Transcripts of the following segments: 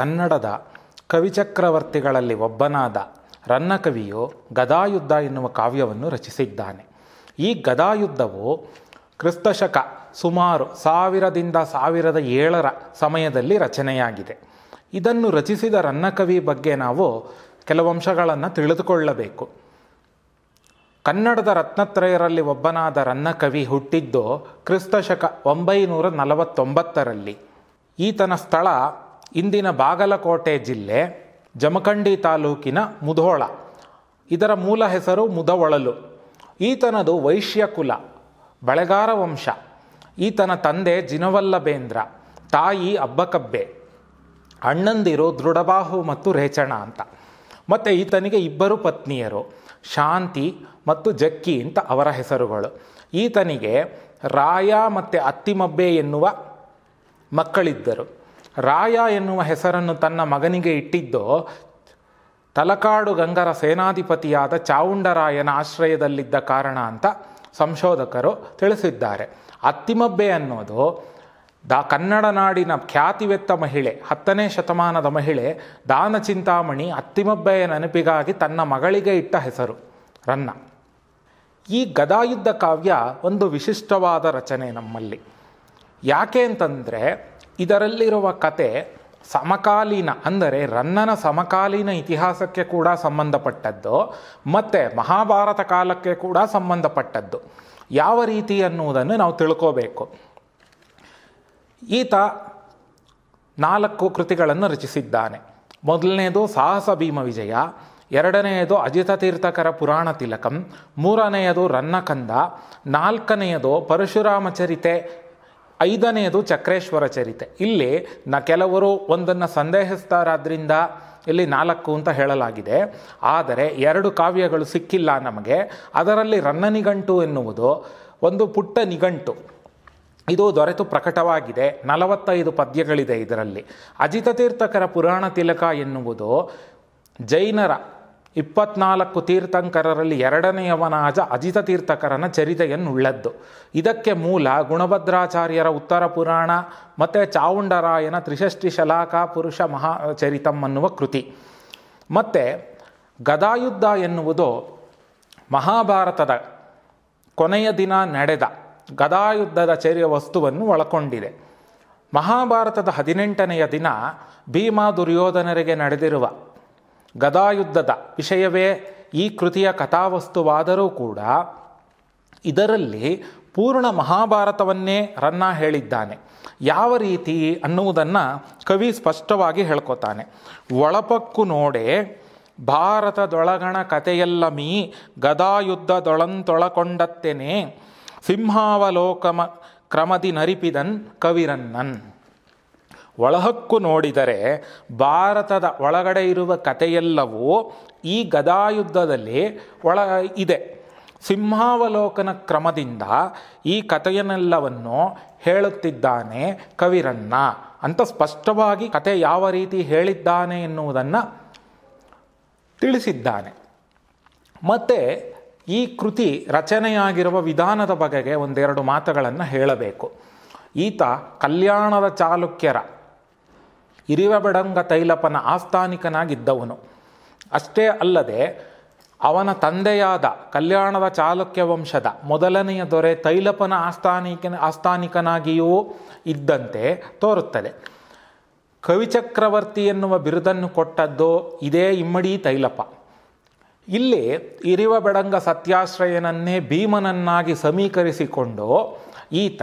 ಕನ್ನಡದ ಕವಿಚಕ್ರವರ್ತಿಗಳಲ್ಲಿ ಒಬ್ಬನಾದ ರನ್ನಕವಿಯು ಗದಾಯುದ್ಧ ಎನ್ನುವ ಕಾವ್ಯವನ್ನು ರಚಿಸಿದ್ದಾನೆ ಈ ಗದಾಯುದ್ಧವು ಕ್ರಿಸ್ತಶಕ ಸುಮಾರು ಸಾವಿರದಿಂದ ಸಾವಿರದ ಏಳರ ಸಮಯದಲ್ಲಿ ರಚನೆಯಾಗಿದೆ ಇದನ್ನು ರಚಿಸಿದ ರನ್ನಕವಿ ಬಗ್ಗೆ ನಾವು ಕೆಲವಂಶಗಳನ್ನು ತಿಳಿದುಕೊಳ್ಳಬೇಕು ಕನ್ನಡದ ರತ್ನತ್ರಯರಲ್ಲಿ ಒಬ್ಬನಾದ ರನ್ನಕವಿ ಹುಟ್ಟಿದ್ದು ಕ್ರಿಸ್ತಶಕ ಒಂಬೈನೂರ ನಲವತ್ತೊಂಬತ್ತರಲ್ಲಿ ಈತನ ಸ್ಥಳ ಇಂದಿನ ಬಾಗಲಕೋಟೆ ಜಿಲ್ಲೆ ಜಮಖಂಡಿ ತಾಲೂಕಿನ ಮುಧೋಳ ಇದರ ಮೂಲ ಹೆಸರು ಮುದವಳಲು ಈತನದು ವೈಶ್ಯ ಕುಲ ಬಳೆಗಾರ ವಂಶ ಈತನ ತಂದೆ ಜಿನವಲ್ಲಭೇಂದ್ರ ತಾಯಿ ಅಬ್ಬಕಬ್ಬೆ ಅಣ್ಣಂದಿರು ದೃಢಬಾಹು ಮತ್ತು ರೇಚಣ ಅಂತ ಮತ್ತು ಈತನಿಗೆ ಇಬ್ಬರು ಪತ್ನಿಯರು ಶಾಂತಿ ಮತ್ತು ಜಕ್ಕಿ ಅಂತ ಅವರ ಹೆಸರುಗಳು ಈತನಿಗೆ ರಾಯ ಮತ್ತು ಅತ್ತಿಮಬ್ಬೆ ಎನ್ನುವ ಮಕ್ಕಳಿದ್ದರು ರಾಯ ಎನ್ನುವ ಹೆಸರನ್ನು ತನ್ನ ಮಗನಿಗೆ ಇಟ್ಟಿದ್ದು ತಲಕಾಡು ಗಂಗರ ಸೇನಾಧಿಪತಿಯಾದ ಚಾವುಂಡರಾಯನ ಆಶ್ರಯದಲ್ಲಿದ್ದ ಕಾರಣ ಅಂತ ಸಂಶೋಧಕರು ತಿಳಿಸಿದ್ದಾರೆ ಅತ್ತಿಮಬ್ಬೆ ಅನ್ನೋದು ದ ಕನ್ನಡ ನಾಡಿನ ಖ್ಯಾತಿವೆತ್ತ ಮಹಿಳೆ ಹತ್ತನೇ ಶತಮಾನದ ಮಹಿಳೆ ದಾನ ಚಿಂತಾಮಣಿ ಅತ್ತಿಮಬ್ಬೆಯ ನೆನಪಿಗಾಗಿ ತನ್ನ ಮಗಳಿಗೆ ಇಟ್ಟ ಹೆಸರು ರನ್ನ ಈ ಗದಾಯುದ್ಧ ಕಾವ್ಯ ಒಂದು ವಿಶಿಷ್ಟವಾದ ರಚನೆ ನಮ್ಮಲ್ಲಿ ಯಾಕೆ ಅಂತಂದರೆ ಇದರಲ್ಲಿರುವ ಕತೆ ಸಮಕಾಲೀನ ಅಂದರೆ ರನ್ನನ ಸಮಕಾಲೀನ ಇತಿಹಾಸಕ್ಕೆ ಕೂಡ ಸಂಬಂಧಪಟ್ಟದ್ದು ಮತ್ತು ಮಹಾಭಾರತ ಕಾಲಕ್ಕೆ ಕೂಡ ಸಂಬಂಧಪಟ್ಟದ್ದು ಯಾವ ರೀತಿ ಅನ್ನುವುದನ್ನು ನಾವು ತಿಳ್ಕೋಬೇಕು ಈತ ನಾಲ್ಕು ಕೃತಿಗಳನ್ನು ರಚಿಸಿದ್ದಾನೆ ಮೊದಲನೆಯದು ಸಾಹಸ ಭೀಮ ವಿಜಯ ಎರಡನೆಯದು ಅಜಿತ ತೀರ್ಥಕರ ಪುರಾಣ ತಿಲಕಂ ಮೂರನೆಯದು ರನ್ನಕಂದ ನಾಲ್ಕನೆಯದು ಪರಶುರಾಮ ಚರಿತೆ ಐದನೆಯದು ಚಕ್ರೇಶ್ವರ ಚರಿತೆ ಇಲ್ಲಿ ನ ಕೆಲವರು ಒಂದನ್ನು ಸಂದೇಹಿಸ್ತಾರಾದ್ರಿಂದ ಇಲ್ಲಿ ನಾಲ್ಕು ಅಂತ ಹೇಳಲಾಗಿದೆ ಆದರೆ ಎರಡು ಕಾವ್ಯಗಳು ಸಿಕ್ಕಿಲ್ಲ ನಮಗೆ ಅದರಲ್ಲಿ ರನ್ನನಿಗಂಟು ಎನ್ನುವುದು ಒಂದು ಪುಟ್ಟ ನಿಘಂಟು ಇದು ದೊರೆತು ಪ್ರಕಟವಾಗಿದೆ ನಲವತ್ತೈದು ಪದ್ಯಗಳಿದೆ ಇದರಲ್ಲಿ ಅಜಿತ ತೀರ್ಥಕರ ಪುರಾಣ ತಿಲಕ ಎನ್ನುವುದು ಜೈನರ ಇಪ್ಪತ್ನಾಲ್ಕು ತೀರ್ಥಂಕರರಲ್ಲಿ ಎರಡನೆಯವನಾದ ಅಜಿತ ತೀರ್ಥಕರನ ಚರಿತೆಯನ್ನುಳ್ಳದ್ದು ಇದಕ್ಕೆ ಮೂಲ ಗುಣಭದ್ರಾಚಾರ್ಯರ ಉತ್ತರ ಪುರಾಣ ಮತ್ತು ಚಾವುಂಡರಾಯನ ತ್ರಿಷಷ್ಟಿ ಶಲಾಕಾ ಪುರುಷ ಮಹಾ ಚರಿತಂ ಅನ್ನುವ ಕೃತಿ ಮತ್ತು ಗದಾಯುದ್ಧ ಎನ್ನುವುದು ಮಹಾಭಾರತದ ಕೊನೆಯ ದಿನ ನಡೆದ ಗದಾಯುದ್ಧದ ಚರಿಯ ವಸ್ತುವನ್ನು ಒಳಕೊಂಡಿದೆ ಮಹಾಭಾರತದ ಹದಿನೆಂಟನೆಯ ದಿನ ಭೀಮಾ ದುರ್ಯೋಧನರಿಗೆ ನಡೆದಿರುವ ಗದಾಯುದ್ಧದ ವಿಷಯವೇ ಈ ಕೃತಿಯ ಕಥಾವಸ್ತುವಾದರೂ ಕೂಡ ಇದರಲ್ಲಿ ಪೂರ್ಣ ಮಹಾಭಾರತವನ್ನೇ ರನ್ನ ಹೇಳಿದ್ದಾನೆ ಯಾವ ರೀತಿ ಅನ್ನುವುದನ್ನು ಕವಿ ಸ್ಪಷ್ಟವಾಗಿ ಹೇಳ್ಕೊತಾನೆ ಒಳಪಕ್ಕು ನೋಡೆ ಭಾರತದೊಳಗಣ ಕಥೆಯೆಲ್ಲ ಮೀ ಗದಾಯುದ್ಧದೊಳಂತೊಳಕೊಂಡತ್ತೇನೆ ಸಿಂಹಾವಲೋಕಮ ಕ್ರಮದಿ ನರಿಪಿದನ್ ಕವಿರನ್ನನ್ ಒಳಹಕ್ಕು ನೋಡಿದರೆ ಭಾರತದ ಒಳಗಡೆ ಇರುವ ಕಥೆಯೆಲ್ಲವೂ ಈ ಗದಾಯುದ್ಧದಲ್ಲಿ ಒಳ ಇದೆ ಸಿಂಹಾವಲೋಕನ ಕ್ರಮದಿಂದ ಈ ಕಥೆಯನ್ನೆಲ್ಲವನ್ನು ಹೇಳುತ್ತಿದ್ದಾನೆ ಕವಿರನ್ನ ಅಂತ ಸ್ಪಷ್ಟವಾಗಿ ಕತೆ ಯಾವ ರೀತಿ ಹೇಳಿದ್ದಾನೆ ಎನ್ನುವುದನ್ನು ತಿಳಿಸಿದ್ದಾನೆ ಮತ್ತು ಈ ಕೃತಿ ರಚನೆಯಾಗಿರುವ ವಿಧಾನದ ಬಗೆಗೆ ಒಂದೆರಡು ಮಾತುಗಳನ್ನು ಹೇಳಬೇಕು ಈತ ಕಲ್ಯಾಣದ ಚಾಲುಕ್ಯರ ಇರಿವಬಡಂಗ ತೈಲಪನ ಆಸ್ಥಾನಿಕನಾಗಿದ್ದವನು ಅಷ್ಟೇ ಅಲ್ಲದೆ ಅವನ ತಂದೆಯಾದ ಕಲ್ಯಾಣದ ಚಾಲುಕ್ಯ ವಂಶದ ಮೊದಲನೆಯ ದೊರೆ ತೈಲಪನ ಆಸ್ಥಾನಿಕ ಆಸ್ಥಾನಿಕನಾಗಿಯೂ ಇದ್ದಂತೆ ತೋರುತ್ತದೆ ಕವಿಚಕ್ರವರ್ತಿ ಎನ್ನುವ ಬಿರುದನ್ನು ಕೊಟ್ಟದ್ದು ಇದೇ ಇಮ್ಮಡಿ ತೈಲಪ ಇಲ್ಲಿ ಇರಿವ ಬೆಡಂಗ ಸತ್ಯಾಶ್ರಯನನ್ನೇ ಭೀಮನನ್ನಾಗಿ ಸಮೀಕರಿಸಿಕೊಂಡು ಈತ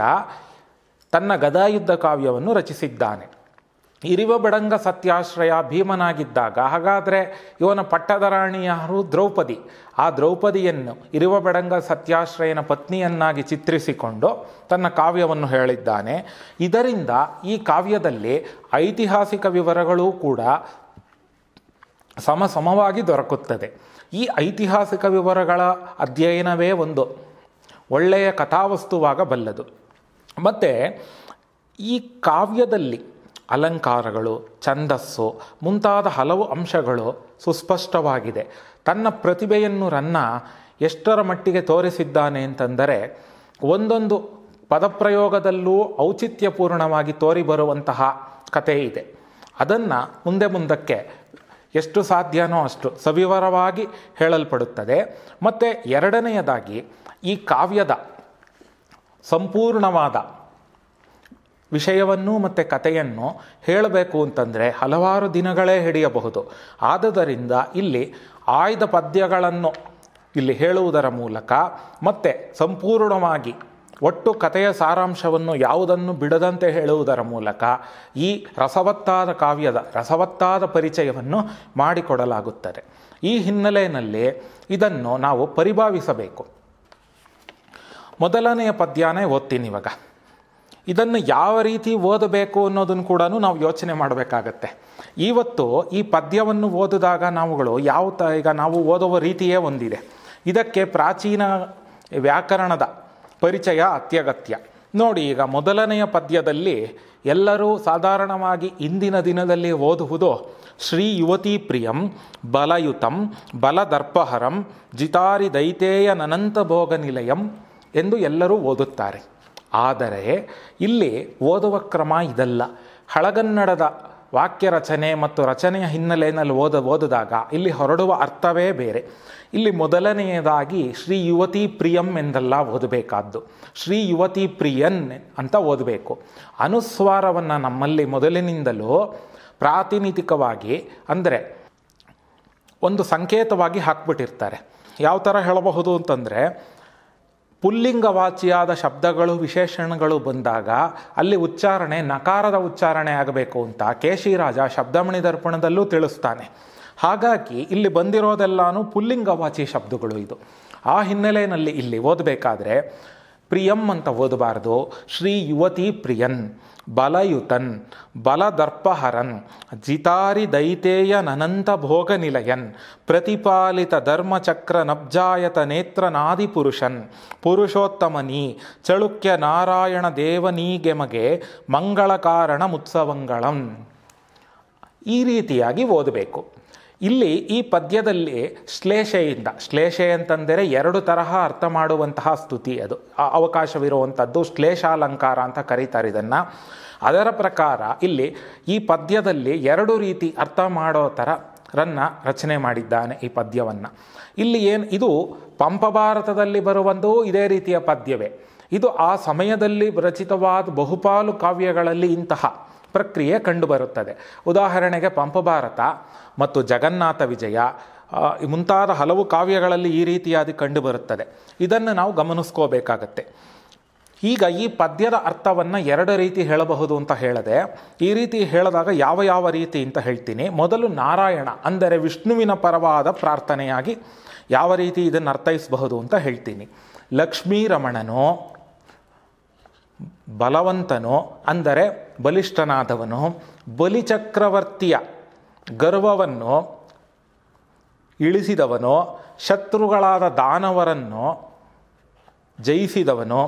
ತನ್ನ ಗದಾಯುದ್ಧ ಕಾವ್ಯವನ್ನು ರಚಿಸಿದ್ದಾನೆ ಇರಿವ ಬಡಂಗ ಸತ್ಯಾಶ್ರಯ ಭೀಮನಾಗಿದ್ದಾಗ ಹಾಗಾದರೆ ಇವನ ಪಟ್ಟದರಾಣಿ ದ್ರೌಪದಿ ಆ ದ್ರೌಪದಿಯನ್ನು ಇರುವ ಬಡಂಗ ಸತ್ಯಾಶ್ರಯನ ಪತ್ನಿಯನ್ನಾಗಿ ಚಿತ್ರಿಸಿಕೊಂಡು ತನ್ನ ಕಾವ್ಯವನ್ನು ಹೇಳಿದ್ದಾನೆ ಇದರಿಂದ ಈ ಕಾವ್ಯದಲ್ಲಿ ಐತಿಹಾಸಿಕ ವಿವರಗಳೂ ಕೂಡ ಸಮಸಮವಾಗಿ ದೊರಕುತ್ತದೆ ಈ ಐತಿಹಾಸಿಕ ವಿವರಗಳ ಅಧ್ಯಯನವೇ ಒಂದು ಒಳ್ಳೆಯ ಕಥಾವಸ್ತುವಾಗಬಲ್ಲದು ಮತ್ತು ಈ ಕಾವ್ಯದಲ್ಲಿ ಅಲಂಕಾರಗಳು ಛಂದಸ್ಸು ಮುಂತಾದ ಹಲವು ಅಂಶಗಳು ಸುಸ್ಪಷ್ಟವಾಗಿದೆ ತನ್ನ ಪ್ರತಿಭೆಯನ್ನು ರನ್ನ ಎಷ್ಟರ ಮಟ್ಟಿಗೆ ತೋರಿಸಿದ್ದಾನೆ ಅಂತಂದರೆ ಒಂದೊಂದು ಪದಪ್ರಯೋಗದಲ್ಲೂ ಔಚಿತ್ಯಪೂರ್ಣವಾಗಿ ತೋರಿಬರುವಂತಹ ಕಥೆ ಇದೆ ಅದನ್ನು ಮುಂದೆ ಮುಂದಕ್ಕೆ ಎಷ್ಟು ಸಾಧ್ಯನೋ ಅಷ್ಟು ಸವಿವರವಾಗಿ ಹೇಳಲ್ಪಡುತ್ತದೆ ಮತ್ತು ಎರಡನೆಯದಾಗಿ ಈ ಕಾವ್ಯದ ಸಂಪೂರ್ಣವಾದ ವಿಷಯವನ್ನು ಮತ್ತು ಕಥೆಯನ್ನು ಹೇಳಬೇಕು ಅಂತಂದರೆ ಹಲವಾರು ದಿನಗಳೇ ಹಿಡಿಯಬಹುದು ಆದ್ದರಿಂದ ಇಲ್ಲಿ ಆಯ್ದ ಪದ್ಯಗಳನ್ನು ಇಲ್ಲಿ ಹೇಳುವುದರ ಮೂಲಕ ಮತ್ತು ಸಂಪೂರ್ಣವಾಗಿ ಒಟ್ಟು ಕಥೆಯ ಸಾರಾಂಶವನ್ನು ಯಾವುದನ್ನು ಬಿಡದಂತೆ ಹೇಳುವುದರ ಮೂಲಕ ಈ ರಸವತ್ತಾದ ಕಾವ್ಯದ ರಸವತ್ತಾದ ಪರಿಚಯವನ್ನು ಮಾಡಿಕೊಡಲಾಗುತ್ತದೆ ಈ ಹಿನ್ನೆಲೆಯಲ್ಲಿ ಇದನ್ನು ನಾವು ಪರಿಭಾವಿಸಬೇಕು ಮೊದಲನೆಯ ಪದ್ಯನೇ ಓದ್ತೀನಿ ಇವಾಗ ಇದನ್ನು ಯಾವ ರೀತಿ ಓದಬೇಕು ಅನ್ನೋದನ್ನು ಕೂಡ ನಾವು ಯೋಚನೆ ಮಾಡಬೇಕಾಗತ್ತೆ ಇವತ್ತು ಈ ಪದ್ಯವನ್ನು ಓದಿದಾಗ ನಾವುಗಳು ಯಾವ ತ ಈಗ ನಾವು ಓದುವ ರೀತಿಯೇ ಒಂದಿದೆ ಇದಕ್ಕೆ ಪ್ರಾಚೀನ ವ್ಯಾಕರಣದ ಪರಿಚಯ ಅತ್ಯಗತ್ಯ ನೋಡಿ ಈಗ ಮೊದಲನೆಯ ಪದ್ಯದಲ್ಲಿ ಎಲ್ಲರೂ ಸಾಧಾರಣವಾಗಿ ಇಂದಿನ ದಿನದಲ್ಲಿ ಓದುವುದು ಶ್ರೀ ಯುವತಿ ಪ್ರಿಯಂ ಬಲಯುತಂ ಬಲದರ್ಪಹರಂ ಜಿತಾರಿ ದೈತೇಯ ನನಂತ ಭೋಗ ನಿಲಯಂ ಎಂದು ಎಲ್ಲರೂ ಓದುತ್ತಾರೆ ಆದರೆ ಇಲ್ಲಿ ಓದುವ ಕ್ರಮ ಇದಲ್ಲ ಹಳಗನ್ನಡದ ವಾಕ್ಯ ರಚನೆ ಮತ್ತು ರಚನೆಯ ಹಿನ್ನೆಲೆಯಲ್ಲಿ ಓದ ಓದಿದಾಗ ಇಲ್ಲಿ ಹೊರಡುವ ಅರ್ಥವೇ ಬೇರೆ ಇಲ್ಲಿ ಮೊದಲನೆಯದಾಗಿ ಶ್ರೀ ಯುವತಿ ಪ್ರಿಯಂ ಎಂದೆಲ್ಲ ಓದಬೇಕಾದ್ದು ಶ್ರೀ ಯುವತಿ ಪ್ರಿಯನ್ ಅಂತ ಓದಬೇಕು ಅನುಸ್ವಾರವನ್ನು ನಮ್ಮಲ್ಲಿ ಮೊದಲಿನಿಂದಲೂ ಪ್ರಾತಿನಿಧಿಕವಾಗಿ ಅಂದರೆ ಒಂದು ಸಂಕೇತವಾಗಿ ಹಾಕ್ಬಿಟ್ಟಿರ್ತಾರೆ ಯಾವ ಥರ ಹೇಳಬಹುದು ಅಂತಂದರೆ ಪುಲ್ಲಿಂಗವಾಚಿಯಾದ ಶಬ್ದಗಳು ವಿಶೇಷಣಗಳು ಬಂದಾಗ ಅಲ್ಲಿ ಉಚ್ಚಾರಣೆ ನಕಾರದ ಉಚ್ಚಾರಣೆ ಆಗಬೇಕು ಅಂತ ಕೇಶಿರಾಜ ಶಬ್ದಮಣಿ ದರ್ಪಣದಲ್ಲೂ ತಿಳಿಸ್ತಾನೆ ಹಾಗಾಗಿ ಇಲ್ಲಿ ಬಂದಿರೋದೆಲ್ಲಾನು ಪುಲ್ಲಿಂಗವಾಚಿ ಶಬ್ದಗಳು ಇದು ಆ ಹಿನ್ನೆಲೆಯಲ್ಲಿ ಇಲ್ಲಿ ಓದಬೇಕಾದ್ರೆ ಪ್ರಿಯಂ ಅಂತ ಓದಬಾರ್ದು ಶ್ರೀ ಯುವತಿ ಪ್ರಿಯನ್ ಬಲಯುತನ್ ಬಲದರ್ಪಹರನ್ ಜಿತಾರಿ ನನಂತ ಭೋಗ ನಿಲಯನ್ ಪ್ರತಿಪಾಲಿತ ಧರ್ಮಚಕ್ರ ನಬ್ಜಾಯತ ನೇತ್ರನಾದಿ ಪುರುಷನ್ ಪುರುಷೋತ್ತಮನಿ ಚಳುಕ್ಯ ನಾರಾಯಣ ದೇವನೀಗೆಮಗೆ ಮಂಗಳ ಕಾರಣ ಮುತ್ಸವಂಗಳಂ ಈ ರೀತಿಯಾಗಿ ಓದಬೇಕು ಇಲ್ಲಿ ಈ ಪದ್ಯದಲ್ಲಿ ಶ್ಲೇಷೆಯಿಂದ ಶ್ಲೇಷೆ ಅಂತಂದರೆ ಎರಡು ತರಹ ಅರ್ಥ ಮಾಡುವಂತಹ ಸ್ತುತಿ ಅದು ಅವಕಾಶವಿರುವಂಥದ್ದು ಶ್ಲೇಷಾಲಂಕಾರ ಅಂತ ಕರೀತಾರೆ ಇದನ್ನು ಅದರ ಪ್ರಕಾರ ಇಲ್ಲಿ ಈ ಪದ್ಯದಲ್ಲಿ ಎರಡು ರೀತಿ ಅರ್ಥ ಮಾಡೋ ಥರ ರಚನೆ ಮಾಡಿದ್ದಾನೆ ಈ ಪದ್ಯವನ್ನು ಇಲ್ಲಿ ಏನು ಇದು ಪಂಪ ಭಾರತದಲ್ಲಿ ಬರುವಂತೂ ಇದೇ ರೀತಿಯ ಪದ್ಯವೇ ಇದು ಆ ಸಮಯದಲ್ಲಿ ರಚಿತವಾದ ಬಹುಪಾಲು ಕಾವ್ಯಗಳಲ್ಲಿ ಇಂತಹ ಪ್ರಕ್ರಿಯೆ ಕಂಡುಬರುತ್ತದೆ ಉದಾಹರಣೆಗೆ ಪಂಪ ಭಾರತ ಮತ್ತು ಜಗನ್ನಾಥ ವಿಜಯ ಮುಂತಾದ ಹಲವು ಕಾವ್ಯಗಳಲ್ಲಿ ಈ ರೀತಿಯಾಗಿ ಕಂಡುಬರುತ್ತದೆ ಇದನ್ನು ನಾವು ಗಮನಿಸ್ಕೋಬೇಕಾಗತ್ತೆ ಈಗ ಈ ಪದ್ಯದ ಅರ್ಥವನ್ನು ಎರಡು ರೀತಿ ಹೇಳಬಹುದು ಅಂತ ಹೇಳದೆ ಈ ರೀತಿ ಹೇಳಿದಾಗ ಯಾವ ಯಾವ ರೀತಿ ಅಂತ ಹೇಳ್ತೀನಿ ಮೊದಲು ನಾರಾಯಣ ಅಂದರೆ ವಿಷ್ಣುವಿನ ಪರವಾದ ಪ್ರಾರ್ಥನೆಯಾಗಿ ಯಾವ ರೀತಿ ಇದನ್ನು ಅರ್ಥೈಸಬಹುದು ಅಂತ ಹೇಳ್ತೀನಿ ಲಕ್ಷ್ಮೀರಮಣನು ಬಲವಂತನೋ ಅಂದರೆ ಬಲಿಷ್ಠನಾದವನು ಬಲಿಚಕ್ರವರ್ತಿಯ ಗರ್ವವನ್ನು ಇಳಿಸಿದವನು, ಶತ್ರುಗಳಾದ ದಾನವರನ್ನು ಜಯಿಸಿದವನು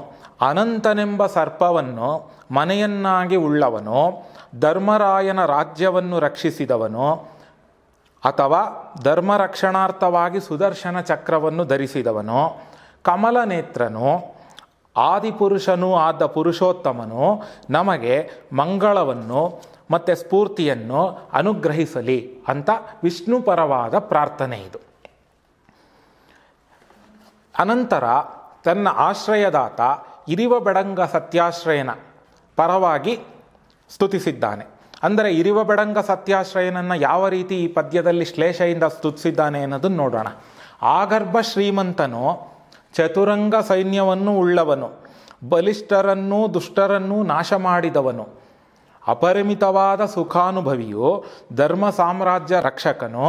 ಅನಂತನೆಂಬ ಸರ್ಪವನ್ನು ಮನೆಯನ್ನಾಗಿ ಉಳ್ಳವನು, ಧರ್ಮರಾಯನ ರಾಜ್ಯವನ್ನು ರಕ್ಷಿಸಿದವನು, ಅಥವಾ ಧರ್ಮ ಸುದರ್ಶನ ಚಕ್ರವನ್ನು ಧರಿಸಿದವನು ಕಮಲನೇತ್ರನು ಆದಿಪುರುಷನೂ ಆದ ಪುರುಷೋತ್ತಮನು ನಮಗೆ ಮಂಗಳವನ್ನು ಮತ್ತು ಸ್ಫೂರ್ತಿಯನ್ನು ಅನುಗ್ರಹಿಸಲಿ ಅಂತ ವಿಷ್ಣುಪರವಾದ ಪ್ರಾರ್ಥನೆ ಇದು ಅನಂತರ ತನ್ನ ಆಶ್ರಯದಾತ ಇರಿವ ಬೆಡಂಗ ಸತ್ಯಾಶ್ರಯನ ಪರವಾಗಿ ಸ್ತುತಿಸಿದ್ದಾನೆ ಅಂದರೆ ಇರಿವ ಬೆಡಂಗ ಸತ್ಯಾಶ್ರಯನನ್ನು ಯಾವ ರೀತಿ ಈ ಪದ್ಯದಲ್ಲಿ ಶ್ಲೇಷೆಯಿಂದ ಸ್ತುತಿಸಿದ್ದಾನೆ ಅನ್ನೋದನ್ನು ನೋಡೋಣ ಆಗರ್ಭ ಶ್ರೀಮಂತನು ಚತುರಂಗ ಸೈನ್ಯವನ್ನು ಉಳ್ಳವನು ಬಲಿಷ್ಠರನ್ನೂ ದುಷ್ಟರನ್ನೂ ನಾಶ ಮಾಡಿದವನು ಅಪರಿಮಿತವಾದ ಸುಖಾನುಭವಿಯು ಧರ್ಮ ಸಾಮ್ರಾಜ್ಯ ರಕ್ಷಕನು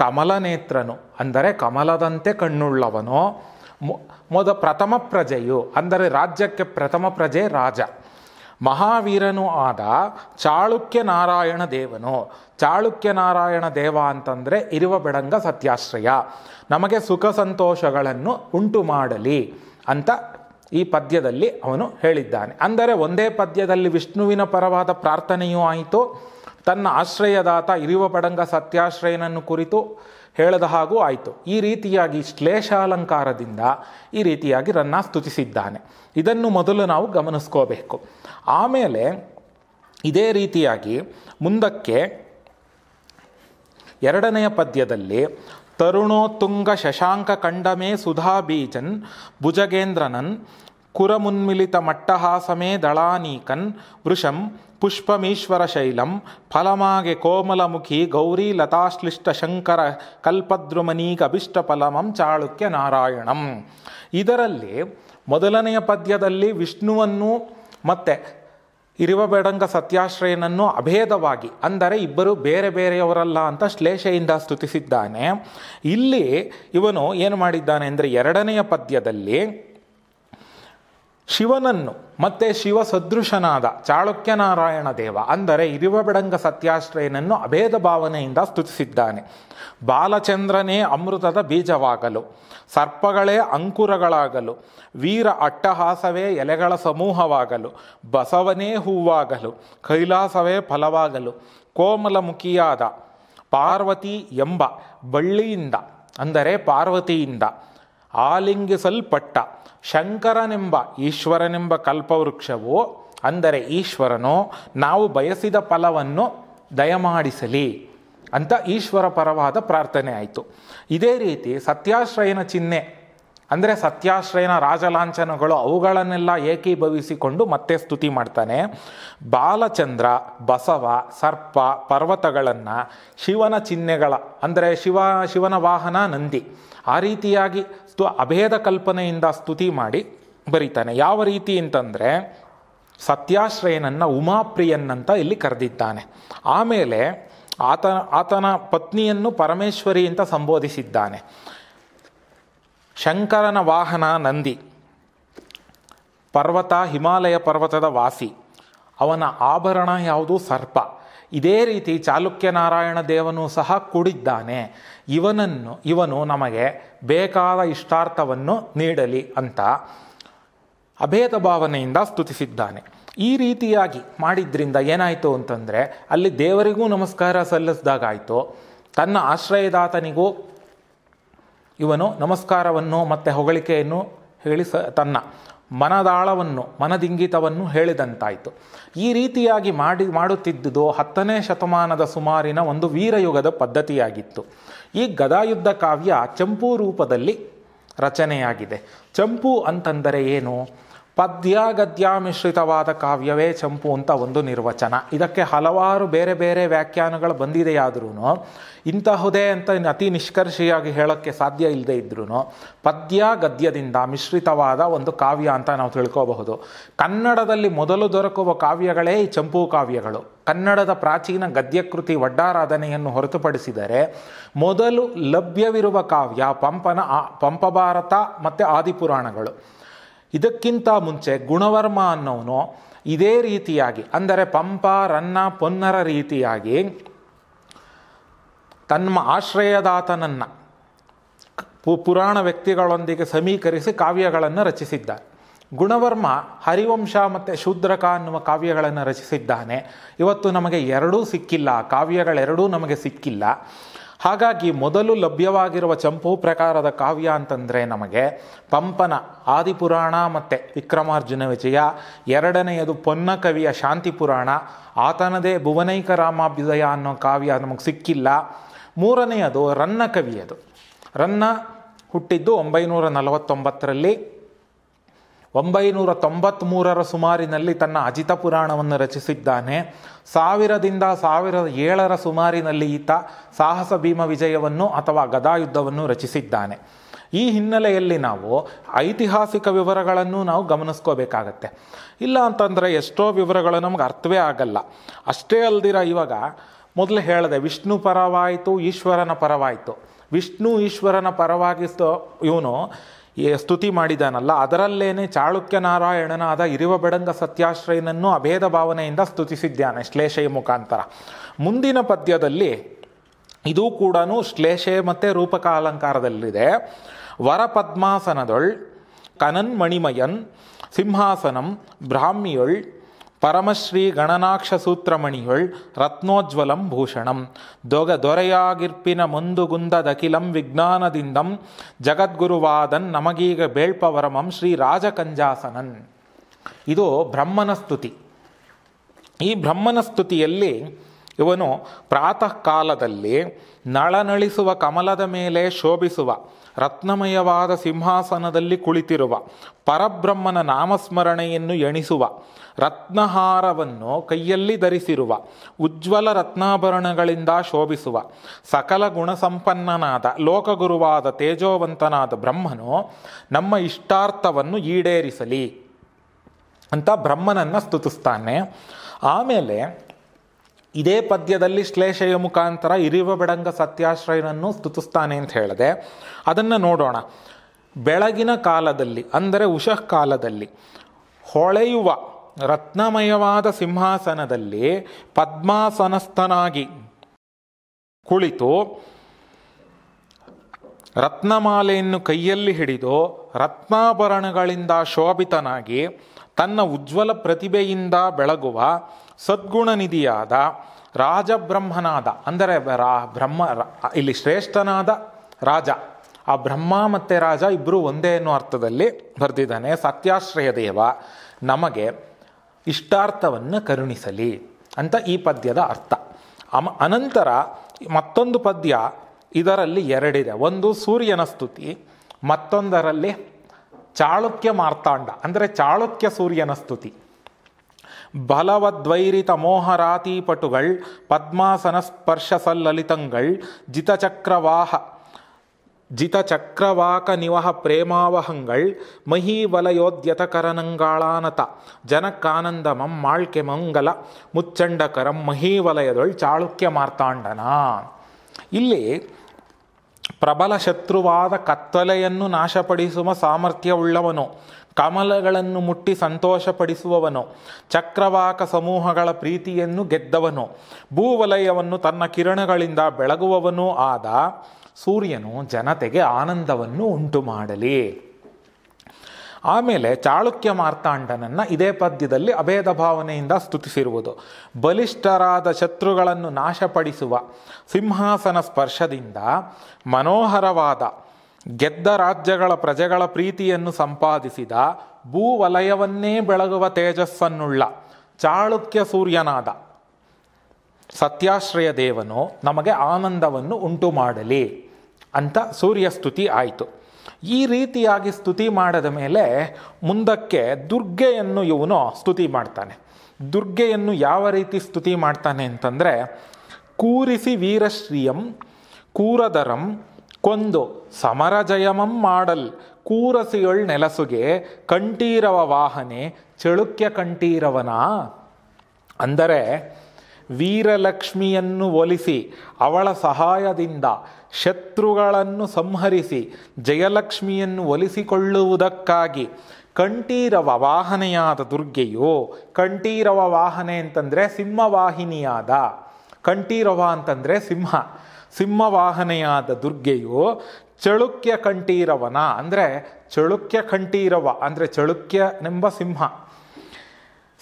ಕಮಲನೇತ್ರನು ಅಂದರೆ ಕಮಲದಂತೆ ಕಣ್ಣುಳ್ಳವನು ಮೊದ ಪ್ರಥಮ ಪ್ರಜೆಯು ಅಂದರೆ ರಾಜ್ಯಕ್ಕೆ ಪ್ರಥಮ ಪ್ರಜೆ ರಾಜ ಮಹಾವೀರನು ಆದ ಚಾಳುಕ್ಯ ನಾರಾಯಣ ದೇವನು ಚಾಳುಕ್ಯ ನಾರಾಯಣ ದೇವ ಅಂತಂದರೆ ಇರುವ ಬೆಡಂಗ ಸತ್ಯಾಶ್ರಯ ನಮಗೆ ಸುಖ ಸಂತೋಷಗಳನ್ನು ಉಂಟು ಮಾಡಲಿ ಅಂತ ಈ ಪದ್ಯದಲ್ಲಿ ಅವನು ಹೇಳಿದ್ದಾನೆ ಅಂದರೆ ಒಂದೇ ಪದ್ಯದಲ್ಲಿ ವಿಷ್ಣುವಿನ ಪರವಾದ ಪ್ರಾರ್ಥನೆಯೂ ಆಯಿತು ತನ್ನ ಆಶ್ರಯದಾತ ಇರುವ ಪಡಂಗ ಸತ್ಯಾಶ್ರಯನನ್ನು ಕುರಿತು ಹೇಳದ ಹಾಗೂ ಆಯಿತು ಈ ರೀತಿಯಾಗಿ ಶ್ಲೇಷಾಲಂಕಾರದಿಂದ ಈ ರೀತಿಯಾಗಿ ರನ್ನ ಸ್ತುತಿಸಿದ್ದಾನೆ ಇದನ್ನು ಮೊದಲು ನಾವು ಗಮನಿಸ್ಕೋಬೇಕು ಆಮೇಲೆ ಇದೇ ರೀತಿಯಾಗಿ ಮುಂದಕ್ಕೆ ಎರಡನೆಯ ಪದ್ಯದಲ್ಲಿ ತರುಣೋತ್ತುಂಗ ಶಶಾಂಕ ಕಂಡಮೇ ಬೀಜನ್ ಭುಜಗೇಂದ್ರನನ್ ಕುರಮುನ್ಮಿಲಿತ ಮಟ್ಟಹಾಸಮೇ ದಳಾನೀಕನ್ ವೃಷಂ ಪುಷ್ಪಮೀಶ್ವರ ಶೈಲಂ ಫಲಮಾಗೆ ಕೋಮಲಮುಖಿ ಗೌರಿ ಲತಾಶ್ಲಿಷ್ಟ ಶಂಕರ ಕಲ್ಪದ್ರುಮನೀಗ ಫಲಮಂ ಚಾಳುಕ್ಯ ನಾರಾಯಣಂ ಇದರಲ್ಲಿ ಮೊದಲನೆಯ ಪದ್ಯದಲ್ಲಿ ವಿಷ್ಣುವನ್ನು ಮತ್ತೆ ಇರುವಬೇಡಂಗ ಸತ್ಯಾಶ್ರಯನನ್ನು ಅಭೇದವಾಗಿ ಅಂದರೆ ಇಬ್ಬರು ಬೇರೆ ಬೇರೆಯವರಲ್ಲ ಅಂತ ಶ್ಲೇಷೆಯಿಂದ ಸ್ತುತಿಸಿದ್ದಾನೆ ಇಲ್ಲಿ ಇವನು ಏನು ಮಾಡಿದ್ದಾನೆ ಅಂದರೆ ಎರಡನೆಯ ಪದ್ಯದಲ್ಲಿ ಶಿವನನ್ನು ಮತ್ತೆ ಶಿವ ಸದೃಶನಾದ ಚಾಳುಕ್ಯನಾರಾಯಣ ದೇವ ಅಂದರೆ ಬೆಡಂಗ ಸತ್ಯಾಶ್ರಯನನ್ನು ಅಭೇದ ಭಾವನೆಯಿಂದ ಸ್ತುತಿಸಿದ್ದಾನೆ ಬಾಲಚಂದ್ರನೇ ಅಮೃತದ ಬೀಜವಾಗಲು ಸರ್ಪಗಳೇ ಅಂಕುರಗಳಾಗಲು ವೀರ ಅಟ್ಟಹಾಸವೇ ಎಲೆಗಳ ಸಮೂಹವಾಗಲು ಬಸವನೇ ಹೂವಾಗಲು ಕೈಲಾಸವೇ ಫಲವಾಗಲು ಕೋಮಲಮುಖಿಯಾದ ಪಾರ್ವತಿ ಎಂಬ ಬಳ್ಳಿಯಿಂದ ಅಂದರೆ ಪಾರ್ವತಿಯಿಂದ ಆಲಿಂಗಿಸಲ್ಪಟ್ಟ ಶಂಕರನೆಂಬ ಈಶ್ವರನೆಂಬ ಕಲ್ಪವೃಕ್ಷವು ಅಂದರೆ ಈಶ್ವರನು ನಾವು ಬಯಸಿದ ಫಲವನ್ನು ದಯಮಾಡಿಸಲಿ ಅಂತ ಈಶ್ವರ ಪರವಾದ ಪ್ರಾರ್ಥನೆ ಆಯಿತು ಇದೇ ರೀತಿ ಸತ್ಯಾಶ್ರಯನ ಚಿಹ್ನೆ ಅಂದರೆ ಸತ್ಯಾಶ್ರಯನ ರಾಜಲಾಂಛನಗಳು ಅವುಗಳನ್ನೆಲ್ಲ ಏಕೀಭವಿಸಿಕೊಂಡು ಮತ್ತೆ ಸ್ತುತಿ ಮಾಡ್ತಾನೆ ಬಾಲಚಂದ್ರ ಬಸವ ಸರ್ಪ ಪರ್ವತಗಳನ್ನು ಶಿವನ ಚಿಹ್ನೆಗಳ ಅಂದರೆ ಶಿವ ಶಿವನ ವಾಹನ ನಂದಿ ಆ ರೀತಿಯಾಗಿ ಸ್ತು ಅಭೇದ ಕಲ್ಪನೆಯಿಂದ ಸ್ತುತಿ ಮಾಡಿ ಬರೀತಾನೆ ಯಾವ ರೀತಿ ಅಂತಂದರೆ ಸತ್ಯಾಶ್ರಯನನ್ನು ಉಮಾಪ್ರಿಯನ್ನಂತ ಇಲ್ಲಿ ಕರೆದಿದ್ದಾನೆ ಆಮೇಲೆ ಆತ ಆತನ ಪತ್ನಿಯನ್ನು ಪರಮೇಶ್ವರಿ ಅಂತ ಸಂಬೋಧಿಸಿದ್ದಾನೆ ಶಂಕರನ ವಾಹನ ನಂದಿ ಪರ್ವತ ಹಿಮಾಲಯ ಪರ್ವತದ ವಾಸಿ ಅವನ ಆಭರಣ ಯಾವುದು ಸರ್ಪ ಇದೇ ರೀತಿ ಚಾಲುಕ್ಯ ನಾರಾಯಣ ದೇವನು ಸಹ ಕೂಡಿದ್ದಾನೆ ಇವನನ್ನು ಇವನು ನಮಗೆ ಬೇಕಾದ ಇಷ್ಟಾರ್ಥವನ್ನು ನೀಡಲಿ ಅಂತ ಅಭೇದ ಭಾವನೆಯಿಂದ ಸ್ತುತಿಸಿದ್ದಾನೆ ಈ ರೀತಿಯಾಗಿ ಮಾಡಿದ್ರಿಂದ ಏನಾಯಿತು ಅಂತಂದರೆ ಅಲ್ಲಿ ದೇವರಿಗೂ ನಮಸ್ಕಾರ ಸಲ್ಲಿಸಿದಾಗಾಯಿತು ತನ್ನ ಆಶ್ರಯದಾತನಿಗೂ ಇವನು ನಮಸ್ಕಾರವನ್ನು ಮತ್ತು ಹೊಗಳಿಕೆಯನ್ನು ಹೇಳಿ ಸ ತನ್ನ ಮನದಾಳವನ್ನು ಮನದಿಂಗಿತವನ್ನು ಹೇಳಿದಂತಾಯಿತು ಈ ರೀತಿಯಾಗಿ ಮಾಡಿ ಮಾಡುತ್ತಿದ್ದುದು ಹತ್ತನೇ ಶತಮಾನದ ಸುಮಾರಿನ ಒಂದು ವೀರಯುಗದ ಪದ್ಧತಿಯಾಗಿತ್ತು ಈ ಗದಾಯುದ್ಧ ಕಾವ್ಯ ಚಂಪು ರೂಪದಲ್ಲಿ ರಚನೆಯಾಗಿದೆ ಚಂಪು ಅಂತಂದರೆ ಏನು ಪದ್ಯ ಗದ್ಯ ಮಿಶ್ರಿತವಾದ ಕಾವ್ಯವೇ ಚಂಪು ಅಂತ ಒಂದು ನಿರ್ವಚನ ಇದಕ್ಕೆ ಹಲವಾರು ಬೇರೆ ಬೇರೆ ವ್ಯಾಖ್ಯಾನಗಳು ಬಂದಿದೆಯಾದ್ರೂ ಇಂತಹುದೇ ಅಂತ ಅತಿ ನಿಷ್ಕರ್ಷಿಯಾಗಿ ಹೇಳೋಕ್ಕೆ ಸಾಧ್ಯ ಇಲ್ಲದೆ ಇದ್ರೂ ಪದ್ಯ ಗದ್ಯದಿಂದ ಮಿಶ್ರಿತವಾದ ಒಂದು ಕಾವ್ಯ ಅಂತ ನಾವು ತಿಳ್ಕೋಬಹುದು ಕನ್ನಡದಲ್ಲಿ ಮೊದಲು ದೊರಕುವ ಕಾವ್ಯಗಳೇ ಈ ಚಂಪು ಕಾವ್ಯಗಳು ಕನ್ನಡದ ಪ್ರಾಚೀನ ಗದ್ಯಕೃತಿ ವಡ್ಡಾರಾಧನೆಯನ್ನು ಹೊರತುಪಡಿಸಿದರೆ ಮೊದಲು ಲಭ್ಯವಿರುವ ಕಾವ್ಯ ಪಂಪನ ಪಂಪಭಾರತ ಮತ್ತು ಆದಿಪುರಾಣಗಳು ಇದಕ್ಕಿಂತ ಮುಂಚೆ ಗುಣವರ್ಮ ಅನ್ನೋನು ಇದೇ ರೀತಿಯಾಗಿ ಅಂದರೆ ಪಂಪ ರನ್ನ ಪೊನ್ನರ ರೀತಿಯಾಗಿ ತನ್ನ ಆಶ್ರಯದಾತನನ್ನು ಪುರಾಣ ವ್ಯಕ್ತಿಗಳೊಂದಿಗೆ ಸಮೀಕರಿಸಿ ಕಾವ್ಯಗಳನ್ನು ರಚಿಸಿದ್ದಾರೆ ಗುಣವರ್ಮ ಹರಿವಂಶ ಮತ್ತು ಶೂದ್ರಕ ಅನ್ನುವ ಕಾವ್ಯಗಳನ್ನು ರಚಿಸಿದ್ದಾನೆ ಇವತ್ತು ನಮಗೆ ಎರಡೂ ಸಿಕ್ಕಿಲ್ಲ ಕಾವ್ಯಗಳೆರಡೂ ನಮಗೆ ಸಿಕ್ಕಿಲ್ಲ ಹಾಗಾಗಿ ಮೊದಲು ಲಭ್ಯವಾಗಿರುವ ಚಂಪೂ ಪ್ರಕಾರದ ಕಾವ್ಯ ಅಂತಂದರೆ ನಮಗೆ ಪಂಪನ ಆದಿಪುರಾಣ ಮತ್ತು ವಿಕ್ರಮಾರ್ಜುನ ವಿಜಯ ಎರಡನೆಯದು ಪೊನ್ನ ಕವಿಯ ಶಾಂತಿ ಪುರಾಣ ಆತನದೇ ಭುವನೈಕ ರಾಮಾಭ್ಯುದಯ ಅನ್ನೋ ಕಾವ್ಯ ನಮಗೆ ಸಿಕ್ಕಿಲ್ಲ ಮೂರನೆಯದು ರನ್ನ ಕವಿಯದು ರನ್ನ ಹುಟ್ಟಿದ್ದು ಒಂಬೈನೂರ ನಲವತ್ತೊಂಬತ್ತರಲ್ಲಿ ಒಂಬೈನೂರ ತೊಂಬತ್ತ್ಮೂರರ ಸುಮಾರಿನಲ್ಲಿ ತನ್ನ ಅಜಿತ ಪುರಾಣವನ್ನು ರಚಿಸಿದ್ದಾನೆ ಸಾವಿರದಿಂದ ಸಾವಿರದ ಏಳರ ಸುಮಾರಿನಲ್ಲಿ ಈತ ಸಾಹಸ ಭೀಮ ವಿಜಯವನ್ನು ಅಥವಾ ಗದಾಯುದ್ಧವನ್ನು ರಚಿಸಿದ್ದಾನೆ ಈ ಹಿನ್ನೆಲೆಯಲ್ಲಿ ನಾವು ಐತಿಹಾಸಿಕ ವಿವರಗಳನ್ನು ನಾವು ಗಮನಿಸ್ಕೋಬೇಕಾಗತ್ತೆ ಇಲ್ಲ ಅಂತಂದರೆ ಎಷ್ಟೋ ವಿವರಗಳು ನಮ್ಗೆ ಅರ್ಥವೇ ಆಗಲ್ಲ ಅಷ್ಟೇ ಅಲ್ದಿರ ಇವಾಗ ಮೊದಲು ಹೇಳಿದೆ ವಿಷ್ಣು ಪರವಾಯಿತು ಈಶ್ವರನ ಪರವಾಯಿತು ವಿಷ್ಣು ಈಶ್ವರನ ಪರವಾಗಿಸ್ತೋ ಇವನು ಸ್ತುತಿ ಮಾಡಿದಾನಲ್ಲ ಅದರಲ್ಲೇನೆ ಚಾಳುಕ್ಯನಾರಾಯಣನಾದ ಇರುವ ಬೆಡಂಗ ಸತ್ಯಾಶ್ರಯನನ್ನು ಅಭೇದ ಭಾವನೆಯಿಂದ ಸ್ತುತಿಸಿದ್ದಾನೆ ಶ್ಲೇಷೆಯ ಮುಖಾಂತರ ಮುಂದಿನ ಪದ್ಯದಲ್ಲಿ ಇದೂ ಕೂಡ ಶ್ಲೇಷೆ ಮತ್ತು ರೂಪಕ ಅಲಂಕಾರದಲ್ಲಿದೆ ವರಪದ್ಮಾಸನದೊಳ್ ಕನನ್ ಮಣಿಮಯನ್ ಸಿಂಹಾಸನಂ ಬ್ರಾಹ್ಮಿಯೊಳ್ ಪರಮಶ್ರೀ ಗಣನಾಕ್ಷ ಸೂತ್ರಮಣಿಯೊಳ್ ರತ್ನೋಜ್ವಲಂ ಭೂಷಣಂ ದೊಗ ದೊರೆಯಾಗಿರ್ಪಿನ ಮುಂದುಗುಂದದಖಿಲಂ ವಿಜ್ಞಾನದಿಂದಂ ಜಗದ್ಗುರುವಾದನ್ ನಮಗೀಗ ಬೇಳ್ಪವರಮಂ ಶ್ರೀ ರಾಜಕಂಜಾಸನನ್ ಇದು ಬ್ರಹ್ಮನ ಸ್ತುತಿ ಈ ಬ್ರಹ್ಮನ ಸ್ತುತಿಯಲ್ಲಿ ಇವನು ಪ್ರಾತಃ ಕಾಲದಲ್ಲಿ ನಳನಳಿಸುವ ಕಮಲದ ಮೇಲೆ ಶೋಭಿಸುವ ರತ್ನಮಯವಾದ ಸಿಂಹಾಸನದಲ್ಲಿ ಕುಳಿತಿರುವ ಪರಬ್ರಹ್ಮನ ನಾಮಸ್ಮರಣೆಯನ್ನು ಎಣಿಸುವ ರತ್ನಹಾರವನ್ನು ಕೈಯಲ್ಲಿ ಧರಿಸಿರುವ ಉಜ್ವಲ ರತ್ನಾಭರಣಗಳಿಂದ ಶೋಭಿಸುವ ಸಕಲ ಗುಣಸಂಪನ್ನನಾದ ಲೋಕಗುರುವಾದ ತೇಜೋವಂತನಾದ ಬ್ರಹ್ಮನು ನಮ್ಮ ಇಷ್ಟಾರ್ಥವನ್ನು ಈಡೇರಿಸಲಿ ಅಂತ ಬ್ರಹ್ಮನನ್ನು ಸ್ತುತಿಸ್ತಾನೆ ಆಮೇಲೆ ಇದೇ ಪದ್ಯದಲ್ಲಿ ಶ್ಲೇಷೆಯ ಮುಖಾಂತರ ಇರಿವ ಬೆಡಂಗ ಸತ್ಯಾಶ್ರಯನನ್ನು ಸ್ತುತಿಸ್ತಾನೆ ಅಂತ ಹೇಳಿದೆ ಅದನ್ನು ನೋಡೋಣ ಬೆಳಗಿನ ಕಾಲದಲ್ಲಿ ಅಂದರೆ ಉಷಃ ಕಾಲದಲ್ಲಿ ಹೊಳೆಯುವ ರತ್ನಮಯವಾದ ಸಿಂಹಾಸನದಲ್ಲಿ ಪದ್ಮಾಸನಸ್ಥನಾಗಿ ಕುಳಿತು ರತ್ನಮಾಲೆಯನ್ನು ಕೈಯಲ್ಲಿ ಹಿಡಿದು ರತ್ನಾಭರಣಗಳಿಂದ ಶೋಭಿತನಾಗಿ ತನ್ನ ಉಜ್ವಲ ಪ್ರತಿಭೆಯಿಂದ ಬೆಳಗುವ ಸದ್ಗುಣ ನಿಧಿಯಾದ ರಾಜಬ್ರಹ್ಮನಾದ ಅಂದರೆ ರಾ ಬ್ರಹ್ಮ ಇಲ್ಲಿ ಶ್ರೇಷ್ಠನಾದ ರಾಜ ಆ ಬ್ರಹ್ಮ ಮತ್ತು ರಾಜ ಇಬ್ಬರೂ ಒಂದೇ ಎನ್ನುವ ಅರ್ಥದಲ್ಲಿ ಬರೆದಿದ್ದಾನೆ ಸತ್ಯಾಶ್ರಯ ದೇವ ನಮಗೆ ಇಷ್ಟಾರ್ಥವನ್ನು ಕರುಣಿಸಲಿ ಅಂತ ಈ ಪದ್ಯದ ಅರ್ಥ ಅಮ ಅನಂತರ ಮತ್ತೊಂದು ಪದ್ಯ ಇದರಲ್ಲಿ ಎರಡಿದೆ ಒಂದು ಸೂರ್ಯನ ಸ್ತುತಿ ಮತ್ತೊಂದರಲ್ಲಿ ಚಾಳುಕ್ಯ ಮಾರ್ತಾಂಡ ಅಂದರೆ ಚಾಳುಕ್ಯ ಸೂರ್ಯನ ಸ್ತುತಿ ಬಲವದ್ವೈರಿತ பலவத்வைரிதமோகராதீபட்டுகள் பத்மாசனஸ்பர்ஷசல்லலிதங்கள் ಜಿತಚಕ್ರವಾಹ ಜಿತಚಕ್ರವಾಕ ನಿವಹ ಪ್ರೇಮಾವಹಂಗಳ್ ಮಹೀವಲಯೋದ್ಯತಕರನಂಗಾಳಾನತ ಜನಕಾನಂದಮಂ ಮಾಳ್ಕೆ ಮಂಗಲ ಮುಚ್ಚಂಡಕರಂ ಮಹೀವಲಯದೊಳ್ ಚಾಳುಕ್ಯ ಮಾರ್ತಾಂಡನ ಇಲ್ಲಿ ಪ್ರಬಲ ಶತ್ರುವಾದ ಕತ್ತಲೆಯನ್ನು ನಾಶಪಡಿಸುವ ಸಾಮರ್ಥ್ಯವುಳ್ಳವನು ಕಮಲಗಳನ್ನು ಮುಟ್ಟಿ ಸಂತೋಷಪಡಿಸುವವನು ಚಕ್ರವಾಕ ಸಮೂಹಗಳ ಪ್ರೀತಿಯನ್ನು ಗೆದ್ದವನು ಭೂವಲಯವನ್ನು ತನ್ನ ಕಿರಣಗಳಿಂದ ಬೆಳಗುವವನೂ ಆದ ಸೂರ್ಯನು ಜನತೆಗೆ ಆನಂದವನ್ನು ಉಂಟು ಮಾಡಲಿ ಆಮೇಲೆ ಚಾಳುಕ್ಯ ಮಾರ್ತಾಂಡನನ್ನು ಇದೇ ಪದ್ಯದಲ್ಲಿ ಅಭೇದ ಭಾವನೆಯಿಂದ ಸ್ತುತಿಸಿರುವುದು ಬಲಿಷ್ಠರಾದ ಶತ್ರುಗಳನ್ನು ನಾಶಪಡಿಸುವ ಸಿಂಹಾಸನ ಸ್ಪರ್ಶದಿಂದ ಮನೋಹರವಾದ ಗೆದ್ದ ರಾಜ್ಯಗಳ ಪ್ರಜೆಗಳ ಪ್ರೀತಿಯನ್ನು ಸಂಪಾದಿಸಿದ ಭೂವಲಯವನ್ನೇ ಬೆಳಗುವ ತೇಜಸ್ಸನ್ನುಳ್ಳ ಚಾಳುಕ್ಯ ಸೂರ್ಯನಾದ ಸತ್ಯಾಶ್ರಯ ದೇವನು ನಮಗೆ ಆನಂದವನ್ನು ಉಂಟು ಮಾಡಲಿ ಅಂತ ಸೂರ್ಯ ಸ್ತುತಿ ಆಯಿತು ಈ ರೀತಿಯಾಗಿ ಸ್ತುತಿ ಮಾಡದ ಮೇಲೆ ಮುಂದಕ್ಕೆ ದುರ್ಗೆಯನ್ನು ಇವನು ಸ್ತುತಿ ಮಾಡ್ತಾನೆ ದುರ್ಗೆಯನ್ನು ಯಾವ ರೀತಿ ಸ್ತುತಿ ಮಾಡ್ತಾನೆ ಅಂತಂದರೆ ಕೂರಿಸಿ ವೀರಶ್ರೀಯಂ ಕೂರದರಂ ಕೊಂದು ಸಮರ ಜಯಮಂ ಮಾಡಲ್ ಕೂರಸಿಯೊಳ್ ನೆಲಸುಗೆ ಕಂಠೀರವ ವಾಹನೆ ಚಳುಕ್ಯ ಕಂಠೀರವನ ಅಂದರೆ ವೀರಲಕ್ಷ್ಮಿಯನ್ನು ಒಲಿಸಿ ಅವಳ ಸಹಾಯದಿಂದ ಶತ್ರುಗಳನ್ನು ಸಂಹರಿಸಿ ಜಯಲಕ್ಷ್ಮಿಯನ್ನು ಒಲಿಸಿಕೊಳ್ಳುವುದಕ್ಕಾಗಿ ಕಂಠೀರವ ವಾಹನೆಯಾದ ದುರ್ಗೆಯು ಕಂಠೀರವ ವಾಹನೆ ಅಂತಂದರೆ ಸಿಂಹವಾಹಿನಿಯಾದ ಕಂಠೀರವ ಅಂತಂದರೆ ಸಿಂಹ ಸಿಂಹವಾಹನೆಯಾದ ದುರ್ಗೆಯು ಚಳುಕ್ಯ ಕಂಠೀರವನ ಅಂದರೆ ಚಳುಕ್ಯ ಕಂಠೀರವ ಅಂದರೆ ಚಳುಕ್ಯನೆಂಬ ಸಿಂಹ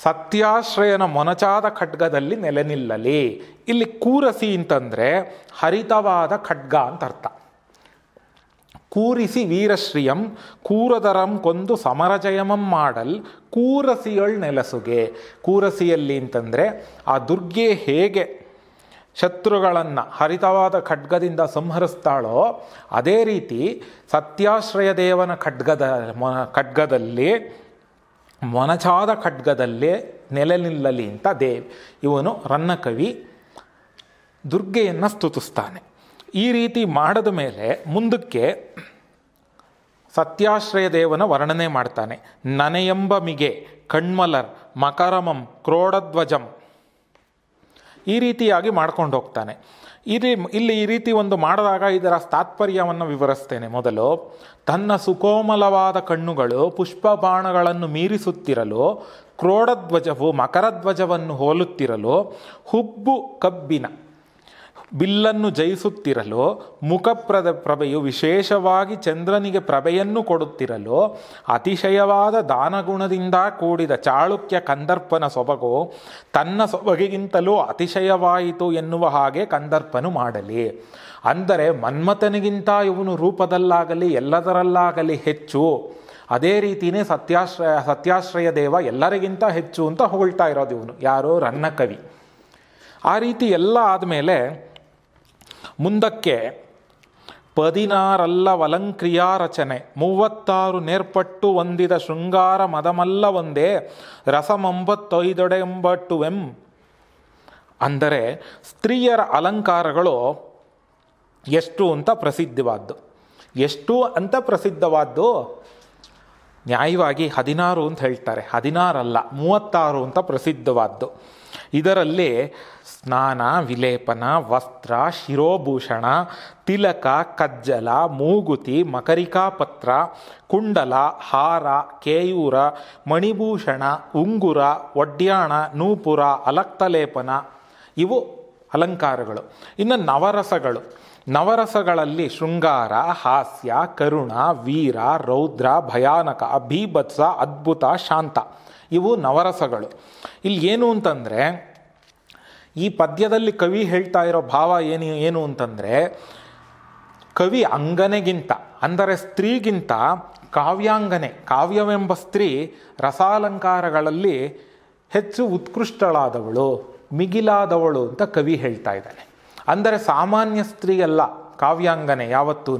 ಸತ್ಯಾಶ್ರಯನ ಮೊನಚಾದ ಖಡ್ಗದಲ್ಲಿ ನೆಲೆ ನಿಲ್ಲಲಿ ಇಲ್ಲಿ ಕೂರಸಿ ಅಂತಂದರೆ ಹರಿತವಾದ ಖಡ್ಗ ಅಂತ ಅರ್ಥ ಕೂರಿಸಿ ವೀರಶ್ರೀಯಂ ಕೂರದರಂ ಕೊಂದು ಸಮರಜಯಮಂ ಮಾಡಲ್ ಕೂರಸಿಯಳ್ ನೆಲಸುಗೆ ಕೂರಸಿಯಲ್ಲಿ ಅಂತಂದರೆ ಆ ದುರ್ಗೆ ಹೇಗೆ ಶತ್ರುಗಳನ್ನು ಹರಿತವಾದ ಖಡ್ಗದಿಂದ ಸಂಹರಿಸ್ತಾಳೋ ಅದೇ ರೀತಿ ಸತ್ಯಾಶ್ರಯ ದೇವನ ಖಡ್ಗದ ಮೊ ಖಡ್ಗದಲ್ಲಿ ಮೊನಚಾದ ಖಡ್ಗದಲ್ಲಿ ನೆಲೆ ನಿಲ್ಲಲಿ ಅಂತ ದೇವ್ ಇವನು ರನ್ನಕವಿ ದುರ್ಗೆಯನ್ನು ಸ್ತುತಿಸ್ತಾನೆ ಈ ರೀತಿ ಮಾಡಿದ ಮೇಲೆ ಮುಂದಕ್ಕೆ ಸತ್ಯಾಶ್ರಯ ದೇವನ ವರ್ಣನೆ ಮಾಡ್ತಾನೆ ನನೆಯೆಂಬ ಮಿಗೆ ಕಣ್ಮಲರ್ ಮಕರಮಂ ಕ್ರೋಡಧ್ವಜಂ ಈ ರೀತಿಯಾಗಿ ಮಾಡ್ಕೊಂಡು ಹೋಗ್ತಾನೆ ಇಲ್ಲಿ ಇಲ್ಲಿ ಈ ರೀತಿ ಒಂದು ಮಾಡಿದಾಗ ಇದರ ತಾತ್ಪರ್ಯವನ್ನು ವಿವರಿಸ್ತೇನೆ ಮೊದಲು ತನ್ನ ಸುಕೋಮಲವಾದ ಕಣ್ಣುಗಳು ಪುಷ್ಪ ಬಾಣಗಳನ್ನು ಮೀರಿಸುತ್ತಿರಲು ಕ್ರೋಡಧ್ವಜವು ಮಕರಧ್ವಜವನ್ನು ಹೋಲುತ್ತಿರಲು ಹುಬ್ಬು ಕಬ್ಬಿನ ಬಿಲ್ಲನ್ನು ಜಯಿಸುತ್ತಿರಲು ಮುಖಪ್ರದ ಪ್ರಭೆಯು ವಿಶೇಷವಾಗಿ ಚಂದ್ರನಿಗೆ ಪ್ರಭೆಯನ್ನು ಕೊಡುತ್ತಿರಲು ಅತಿಶಯವಾದ ದಾನಗುಣದಿಂದ ಕೂಡಿದ ಚಾಳುಕ್ಯ ಕಂದರ್ಪನ ಸೊಬಗು ತನ್ನ ಸೊಬಗಿಗಿಂತಲೂ ಅತಿಶಯವಾಯಿತು ಎನ್ನುವ ಹಾಗೆ ಕಂದರ್ಪನು ಮಾಡಲಿ ಅಂದರೆ ಮನ್ಮಥನಿಗಿಂತ ಇವನು ರೂಪದಲ್ಲಾಗಲಿ ಎಲ್ಲದರಲ್ಲಾಗಲಿ ಹೆಚ್ಚು ಅದೇ ರೀತಿಯೇ ಸತ್ಯಾಶ್ರಯ ಸತ್ಯಾಶ್ರಯ ದೇವ ಎಲ್ಲರಿಗಿಂತ ಹೆಚ್ಚು ಅಂತ ಹೊಗಳ್ತಾ ಇರೋದು ಇವನು ಯಾರೋ ರನ್ನ ಕವಿ ಆ ರೀತಿ ಎಲ್ಲ ಆದಮೇಲೆ ಮುಂದಕ್ಕೆ ಪದಿನಾರಲ್ಲವಲಂಕ್ರಿಯಾ ರಚನೆ ಮೂವತ್ತಾರು ನೇರ್ಪಟ್ಟು ಹೊಂದಿದ ಶೃಂಗಾರ ಮದಮಲ್ಲ ಒಂದೇ ಎಂ ಅಂದರೆ ಸ್ತ್ರೀಯರ ಅಲಂಕಾರಗಳು ಎಷ್ಟು ಅಂತ ಪ್ರಸಿದ್ಧವಾದ್ದು ಎಷ್ಟು ಅಂತ ಪ್ರಸಿದ್ಧವಾದ್ದು ನ್ಯಾಯವಾಗಿ ಹದಿನಾರು ಅಂತ ಹೇಳ್ತಾರೆ ಹದಿನಾರಲ್ಲ ಮೂವತ್ತಾರು ಅಂತ ಪ್ರಸಿದ್ಧವಾದ್ದು ಇದರಲ್ಲಿ ಸ್ನಾನ ವಿಲೇಪನ ವಸ್ತ್ರ ಶಿರೋಭೂಷಣ ತಿಲಕ ಕಜ್ಜಲ ಮೂಗುತಿ ಮಕರಿಕಾಪತ್ರ ಕುಂಡಲ ಹಾರ ಕೇಯೂರ ಮಣಿಭೂಷಣ ಉಂಗುರ ಒಡ್ಯಾಣ ನೂಪುರ ಅಲಕ್ತಲೇಪನ ಇವು ಅಲಂಕಾರಗಳು ಇನ್ನು ನವರಸಗಳು ನವರಸಗಳಲ್ಲಿ ಶೃಂಗಾರ ಹಾಸ್ಯ ಕರುಣ ವೀರ ರೌದ್ರ ಭಯಾನಕ ಅಭೀಭತ್ಸ ಅದ್ಭುತ ಶಾಂತ ಇವು ನವರಸಗಳು ಇಲ್ಲಿ ಏನು ಅಂತಂದರೆ ಈ ಪದ್ಯದಲ್ಲಿ ಕವಿ ಹೇಳ್ತಾ ಇರೋ ಭಾವ ಏನು ಏನು ಅಂತಂದರೆ ಕವಿ ಅಂಗನೆಗಿಂತ ಅಂದರೆ ಸ್ತ್ರೀಗಿಂತ ಕಾವ್ಯಾಂಗನೆ ಕಾವ್ಯವೆಂಬ ಸ್ತ್ರೀ ರಸಾಲಂಕಾರಗಳಲ್ಲಿ ಹೆಚ್ಚು ಉತ್ಕೃಷ್ಟಳಾದವಳು ಮಿಗಿಲಾದವಳು ಅಂತ ಕವಿ ಹೇಳ್ತಾ ಇದ್ದಾನೆ ಅಂದರೆ ಸಾಮಾನ್ಯ ಸ್ತ್ರೀಯಲ್ಲ ಕಾವ್ಯಾಂಗನೆ ಯಾವತ್ತೂ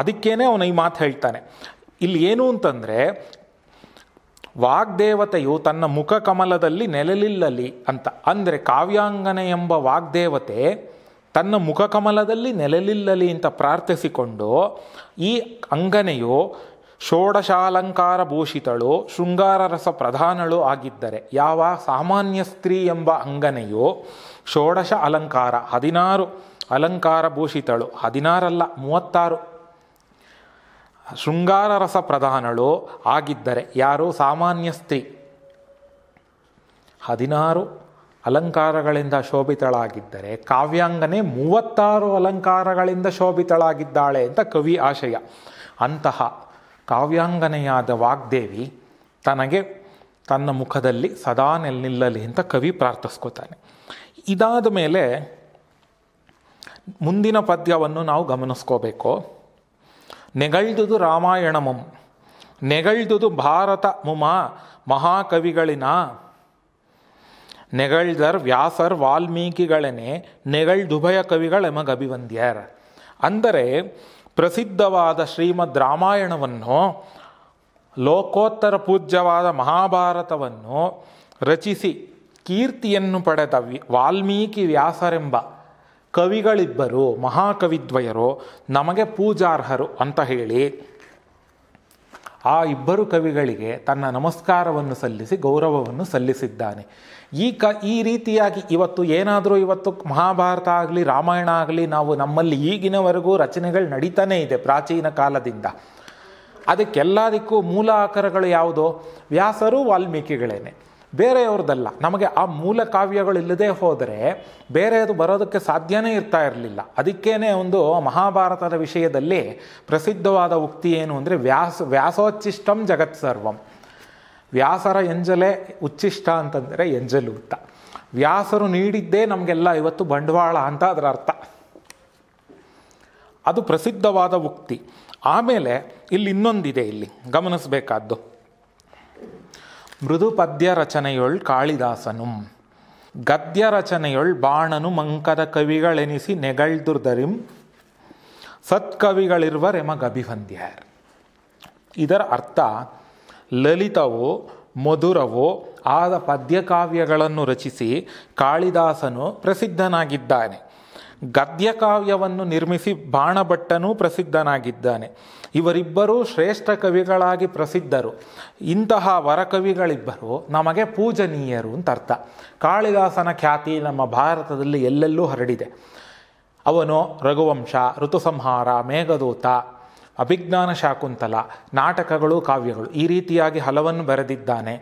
ಅದಕ್ಕೇನೆ ಅವನು ಈ ಮಾತು ಹೇಳ್ತಾನೆ ಇಲ್ಲಿ ಏನು ಅಂತಂದರೆ ವಾಗ್ದೇವತೆಯು ತನ್ನ ಮುಖ ಕಮಲದಲ್ಲಿ ನೆಲೆಲಿಲ್ಲಲಿ ಅಂತ ಅಂದರೆ ಕಾವ್ಯಾಂಗನೆ ಎಂಬ ವಾಗ್ದೇವತೆ ತನ್ನ ಮುಖಕಮಲದಲ್ಲಿ ನೆಲೆಲಿಲ್ಲಲಿ ಅಂತ ಪ್ರಾರ್ಥಿಸಿಕೊಂಡು ಈ ಅಂಗನೆಯು ಷೋಡಶಾಲಂಕಾರ ಭೂಷಿತಳು ಶೃಂಗಾರ ರಸ ಪ್ರಧಾನಳು ಆಗಿದ್ದರೆ ಯಾವ ಸಾಮಾನ್ಯ ಸ್ತ್ರೀ ಎಂಬ ಅಂಗನೆಯು ಷೋಡಶ ಅಲಂಕಾರ ಹದಿನಾರು ಅಲಂಕಾರ ಭೂಷಿತಳು ಹದಿನಾರಲ್ಲ ಮೂವತ್ತಾರು ಶೃಂಗಾರರಸ ಪ್ರಧಾನಳು ಆಗಿದ್ದರೆ ಯಾರು ಸಾಮಾನ್ಯ ಸ್ತ್ರೀ ಹದಿನಾರು ಅಲಂಕಾರಗಳಿಂದ ಶೋಭಿತಳಾಗಿದ್ದರೆ ಕಾವ್ಯಾಂಗನೆ ಮೂವತ್ತಾರು ಅಲಂಕಾರಗಳಿಂದ ಶೋಭಿತಳಾಗಿದ್ದಾಳೆ ಅಂತ ಕವಿ ಆಶಯ ಅಂತಹ ಕಾವ್ಯಾಂಗನೆಯಾದ ವಾಗ್ದೇವಿ ತನಗೆ ತನ್ನ ಮುಖದಲ್ಲಿ ಸದಾ ನಿಲ್ಲಲಿ ಅಂತ ಕವಿ ಪ್ರಾರ್ಥಿಸ್ಕೋತಾನೆ ಇದಾದ ಮೇಲೆ ಮುಂದಿನ ಪದ್ಯವನ್ನು ನಾವು ಗಮನಿಸ್ಕೋಬೇಕು ನೆಗಳ್ದುದು ರಾಮಾಯಣ ಮುಂ ನೆಗಳ್ದುದು ಭಾರತ ಮುಮ ಮಹಾಕವಿಗಳಿನ ನೆಗಳ್ದರ್ ವ್ಯಾಸರ್ ವಾಲ್ಮೀಕಿಗಳೇನೆ ನೆಗಳ್ದುಭಯ ಕವಿಗಳ ಗಭಿವಂದ್ಯರ್ ಅಂದರೆ ಪ್ರಸಿದ್ಧವಾದ ಶ್ರೀಮದ್ ರಾಮಾಯಣವನ್ನು ಲೋಕೋತ್ತರ ಪೂಜ್ಯವಾದ ಮಹಾಭಾರತವನ್ನು ರಚಿಸಿ ಕೀರ್ತಿಯನ್ನು ಪಡೆದ ವಾಲ್ಮೀಕಿ ವ್ಯಾಸರೆಂಬ ಕವಿಗಳಿಬ್ಬರು ಮಹಾಕವಿದ್ವಯರು ನಮಗೆ ಪೂಜಾರ್ಹರು ಅಂತ ಹೇಳಿ ಆ ಇಬ್ಬರು ಕವಿಗಳಿಗೆ ತನ್ನ ನಮಸ್ಕಾರವನ್ನು ಸಲ್ಲಿಸಿ ಗೌರವವನ್ನು ಸಲ್ಲಿಸಿದ್ದಾನೆ ಈ ಕ ಈ ರೀತಿಯಾಗಿ ಇವತ್ತು ಏನಾದರೂ ಇವತ್ತು ಮಹಾಭಾರತ ಆಗಲಿ ರಾಮಾಯಣ ಆಗಲಿ ನಾವು ನಮ್ಮಲ್ಲಿ ಈಗಿನವರೆಗೂ ರಚನೆಗಳು ನಡೀತಾನೇ ಇದೆ ಪ್ರಾಚೀನ ಕಾಲದಿಂದ ಅದಕ್ಕೆಲ್ಲದಕ್ಕೂ ಮೂಲ ಆಕರಗಳು ಯಾವುದೋ ವ್ಯಾಸರು ವಾಲ್ಮೀಕಿಗಳೇನೆ ಬೇರೆಯವ್ರದ್ದಲ್ಲ ನಮಗೆ ಆ ಮೂಲ ಕಾವ್ಯಗಳಿಲ್ಲದೆ ಹೋದರೆ ಬೇರೆಯದು ಬರೋದಕ್ಕೆ ಸಾಧ್ಯನೇ ಇರ್ತಾ ಇರಲಿಲ್ಲ ಅದಕ್ಕೇನೆ ಒಂದು ಮಹಾಭಾರತದ ವಿಷಯದಲ್ಲಿ ಪ್ರಸಿದ್ಧವಾದ ಉಕ್ತಿ ಏನು ಅಂದರೆ ವ್ಯಾಸ ವ್ಯಾಸೋಚ್ಚಿಷ್ಟಂ ಜಗತ್ ಸರ್ವಂ ವ್ಯಾಸರ ಎಂಜಲೆ ಉಚ್ಚಿಷ್ಟ ಅಂತಂದರೆ ಎಂಜಲೂತ ವ್ಯಾಸರು ನೀಡಿದ್ದೇ ನಮಗೆಲ್ಲ ಇವತ್ತು ಬಂಡವಾಳ ಅಂತ ಅದರ ಅರ್ಥ ಅದು ಪ್ರಸಿದ್ಧವಾದ ಉಕ್ತಿ ಆಮೇಲೆ ಇಲ್ಲಿ ಇನ್ನೊಂದಿದೆ ಇಲ್ಲಿ ಗಮನಿಸಬೇಕಾದ್ದು ಮೃದು ಪದ್ಯ ರಚನೆಯೊಳ್ ಕಾಳಿದಾಸನುಂ ಗದ್ಯ ರಚನೆಯೊಳ್ ಬಾಣನು ಮಂಕದ ಕವಿಗಳೆನಿಸಿ ನೆಗಳ್ದುರ್ದರಿಂ ಸತ್ಕವಿಗಳಿರುವ ರೆಮ ರೆಮಗಭಿವಂದ್ಯರ್ ಇದರ ಅರ್ಥ ಲಲಿತವೋ ಮಧುರವೋ ಆದ ಪದ್ಯಕಾವ್ಯಗಳನ್ನು ರಚಿಸಿ ಕಾಳಿದಾಸನು ಪ್ರಸಿದ್ಧನಾಗಿದ್ದಾನೆ ಗದ್ಯಕಾವ್ಯವನ್ನು ನಿರ್ಮಿಸಿ ಬಾಣಭಟ್ಟನೂ ಪ್ರಸಿದ್ಧನಾಗಿದ್ದಾನೆ ಇವರಿಬ್ಬರೂ ಶ್ರೇಷ್ಠ ಕವಿಗಳಾಗಿ ಪ್ರಸಿದ್ಧರು ಇಂತಹ ವರಕವಿಗಳಿಬ್ಬರು ನಮಗೆ ಪೂಜನೀಯರು ಅಂತ ಅರ್ಥ ಕಾಳಿದಾಸನ ಖ್ಯಾತಿ ನಮ್ಮ ಭಾರತದಲ್ಲಿ ಎಲ್ಲೆಲ್ಲೂ ಹರಡಿದೆ ಅವನು ರಘುವಂಶ ಋತುಸಂಹಾರ ಮೇಘದೂತ ಅಭಿಜ್ಞಾನ ಶಾಕುಂತಲ ನಾಟಕಗಳು ಕಾವ್ಯಗಳು ಈ ರೀತಿಯಾಗಿ ಹಲವನ್ನು ಬರೆದಿದ್ದಾನೆ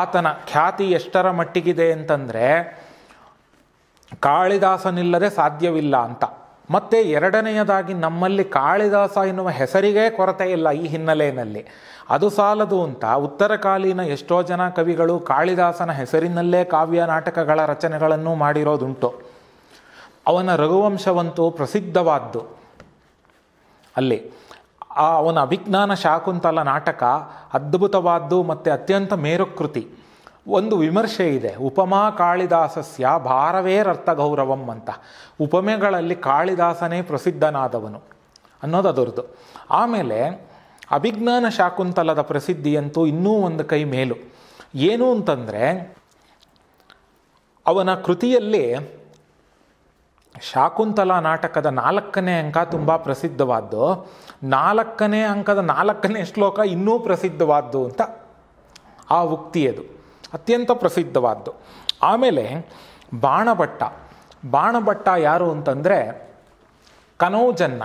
ಆತನ ಖ್ಯಾತಿ ಎಷ್ಟರ ಮಟ್ಟಿಗಿದೆ ಅಂತಂದರೆ ಕಾಳಿದಾಸನಿಲ್ಲದೆ ಸಾಧ್ಯವಿಲ್ಲ ಅಂತ ಮತ್ತೆ ಎರಡನೆಯದಾಗಿ ನಮ್ಮಲ್ಲಿ ಕಾಳಿದಾಸ ಎನ್ನುವ ಹೆಸರಿಗೇ ಕೊರತೆ ಇಲ್ಲ ಈ ಹಿನ್ನೆಲೆಯಲ್ಲಿ ಅದು ಸಾಲದು ಅಂತ ಉತ್ತರಕಾಲೀನ ಎಷ್ಟೋ ಜನ ಕವಿಗಳು ಕಾಳಿದಾಸನ ಹೆಸರಿನಲ್ಲೇ ಕಾವ್ಯ ನಾಟಕಗಳ ರಚನೆಗಳನ್ನು ಮಾಡಿರೋದುಂಟು ಅವನ ರಘುವಂಶವಂತೂ ಪ್ರಸಿದ್ಧವಾದ್ದು ಅಲ್ಲಿ ಆ ಅವನ ಅಭಿಜ್ಞಾನ ಶಾಕುಂತಲ ನಾಟಕ ಅದ್ಭುತವಾದ್ದು ಮತ್ತು ಅತ್ಯಂತ ಮೇರುಕೃತಿ ಒಂದು ವಿಮರ್ಶೆ ಇದೆ ಉಪಮಾ ಕಾಳಿದಾಸಸ್ಯ ಭಾರವೇರರ್ಥ ಗೌರವಂ ಅಂತ ಉಪಮೆಗಳಲ್ಲಿ ಕಾಳಿದಾಸನೇ ಪ್ರಸಿದ್ಧನಾದವನು ಅನ್ನೋದು ಅದರದು ಆಮೇಲೆ ಅಭಿಜ್ಞಾನ ಶಾಕುಂತಲದ ಪ್ರಸಿದ್ಧಿಯಂತೂ ಇನ್ನೂ ಒಂದು ಕೈ ಮೇಲು ಏನು ಅಂತಂದರೆ ಅವನ ಕೃತಿಯಲ್ಲಿ ಶಾಕುಂತಲ ನಾಟಕದ ನಾಲ್ಕನೇ ಅಂಕ ತುಂಬ ಪ್ರಸಿದ್ಧವಾದ್ದು ನಾಲ್ಕನೇ ಅಂಕದ ನಾಲ್ಕನೇ ಶ್ಲೋಕ ಇನ್ನೂ ಪ್ರಸಿದ್ಧವಾದ್ದು ಅಂತ ಆ ಉಕ್ತಿಯದು ಅತ್ಯಂತ ಪ್ರಸಿದ್ಧವಾದ್ದು ಆಮೇಲೆ ಬಾಣಭಟ್ಟ ಬಾಣಭಟ್ಟ ಯಾರು ಅಂತಂದರೆ ಕನೌಜನ್ನ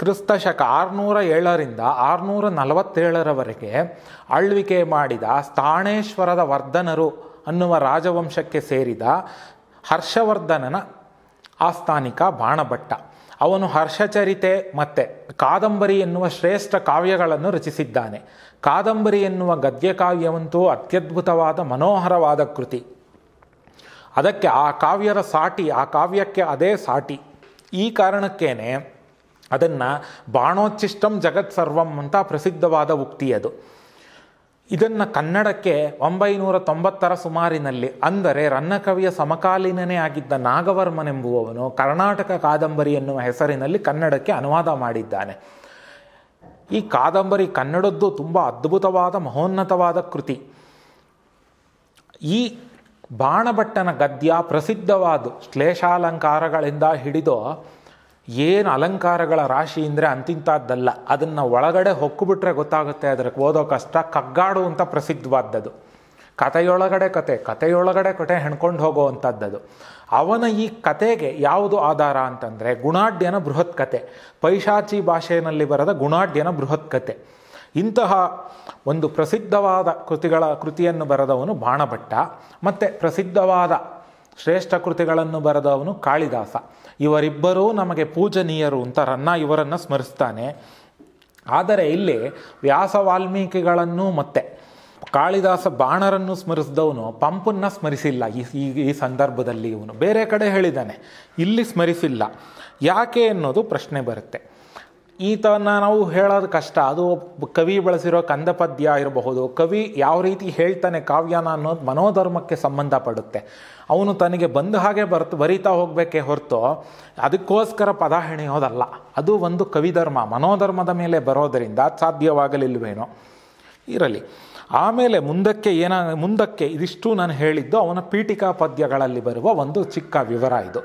ಕ್ರಿಸ್ತ ಶಕ ಆರುನೂರ ಏಳರಿಂದ ಆರುನೂರ ನಲವತ್ತೇಳರವರೆಗೆ ಆಳ್ವಿಕೆ ಮಾಡಿದ ಸ್ಥಾಣೇಶ್ವರದ ವರ್ಧನರು ಅನ್ನುವ ರಾಜವಂಶಕ್ಕೆ ಸೇರಿದ ಹರ್ಷವರ್ಧನನ ಆಸ್ಥಾನಿಕ ಬಾಣಭಟ್ಟ ಅವನು ಹರ್ಷಚರಿತೆ ಮತ್ತು ಕಾದಂಬರಿ ಎನ್ನುವ ಶ್ರೇಷ್ಠ ಕಾವ್ಯಗಳನ್ನು ರಚಿಸಿದ್ದಾನೆ ಕಾದಂಬರಿ ಎನ್ನುವ ಗದ್ಯಕಾವ್ಯವಂತೂ ಅತ್ಯದ್ಭುತವಾದ ಮನೋಹರವಾದ ಕೃತಿ ಅದಕ್ಕೆ ಆ ಕಾವ್ಯರ ಸಾಟಿ ಆ ಕಾವ್ಯಕ್ಕೆ ಅದೇ ಸಾಟಿ ಈ ಕಾರಣಕ್ಕೇನೆ ಅದನ್ನು ಬಾಣೋಚ್ಚಿಷ್ಟಂ ಜಗತ್ ಸರ್ವಂ ಅಂತ ಪ್ರಸಿದ್ಧವಾದ ಉಕ್ತಿ ಅದು ಇದನ್ನು ಕನ್ನಡಕ್ಕೆ ಒಂಬೈನೂರ ತೊಂಬತ್ತರ ಸುಮಾರಿನಲ್ಲಿ ಅಂದರೆ ರನ್ನಕವಿಯ ಸಮಕಾಲೀನನೇ ಆಗಿದ್ದ ನಾಗವರ್ಮನೆಂಬುವವನು ಕರ್ನಾಟಕ ಕಾದಂಬರಿ ಎನ್ನುವ ಹೆಸರಿನಲ್ಲಿ ಕನ್ನಡಕ್ಕೆ ಅನುವಾದ ಮಾಡಿದ್ದಾನೆ ಈ ಕಾದಂಬರಿ ಕನ್ನಡದ್ದು ತುಂಬ ಅದ್ಭುತವಾದ ಮಹೋನ್ನತವಾದ ಕೃತಿ ಈ ಬಾಣಭಟ್ಟನ ಗದ್ಯ ಪ್ರಸಿದ್ಧವಾದ ಶ್ಲೇಷಾಲಂಕಾರಗಳಿಂದ ಹಿಡಿದು ಏನು ಅಲಂಕಾರಗಳ ರಾಶಿ ಅಂದರೆ ಅಂತಿಂಥದ್ದಲ್ಲ ಅದನ್ನು ಒಳಗಡೆ ಹೊಕ್ಕುಬಿಟ್ರೆ ಗೊತ್ತಾಗುತ್ತೆ ಅದಕ್ಕೆ ಓದೋ ಕಷ್ಟ ಕಗ್ಗಾಡು ಅಂತ ಪ್ರಸಿದ್ಧವಾದದ್ದು ಕಥೆಯೊಳಗಡೆ ಕತೆ ಕಥೆಯೊಳಗಡೆ ಕತೆ ಹೆಣ್ಕೊಂಡು ಹೋಗೋವಂಥದ್ದು ಅವನ ಈ ಕತೆಗೆ ಯಾವುದು ಆಧಾರ ಅಂತಂದರೆ ಗುಣಾಢ್ಯನ ಬೃಹತ್ ಕತೆ ಪೈಶಾಚಿ ಭಾಷೆಯಲ್ಲಿ ಬರೆದ ಗುಣಾಢ್ಯನ ಬೃಹತ್ ಕತೆ ಇಂತಹ ಒಂದು ಪ್ರಸಿದ್ಧವಾದ ಕೃತಿಗಳ ಕೃತಿಯನ್ನು ಬರೆದವನು ಬಾಣಭಟ್ಟ ಮತ್ತು ಪ್ರಸಿದ್ಧವಾದ ಶ್ರೇಷ್ಠ ಕೃತಿಗಳನ್ನು ಬರೆದವನು ಕಾಳಿದಾಸ ಇವರಿಬ್ಬರೂ ನಮಗೆ ಪೂಜನೀಯರು ಅಂತ ರನ್ನ ಇವರನ್ನು ಸ್ಮರಿಸ್ತಾನೆ ಆದರೆ ಇಲ್ಲಿ ವ್ಯಾಸ ವಾಲ್ಮೀಕಿಗಳನ್ನು ಮತ್ತೆ ಕಾಳಿದಾಸ ಬಾಣರನ್ನು ಸ್ಮರಿಸಿದವನು ಪಂಪನ್ನು ಸ್ಮರಿಸಿಲ್ಲ ಈ ಈ ಸಂದರ್ಭದಲ್ಲಿ ಇವನು ಬೇರೆ ಕಡೆ ಹೇಳಿದ್ದಾನೆ ಇಲ್ಲಿ ಸ್ಮರಿಸಿಲ್ಲ ಯಾಕೆ ಅನ್ನೋದು ಪ್ರಶ್ನೆ ಬರುತ್ತೆ ಈತನ ನಾವು ಹೇಳೋದು ಕಷ್ಟ ಅದು ಕವಿ ಬಳಸಿರೋ ಕಂದಪದ್ಯ ಇರಬಹುದು ಕವಿ ಯಾವ ರೀತಿ ಹೇಳ್ತಾನೆ ಕಾವ್ಯನ ಅನ್ನೋದು ಮನೋಧರ್ಮಕ್ಕೆ ಸಂಬಂಧಪಡುತ್ತೆ ಅವನು ತನಗೆ ಬಂದ ಹಾಗೆ ಬರ್ತ ಬರೀತಾ ಹೋಗಬೇಕೇ ಹೊರತು ಅದಕ್ಕೋಸ್ಕರ ಪದ ಹೆಣೆಯೋದಲ್ಲ ಅದು ಒಂದು ಕವಿಧರ್ಮ ಮನೋಧರ್ಮದ ಮೇಲೆ ಬರೋದರಿಂದ ಸಾಧ್ಯವಾಗಲಿಲ್ವೇನೋ ಇರಲಿ ಆಮೇಲೆ ಮುಂದಕ್ಕೆ ಏನ ಮುಂದಕ್ಕೆ ಇದಿಷ್ಟು ನಾನು ಹೇಳಿದ್ದು ಅವನ ಪೀಠಿಕಾ ಪದ್ಯಗಳಲ್ಲಿ ಬರುವ ಒಂದು ಚಿಕ್ಕ ವಿವರ ಇದು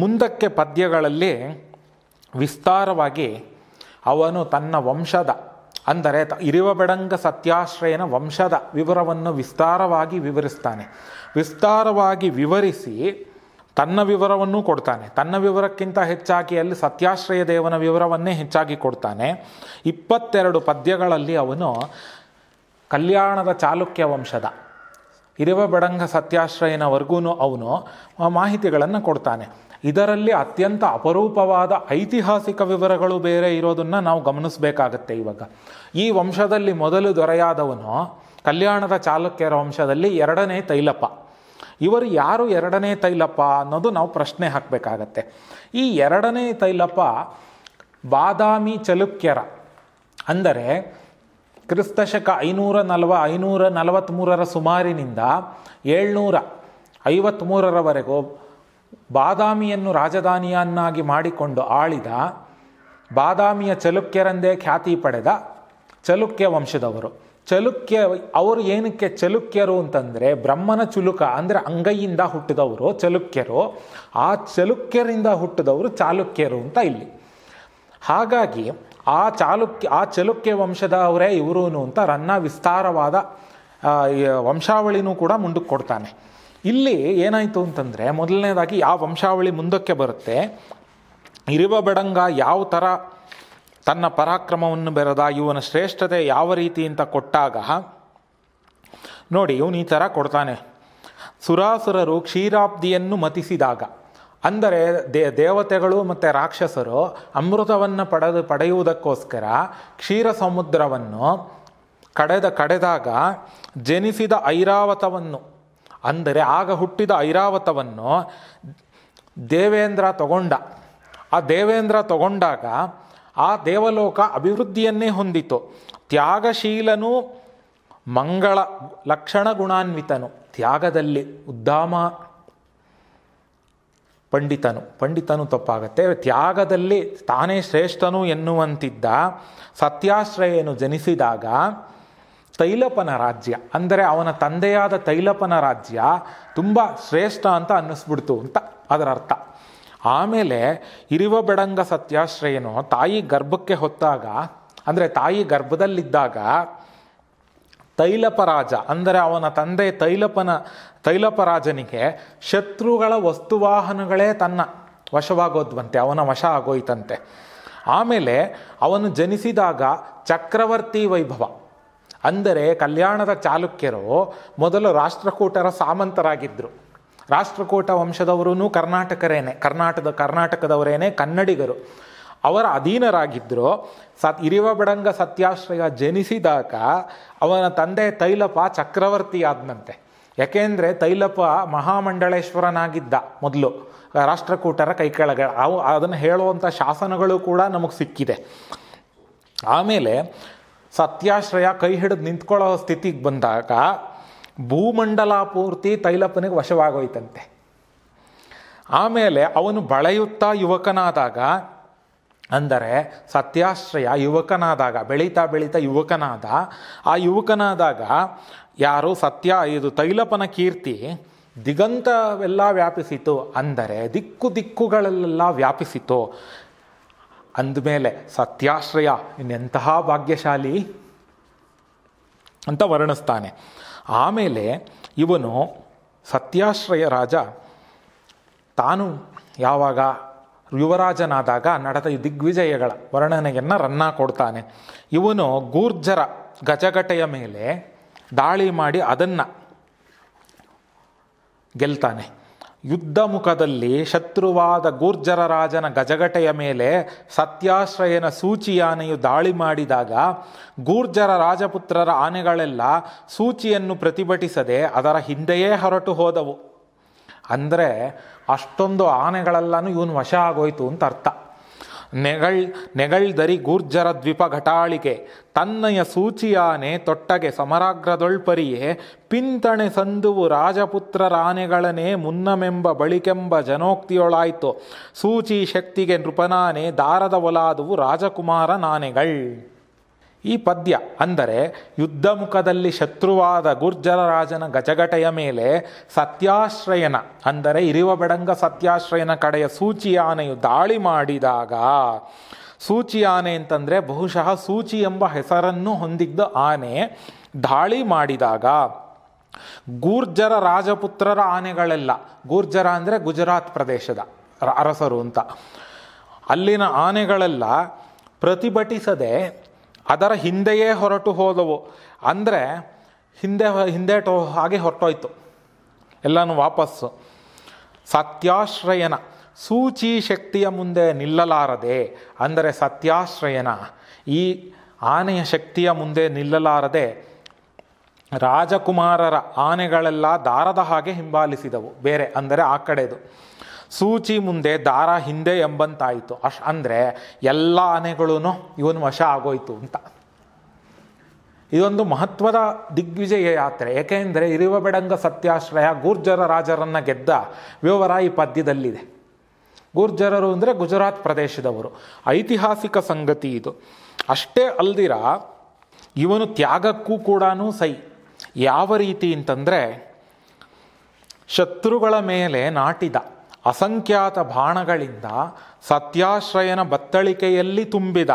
ಮುಂದಕ್ಕೆ ಪದ್ಯಗಳಲ್ಲಿ ವಿಸ್ತಾರವಾಗಿ ಅವನು ತನ್ನ ವಂಶದ ಅಂದರೆ ಇರುವ ಬೆಡಂಗ ಸತ್ಯಾಶ್ರಯನ ವಂಶದ ವಿವರವನ್ನು ವಿಸ್ತಾರವಾಗಿ ವಿವರಿಸ್ತಾನೆ ವಿಸ್ತಾರವಾಗಿ ವಿವರಿಸಿ ತನ್ನ ವಿವರವನ್ನು ಕೊಡ್ತಾನೆ ತನ್ನ ವಿವರಕ್ಕಿಂತ ಹೆಚ್ಚಾಗಿ ಅಲ್ಲಿ ಸತ್ಯಾಶ್ರಯ ದೇವನ ವಿವರವನ್ನೇ ಹೆಚ್ಚಾಗಿ ಕೊಡ್ತಾನೆ ಇಪ್ಪತ್ತೆರಡು ಪದ್ಯಗಳಲ್ಲಿ ಅವನು ಕಲ್ಯಾಣದ ಚಾಲುಕ್ಯ ವಂಶದ ಇರವ ಬಡಂಗ ಸತ್ಯಾಶ್ರಯನವರೆಗೂ ಅವನು ಮಾಹಿತಿಗಳನ್ನು ಕೊಡ್ತಾನೆ ಇದರಲ್ಲಿ ಅತ್ಯಂತ ಅಪರೂಪವಾದ ಐತಿಹಾಸಿಕ ವಿವರಗಳು ಬೇರೆ ಇರೋದನ್ನು ನಾವು ಗಮನಿಸಬೇಕಾಗತ್ತೆ ಇವಾಗ ಈ ವಂಶದಲ್ಲಿ ಮೊದಲು ದೊರೆಯಾದವನು ಕಲ್ಯಾಣದ ಚಾಲುಕ್ಯರ ವಂಶದಲ್ಲಿ ಎರಡನೇ ತೈಲಪ್ಪ ಇವರು ಯಾರು ಎರಡನೇ ತೈಲಪ್ಪ ಅನ್ನೋದು ನಾವು ಪ್ರಶ್ನೆ ಹಾಕಬೇಕಾಗತ್ತೆ ಈ ಎರಡನೇ ತೈಲಪ್ಪ ಬಾದಾಮಿ ಚಲುಕ್ಯರ ಅಂದರೆ ಕ್ರಿಸ್ತಶಕ ಐನೂರ ನಲವ ಐನೂರ ನಲವತ್ತ್ಮೂರರ ಸುಮಾರಿನಿಂದ ಏಳ್ನೂರ ಐವತ್ತ್ಮೂರರವರೆಗೂ ಬಾದಾಮಿಯನ್ನು ರಾಜಧಾನಿಯನ್ನಾಗಿ ಮಾಡಿಕೊಂಡು ಆಳಿದ ಬಾದಾಮಿಯ ಚಲುಕ್ಯರಂದೇ ಖ್ಯಾತಿ ಪಡೆದ ಚಲುಕ್ಯ ವಂಶದವರು ಚಲುಕ್ಯ ಅವರು ಏನಕ್ಕೆ ಚಲುಕ್ಯರು ಅಂತಂದರೆ ಬ್ರಹ್ಮನ ಚುಲುಕ ಅಂದರೆ ಅಂಗೈಯಿಂದ ಹುಟ್ಟಿದವರು ಚಲುಕ್ಯರು ಆ ಚಲುಕ್ಯರಿಂದ ಹುಟ್ಟಿದವರು ಚಾಲುಕ್ಯರು ಅಂತ ಇಲ್ಲಿ ಹಾಗಾಗಿ ಆ ಚಾಲುಕ್ಯ ಆ ಚಲುಕ್ಯ ವಂಶದ ಅವರೇ ಇವರೂನು ಅಂತ ರನ್ನ ವಿಸ್ತಾರವಾದ ವಂಶಾವಳಿನೂ ಕೂಡ ಮುಂದಕ್ಕೆ ಕೊಡ್ತಾನೆ ಇಲ್ಲಿ ಏನಾಯಿತು ಅಂತಂದರೆ ಮೊದಲನೇದಾಗಿ ಯಾವ ವಂಶಾವಳಿ ಮುಂದಕ್ಕೆ ಬರುತ್ತೆ ಇರುವ ಬಡಂಗ ಯಾವ ಥರ ತನ್ನ ಪರಾಕ್ರಮವನ್ನು ಬೆರೆದ ಇವನ ಶ್ರೇಷ್ಠತೆ ಯಾವ ರೀತಿ ಅಂತ ಕೊಟ್ಟಾಗ ನೋಡಿ ಇವನು ಈ ಥರ ಕೊಡ್ತಾನೆ ಸುರಾಸುರರು ಕ್ಷೀರಾಬ್ದಿಯನ್ನು ಮತಿಸಿದಾಗ ಅಂದರೆ ದೇ ದೇವತೆಗಳು ಮತ್ತು ರಾಕ್ಷಸರು ಅಮೃತವನ್ನು ಪಡೆದು ಪಡೆಯುವುದಕ್ಕೋಸ್ಕರ ಕ್ಷೀರ ಸಮುದ್ರವನ್ನು ಕಡೆದ ಕಡೆದಾಗ ಜನಿಸಿದ ಐರಾವತವನ್ನು ಅಂದರೆ ಆಗ ಹುಟ್ಟಿದ ಐರಾವತವನ್ನು ದೇವೇಂದ್ರ ತಗೊಂಡ ಆ ದೇವೇಂದ್ರ ತಗೊಂಡಾಗ ಆ ದೇವಲೋಕ ಅಭಿವೃದ್ಧಿಯನ್ನೇ ಹೊಂದಿತು ತ್ಯಾಗಶೀಲನೂ ಮಂಗಳ ಲಕ್ಷಣ ಗುಣಾನ್ವಿತನು ತ್ಯಾಗದಲ್ಲಿ ಉದ್ದಾಮ ಪಂಡಿತನು ಪಂಡಿತನು ತಪ್ಪಾಗತ್ತೆ ತ್ಯಾಗದಲ್ಲಿ ತಾನೇ ಶ್ರೇಷ್ಠನು ಎನ್ನುವಂತಿದ್ದ ಸತ್ಯಾಶ್ರಯನು ಜನಿಸಿದಾಗ ತೈಲಪನ ರಾಜ್ಯ ಅಂದರೆ ಅವನ ತಂದೆಯಾದ ತೈಲಪನ ರಾಜ್ಯ ತುಂಬ ಶ್ರೇಷ್ಠ ಅಂತ ಅನ್ನಿಸ್ಬಿಡ್ತು ಅಂತ ಅದರ ಅರ್ಥ ಆಮೇಲೆ ಇರುವ ಬೆಡಂಗ ಸತ್ಯಾಶ್ರಯನು ತಾಯಿ ಗರ್ಭಕ್ಕೆ ಹೊತ್ತಾಗ ಅಂದರೆ ತಾಯಿ ಗರ್ಭದಲ್ಲಿದ್ದಾಗ ತೈಲಪರಾಜ ಅಂದರೆ ಅವನ ತಂದೆ ತೈಲಪನ ತೈಲಪರಾಜನಿಗೆ ಶತ್ರುಗಳ ವಸ್ತುವಾಹನಗಳೇ ತನ್ನ ವಶವಾಗೋದ್ವಂತೆ ಅವನ ವಶ ಆಗೋಯ್ತಂತೆ ಆಮೇಲೆ ಅವನು ಜನಿಸಿದಾಗ ಚಕ್ರವರ್ತಿ ವೈಭವ ಅಂದರೆ ಕಲ್ಯಾಣದ ಚಾಲುಕ್ಯರು ಮೊದಲು ರಾಷ್ಟ್ರಕೂಟರ ಸಾಮಂತರಾಗಿದ್ದರು ರಾಷ್ಟ್ರಕೂಟ ವಂಶದವರೂ ಕರ್ನಾಟಕರೇನೆ ಕರ್ನಾಟಕದ ಕರ್ನಾಟಕದವರೇನೆ ಕನ್ನಡಿಗರು ಅವರ ಅಧೀನರಾಗಿದ್ದರು ಸತ್ ಇರಿವ ಬಡಂಗ ಸತ್ಯಾಶ್ರಯ ಜನಿಸಿದಾಗ ಅವನ ತಂದೆ ತೈಲಪ ಚಕ್ರವರ್ತಿಯಾದನಂತೆ ಯಾಕೆಂದರೆ ತೈಲಪ ಮಹಾಮಂಡಳೇಶ್ವರನಾಗಿದ್ದ ಮೊದಲು ರಾಷ್ಟ್ರಕೂಟರ ಕೈಕೆಳಗ ಅವು ಅದನ್ನು ಹೇಳುವಂಥ ಶಾಸನಗಳು ಕೂಡ ನಮಗೆ ಸಿಕ್ಕಿದೆ ಆಮೇಲೆ ಸತ್ಯಾಶ್ರಯ ಕೈ ಹಿಡಿದು ನಿಂತ್ಕೊಳ್ಳೋ ಸ್ಥಿತಿಗೆ ಬಂದಾಗ ಭೂಮಂಡಲ ಪೂರ್ತಿ ತೈಲಪ್ಪನಿಗೆ ವಶವಾಗೋಯ್ತಂತೆ ಆಮೇಲೆ ಅವನು ಬಳೆಯುತ್ತಾ ಯುವಕನಾದಾಗ ಅಂದರೆ ಸತ್ಯಾಶ್ರಯ ಯುವಕನಾದಾಗ ಬೆಳೀತಾ ಬೆಳೀತಾ ಯುವಕನಾದ ಆ ಯುವಕನಾದಾಗ ಯಾರು ಸತ್ಯ ಇದು ತೈಲಪನ ಕೀರ್ತಿ ದಿಗಂತವೆಲ್ಲ ವ್ಯಾಪಿಸಿತು ಅಂದರೆ ದಿಕ್ಕು ದಿಕ್ಕುಗಳಲ್ಲೆಲ್ಲ ವ್ಯಾಪಿಸಿತು ಅಂದಮೇಲೆ ಸತ್ಯಾಶ್ರಯ ಇನ್ನೆಂತಹ ಭಾಗ್ಯಶಾಲಿ ಅಂತ ವರ್ಣಿಸ್ತಾನೆ ಆಮೇಲೆ ಇವನು ಸತ್ಯಾಶ್ರಯ ರಾಜ ತಾನು ಯಾವಾಗ ಯುವರಾಜನಾದಾಗ ನಡೆದ ದಿಗ್ವಿಜಯಗಳ ವರ್ಣನೆಯನ್ನು ರನ್ನ ಕೊಡ್ತಾನೆ ಇವನು ಗೂರ್ಜರ ಗಜಗಟೆಯ ಮೇಲೆ ದಾಳಿ ಮಾಡಿ ಅದನ್ನು ಗೆಲ್ತಾನೆ ಯುದ್ಧ ಮುಖದಲ್ಲಿ ಶತ್ರುವಾದ ಗೂರ್ಜರ ರಾಜನ ಗಜಗಟೆಯ ಮೇಲೆ ಸತ್ಯಾಶ್ರಯನ ಸೂಚಿಯಾನೆಯು ದಾಳಿ ಮಾಡಿದಾಗ ಗೂರ್ಜರ ರಾಜಪುತ್ರರ ಆನೆಗಳೆಲ್ಲ ಸೂಚಿಯನ್ನು ಪ್ರತಿಭಟಿಸದೆ ಅದರ ಹಿಂದೆಯೇ ಹೊರಟು ಹೋದವು ಅಂದರೆ ಅಷ್ಟೊಂದು ಆನೆಗಳೆಲ್ಲನೂ ಇವನು ವಶ ಆಗೋಯ್ತು ಅಂತ ಅರ್ಥ ನೆಗಳ್ ನೆಗಳ್ದರಿ ಗೂರ್ಜರ ದ್ವಿಪ ಘಟಾಳಿಕೆ ತನ್ನಯ ಸೂಚಿಯಾನೆ ತೊಟ್ಟಗೆ ಸಮರಾಗ್ರದೊಳ್ಪರಿಯೇ ಪಿಂತಣೆ ಸಂದುವು ರಾಜಪುತ್ರರಾನೆಗಳನೇ ಮುನ್ನಮೆಂಬ ಬಳಿಕೆಂಬ ಜನೋಕ್ತಿಯೊಳಾಯ್ತು ಸೂಚಿ ಶಕ್ತಿಗೆ ನೃಪನಾನೆ ದಾರದ ಒಲಾದುವು ರಾಜಕುಮಾರ ನಾನೆಗಳ್ ಈ ಪದ್ಯ ಅಂದರೆ ಯುದ್ಧಮುಖದಲ್ಲಿ ಶತ್ರುವಾದ ಗುರ್ಜರ ರಾಜನ ಗಜಗಟೆಯ ಮೇಲೆ ಸತ್ಯಾಶ್ರಯನ ಅಂದರೆ ಇರುವ ಬೆಡಂಗ ಸತ್ಯಾಶ್ರಯನ ಕಡೆಯ ಆನೆಯು ದಾಳಿ ಮಾಡಿದಾಗ ಸೂಚಿ ಆನೆ ಅಂತಂದರೆ ಬಹುಶಃ ಸೂಚಿ ಎಂಬ ಹೆಸರನ್ನು ಹೊಂದಿದ್ದ ಆನೆ ದಾಳಿ ಮಾಡಿದಾಗ ಗೂರ್ಜರ ರಾಜಪುತ್ರರ ಆನೆಗಳೆಲ್ಲ ಗೂರ್ಜರ ಅಂದರೆ ಗುಜರಾತ್ ಪ್ರದೇಶದ ಅರಸರು ಅಂತ ಅಲ್ಲಿನ ಆನೆಗಳೆಲ್ಲ ಪ್ರತಿಭಟಿಸದೆ ಅದರ ಹಿಂದೆಯೇ ಹೊರಟು ಹೋದವು ಅಂದರೆ ಹಿಂದೆ ಹಿಂದೆ ಹಾಗೆ ಹೊರಟೋಯ್ತು ಎಲ್ಲನೂ ವಾಪಸ್ಸು ಸತ್ಯಾಶ್ರಯನ ಸೂಚಿ ಶಕ್ತಿಯ ಮುಂದೆ ನಿಲ್ಲಲಾರದೆ ಅಂದರೆ ಸತ್ಯಾಶ್ರಯನ ಈ ಆನೆಯ ಶಕ್ತಿಯ ಮುಂದೆ ನಿಲ್ಲಲಾರದೆ ರಾಜಕುಮಾರರ ಆನೆಗಳೆಲ್ಲ ದಾರದ ಹಾಗೆ ಹಿಂಬಾಲಿಸಿದವು ಬೇರೆ ಅಂದರೆ ಆ ಕಡೆದು ಸೂಚಿ ಮುಂದೆ ದಾರ ಹಿಂದೆ ಎಂಬಂತಾಯಿತು ಅಶ್ ಅಂದರೆ ಎಲ್ಲ ಆನೆಗಳೂ ಇವನು ವಶ ಆಗೋಯ್ತು ಅಂತ ಇದೊಂದು ಮಹತ್ವದ ದಿಗ್ವಿಜಯ ಯಾತ್ರೆ ಏಕೆಂದರೆ ಇರುವ ಬೆಡಂಗ ಸತ್ಯಾಶ್ರಯ ಗೂರ್ಜರ ರಾಜರನ್ನು ಗೆದ್ದ ವಿವರ ಈ ಪದ್ಯದಲ್ಲಿದೆ ಗೂರ್ಜರರು ಅಂದರೆ ಗುಜರಾತ್ ಪ್ರದೇಶದವರು ಐತಿಹಾಸಿಕ ಸಂಗತಿ ಇದು ಅಷ್ಟೇ ಅಲ್ದಿರ ಇವನು ತ್ಯಾಗಕ್ಕೂ ಕೂಡ ಸೈ ಯಾವ ರೀತಿ ಅಂತಂದರೆ ಶತ್ರುಗಳ ಮೇಲೆ ನಾಟಿದ ಅಸಂಖ್ಯಾತ ಬಾಣಗಳಿಂದ ಸತ್ಯಾಶ್ರಯನ ಬತ್ತಳಿಕೆಯಲ್ಲಿ ತುಂಬಿದ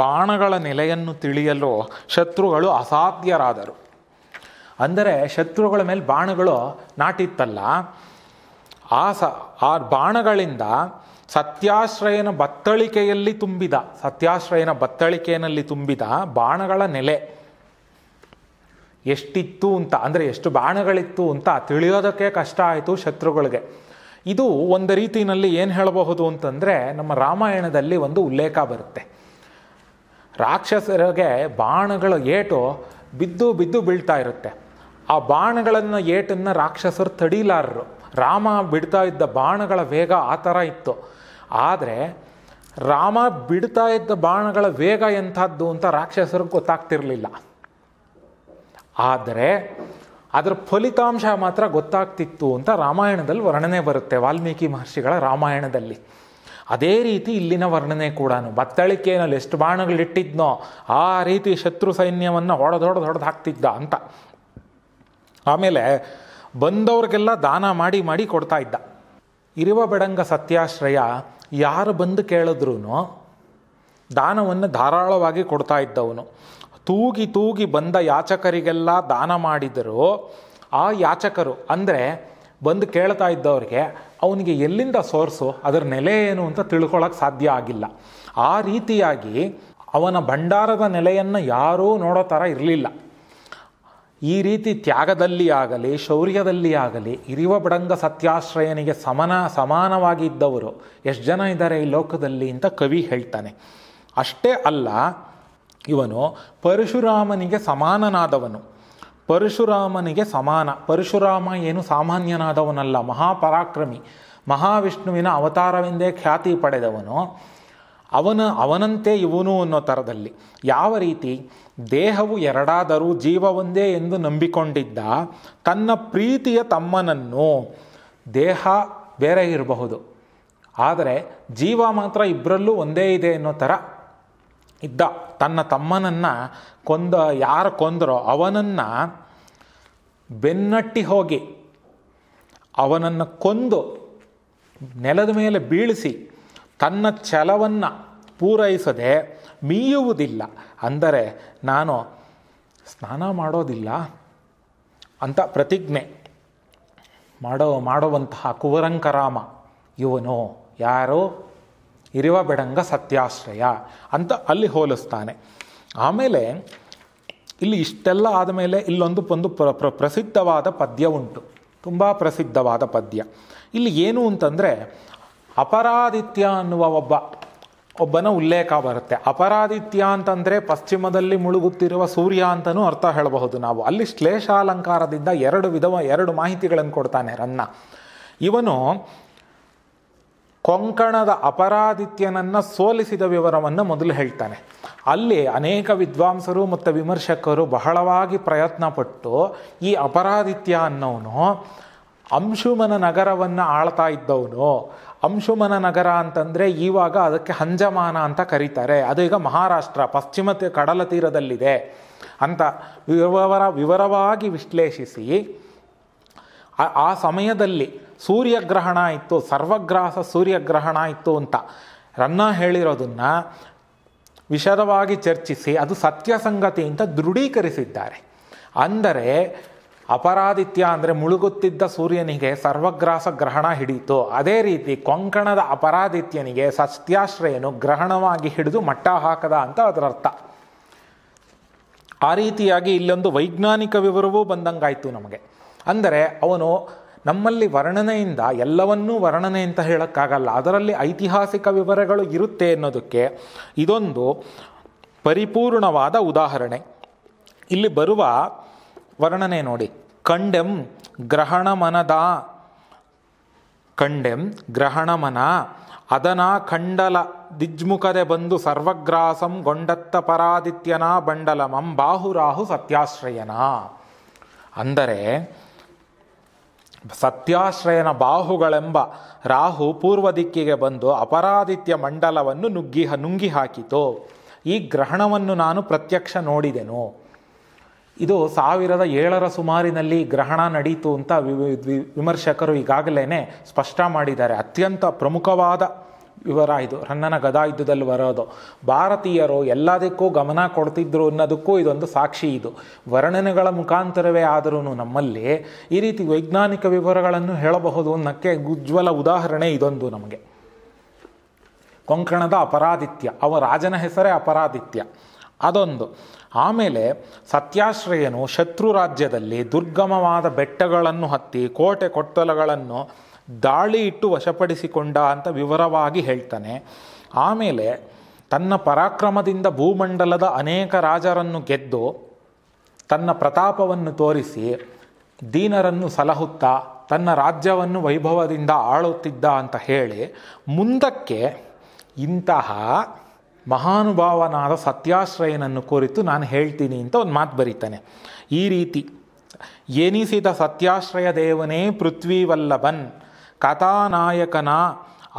ಬಾಣಗಳ ನೆಲೆಯನ್ನು ತಿಳಿಯಲು ಶತ್ರುಗಳು ಅಸಾಧ್ಯರಾದರು ಅಂದರೆ ಶತ್ರುಗಳ ಮೇಲೆ ಬಾಣಗಳು ನಾಟಿತ್ತಲ್ಲ ಆ ಸ ಆ ಬಾಣಗಳಿಂದ ಸತ್ಯಾಶ್ರಯನ ಬತ್ತಳಿಕೆಯಲ್ಲಿ ತುಂಬಿದ ಸತ್ಯಾಶ್ರಯನ ಬತ್ತಳಿಕೆಯಲ್ಲಿ ತುಂಬಿದ ಬಾಣಗಳ ನೆಲೆ ಎಷ್ಟಿತ್ತು ಅಂತ ಅಂದರೆ ಎಷ್ಟು ಬಾಣಗಳಿತ್ತು ಅಂತ ತಿಳಿಯೋದಕ್ಕೆ ಕಷ್ಟ ಆಯಿತು ಶತ್ರುಗಳಿಗೆ ಇದು ಒಂದು ರೀತಿಯಲ್ಲಿ ಏನು ಹೇಳಬಹುದು ಅಂತಂದರೆ ನಮ್ಮ ರಾಮಾಯಣದಲ್ಲಿ ಒಂದು ಉಲ್ಲೇಖ ಬರುತ್ತೆ ರಾಕ್ಷಸರಿಗೆ ಬಾಣಗಳ ಏಟು ಬಿದ್ದು ಬಿದ್ದು ಬೀಳ್ತಾ ಇರುತ್ತೆ ಆ ಬಾಣಗಳನ್ನು ಏಟನ್ನು ರಾಕ್ಷಸರು ತಡೀಲಾರರು ರಾಮ ಬಿಡ್ತಾ ಇದ್ದ ಬಾಣಗಳ ವೇಗ ಆ ಥರ ಇತ್ತು ಆದರೆ ರಾಮ ಬಿಡ್ತಾ ಇದ್ದ ಬಾಣಗಳ ವೇಗ ಎಂಥದ್ದು ಅಂತ ರಾಕ್ಷಸರಿಗೆ ಗೊತ್ತಾಗ್ತಿರಲಿಲ್ಲ ಆದರೆ ಅದರ ಫಲಿತಾಂಶ ಮಾತ್ರ ಗೊತ್ತಾಗ್ತಿತ್ತು ಅಂತ ರಾಮಾಯಣದಲ್ಲಿ ವರ್ಣನೆ ಬರುತ್ತೆ ವಾಲ್ಮೀಕಿ ಮಹರ್ಷಿಗಳ ರಾಮಾಯಣದಲ್ಲಿ ಅದೇ ರೀತಿ ಇಲ್ಲಿನ ವರ್ಣನೆ ಕೂಡ ಬತ್ತಳಿಕೆಯಲ್ಲಿ ಎಷ್ಟು ಬಾಣಗಳಿಟ್ಟಿದ್ನೋ ಆ ರೀತಿ ಶತ್ರು ಸೈನ್ಯವನ್ನು ಹೊಡೆದೊಡೆದು ಹೊಡೆದು ಹಾಕ್ತಿದ್ದ ಅಂತ ಆಮೇಲೆ ಬಂದವ್ರಿಗೆಲ್ಲ ದಾನ ಮಾಡಿ ಮಾಡಿ ಕೊಡ್ತಾ ಇದ್ದ ಇರುವ ಬೆಡಂಗ ಸತ್ಯಾಶ್ರಯ ಯಾರು ಬಂದು ಕೇಳಿದ್ರು ದಾನವನ್ನು ಧಾರಾಳವಾಗಿ ಕೊಡ್ತಾ ಇದ್ದವನು ತೂಗಿ ತೂಗಿ ಬಂದ ಯಾಚಕರಿಗೆಲ್ಲ ದಾನ ಮಾಡಿದರು ಆ ಯಾಚಕರು ಅಂದರೆ ಬಂದು ಕೇಳ್ತಾ ಇದ್ದವ್ರಿಗೆ ಅವನಿಗೆ ಎಲ್ಲಿಂದ ಸೋರ್ಸು ಅದರ ನೆಲೆ ಏನು ಅಂತ ತಿಳ್ಕೊಳಕ್ಕೆ ಸಾಧ್ಯ ಆಗಿಲ್ಲ ಆ ರೀತಿಯಾಗಿ ಅವನ ಭಂಡಾರದ ನೆಲೆಯನ್ನು ಯಾರೂ ನೋಡೋ ಥರ ಇರಲಿಲ್ಲ ಈ ರೀತಿ ತ್ಯಾಗದಲ್ಲಿ ಆಗಲಿ ಶೌರ್ಯದಲ್ಲಿ ಆಗಲಿ ಇರಿವ ಬಡಂಗ ಸತ್ಯಾಶ್ರಯನಿಗೆ ಸಮನ ಸಮಾನವಾಗಿದ್ದವರು ಎಷ್ಟು ಜನ ಇದ್ದಾರೆ ಈ ಲೋಕದಲ್ಲಿ ಅಂತ ಕವಿ ಹೇಳ್ತಾನೆ ಅಷ್ಟೇ ಅಲ್ಲ ಇವನು ಪರಶುರಾಮನಿಗೆ ಸಮಾನನಾದವನು ಪರಶುರಾಮನಿಗೆ ಸಮಾನ ಪರಶುರಾಮ ಏನು ಸಾಮಾನ್ಯನಾದವನಲ್ಲ ಮಹಾಪರಾಕ್ರಮಿ ಮಹಾವಿಷ್ಣುವಿನ ಅವತಾರವೆಂದೇ ಖ್ಯಾತಿ ಪಡೆದವನು ಅವನ ಅವನಂತೆ ಇವನು ಅನ್ನೋ ಥರದಲ್ಲಿ ಯಾವ ರೀತಿ ದೇಹವು ಎರಡಾದರೂ ಜೀವ ಒಂದೇ ಎಂದು ನಂಬಿಕೊಂಡಿದ್ದ ತನ್ನ ಪ್ರೀತಿಯ ತಮ್ಮನನ್ನು ದೇಹ ಬೇರೆ ಇರಬಹುದು ಆದರೆ ಜೀವ ಮಾತ್ರ ಇಬ್ಬರಲ್ಲೂ ಒಂದೇ ಇದೆ ಅನ್ನೋ ಥರ ಇದ್ದ ತನ್ನ ತಮ್ಮನನ್ನು ಕೊಂದ ಯಾರು ಕೊಂದರೋ ಅವನನ್ನು ಬೆನ್ನಟ್ಟಿ ಹೋಗಿ ಅವನನ್ನು ಕೊಂದು ನೆಲದ ಮೇಲೆ ಬೀಳಿಸಿ ತನ್ನ ಛಲವನ್ನು ಪೂರೈಸದೆ ಮೀಯುವುದಿಲ್ಲ ಅಂದರೆ ನಾನು ಸ್ನಾನ ಮಾಡೋದಿಲ್ಲ ಅಂತ ಪ್ರತಿಜ್ಞೆ ಮಾಡೋ ಮಾಡುವಂತಹ ಕುವರಂಕರಾಮ ಇವನು ಯಾರು ಇರಿವ ಬೆಡಂಗ ಸತ್ಯಾಶ್ರಯ ಅಂತ ಅಲ್ಲಿ ಹೋಲಿಸ್ತಾನೆ ಆಮೇಲೆ ಇಲ್ಲಿ ಇಷ್ಟೆಲ್ಲ ಆದಮೇಲೆ ಇಲ್ಲೊಂದು ಒಂದು ಪ್ರ ಪ್ರಸಿದ್ಧವಾದ ಪದ್ಯ ಉಂಟು ತುಂಬ ಪ್ರಸಿದ್ಧವಾದ ಪದ್ಯ ಇಲ್ಲಿ ಏನು ಅಂತಂದರೆ ಅಪರಾದಿತ್ಯ ಅನ್ನುವ ಒಬ್ಬ ಒಬ್ಬನ ಉಲ್ಲೇಖ ಬರುತ್ತೆ ಅಪರಾದಿತ್ಯ ಅಂತಂದರೆ ಪಶ್ಚಿಮದಲ್ಲಿ ಮುಳುಗುತ್ತಿರುವ ಸೂರ್ಯ ಅಂತಲೂ ಅರ್ಥ ಹೇಳಬಹುದು ನಾವು ಅಲ್ಲಿ ಶ್ಲೇಷಾಲಂಕಾರದಿಂದ ಎರಡು ವಿಧವ ಎರಡು ಮಾಹಿತಿಗಳನ್ನು ಕೊಡ್ತಾನೆ ರನ್ನ ಇವನು ಕೊಂಕಣದ ಅಪರಾಧಿತ್ಯನನ್ನು ಸೋಲಿಸಿದ ವಿವರವನ್ನು ಮೊದಲು ಹೇಳ್ತಾನೆ ಅಲ್ಲಿ ಅನೇಕ ವಿದ್ವಾಂಸರು ಮತ್ತು ವಿಮರ್ಶಕರು ಬಹಳವಾಗಿ ಪ್ರಯತ್ನಪಟ್ಟು ಈ ಅಪರಾಧಿತ್ಯ ಅನ್ನೋನು ಅಂಶುಮನ ನಗರವನ್ನು ಆಳ್ತಾ ಇದ್ದವನು ಅಂಶುಮನ ನಗರ ಅಂತಂದರೆ ಈವಾಗ ಅದಕ್ಕೆ ಹಂಜಮಾನ ಅಂತ ಕರೀತಾರೆ ಅದು ಈಗ ಮಹಾರಾಷ್ಟ್ರ ಪಶ್ಚಿಮ ಕಡಲ ತೀರದಲ್ಲಿದೆ ಅಂತ ವಿವರ ವಿವರವಾಗಿ ವಿಶ್ಲೇಷಿಸಿ ಆ ಸಮಯದಲ್ಲಿ ಸೂರ್ಯಗ್ರಹಣ ಇತ್ತು ಸರ್ವಗ್ರಾಸ ಸೂರ್ಯಗ್ರಹಣ ಇತ್ತು ಅಂತ ರನ್ನ ಹೇಳಿರೋದನ್ನು ವಿಷದವಾಗಿ ಚರ್ಚಿಸಿ ಅದು ಸತ್ಯ ಸಂಗತಿಯಿಂದ ಅಂತ ದೃಢೀಕರಿಸಿದ್ದಾರೆ ಅಂದರೆ ಅಪರಾಧಿತ್ಯ ಅಂದರೆ ಮುಳುಗುತ್ತಿದ್ದ ಸೂರ್ಯನಿಗೆ ಸರ್ವಗ್ರಾಸ ಗ್ರಹಣ ಹಿಡಿಯಿತು ಅದೇ ರೀತಿ ಕೊಂಕಣದ ಅಪರಾಧಿತ್ಯನಿಗೆ ಸತ್ಯಾಶ್ರಯನು ಗ್ರಹಣವಾಗಿ ಹಿಡಿದು ಮಟ್ಟ ಹಾಕದ ಅಂತ ಅದರ ಅರ್ಥ ಆ ರೀತಿಯಾಗಿ ಇಲ್ಲೊಂದು ವೈಜ್ಞಾನಿಕ ವಿವರವೂ ಬಂದಂಗಾಯಿತು ನಮಗೆ ಅಂದರೆ ಅವನು ನಮ್ಮಲ್ಲಿ ವರ್ಣನೆಯಿಂದ ಎಲ್ಲವನ್ನೂ ವರ್ಣನೆ ಅಂತ ಹೇಳೋಕ್ಕಾಗಲ್ಲ ಅದರಲ್ಲಿ ಐತಿಹಾಸಿಕ ವಿವರಗಳು ಇರುತ್ತೆ ಅನ್ನೋದಕ್ಕೆ ಇದೊಂದು ಪರಿಪೂರ್ಣವಾದ ಉದಾಹರಣೆ ಇಲ್ಲಿ ಬರುವ ವರ್ಣನೆ ನೋಡಿ ಕಂಡೆಂ ಗ್ರಹಣಮನದ ಕಂಡೆಂ ಗ್ರಹಣಮನ ಅದನ ಖಂಡಲ ದಿಜ್ಮುಖದೆ ಬಂದು ಸರ್ವಗ್ರಾಸಂ ಗೊಂಡತ್ತ ಪರಾದಿತ್ಯನ ಬಂಡಲಮಂ ಬಾಹುರಾಹು ಸತ್ಯಾಶ್ರಯನ ಅಂದರೆ ಸತ್ಯಾಶ್ರಯನ ಬಾಹುಗಳೆಂಬ ರಾಹು ಪೂರ್ವ ದಿಕ್ಕಿಗೆ ಬಂದು ಅಪರಾಧಿತ್ಯ ಮಂಡಲವನ್ನು ನುಗ್ಗಿ ನುಂಗಿ ಹಾಕಿತು ಈ ಗ್ರಹಣವನ್ನು ನಾನು ಪ್ರತ್ಯಕ್ಷ ನೋಡಿದೆನು ಇದು ಸಾವಿರದ ಏಳರ ಸುಮಾರಿನಲ್ಲಿ ಗ್ರಹಣ ನಡೀತು ಅಂತ ವಿಮರ್ಶಕರು ಈಗಾಗಲೇ ಸ್ಪಷ್ಟ ಮಾಡಿದ್ದಾರೆ ಅತ್ಯಂತ ಪ್ರಮುಖವಾದ ವಿವರ ಇದು ರನ್ನನ ಗದಾ ಯುದ್ಧದಲ್ಲಿ ಬರೋದು ಭಾರತೀಯರು ಎಲ್ಲದಕ್ಕೂ ಗಮನ ಕೊಡ್ತಿದ್ರು ಅನ್ನೋದಕ್ಕೂ ಇದೊಂದು ಸಾಕ್ಷಿ ಇದು ವರ್ಣನೆಗಳ ಮುಖಾಂತರವೇ ಆದರೂ ನಮ್ಮಲ್ಲಿ ಈ ರೀತಿ ವೈಜ್ಞಾನಿಕ ವಿವರಗಳನ್ನು ಹೇಳಬಹುದು ಅನ್ನೋಕ್ಕೆ ಉಜ್ವಲ ಉದಾಹರಣೆ ಇದೊಂದು ನಮಗೆ ಕೊಂಕಣದ ಅಪರಾಧಿತ್ಯ ಅವ ರಾಜನ ಹೆಸರೇ ಅಪರಾಧಿತ್ಯ ಅದೊಂದು ಆಮೇಲೆ ಸತ್ಯಾಶ್ರಯನು ಶತ್ರು ರಾಜ್ಯದಲ್ಲಿ ದುರ್ಗಮವಾದ ಬೆಟ್ಟಗಳನ್ನು ಹತ್ತಿ ಕೋಟೆ ಕೊಟ್ಟಲಗಳನ್ನು ದಾಳಿ ಇಟ್ಟು ವಶಪಡಿಸಿಕೊಂಡ ಅಂತ ವಿವರವಾಗಿ ಹೇಳ್ತಾನೆ ಆಮೇಲೆ ತನ್ನ ಪರಾಕ್ರಮದಿಂದ ಭೂಮಂಡಲದ ಅನೇಕ ರಾಜರನ್ನು ಗೆದ್ದು ತನ್ನ ಪ್ರತಾಪವನ್ನು ತೋರಿಸಿ ದೀನರನ್ನು ಸಲಹುತ್ತಾ ತನ್ನ ರಾಜ್ಯವನ್ನು ವೈಭವದಿಂದ ಆಳುತ್ತಿದ್ದ ಅಂತ ಹೇಳಿ ಮುಂದಕ್ಕೆ ಇಂತಹ ಮಹಾನುಭಾವನಾದ ಸತ್ಯಾಶ್ರಯನನ್ನು ಕುರಿತು ನಾನು ಹೇಳ್ತೀನಿ ಅಂತ ಒಂದು ಮಾತು ಬರೀತಾನೆ ಈ ರೀತಿ ಎನಿಸಿದ ಸತ್ಯಾಶ್ರಯ ದೇವನೇ ಪೃಥ್ವೀವಲ್ಲಭನ್ ಕಥಾನಾಯಕನ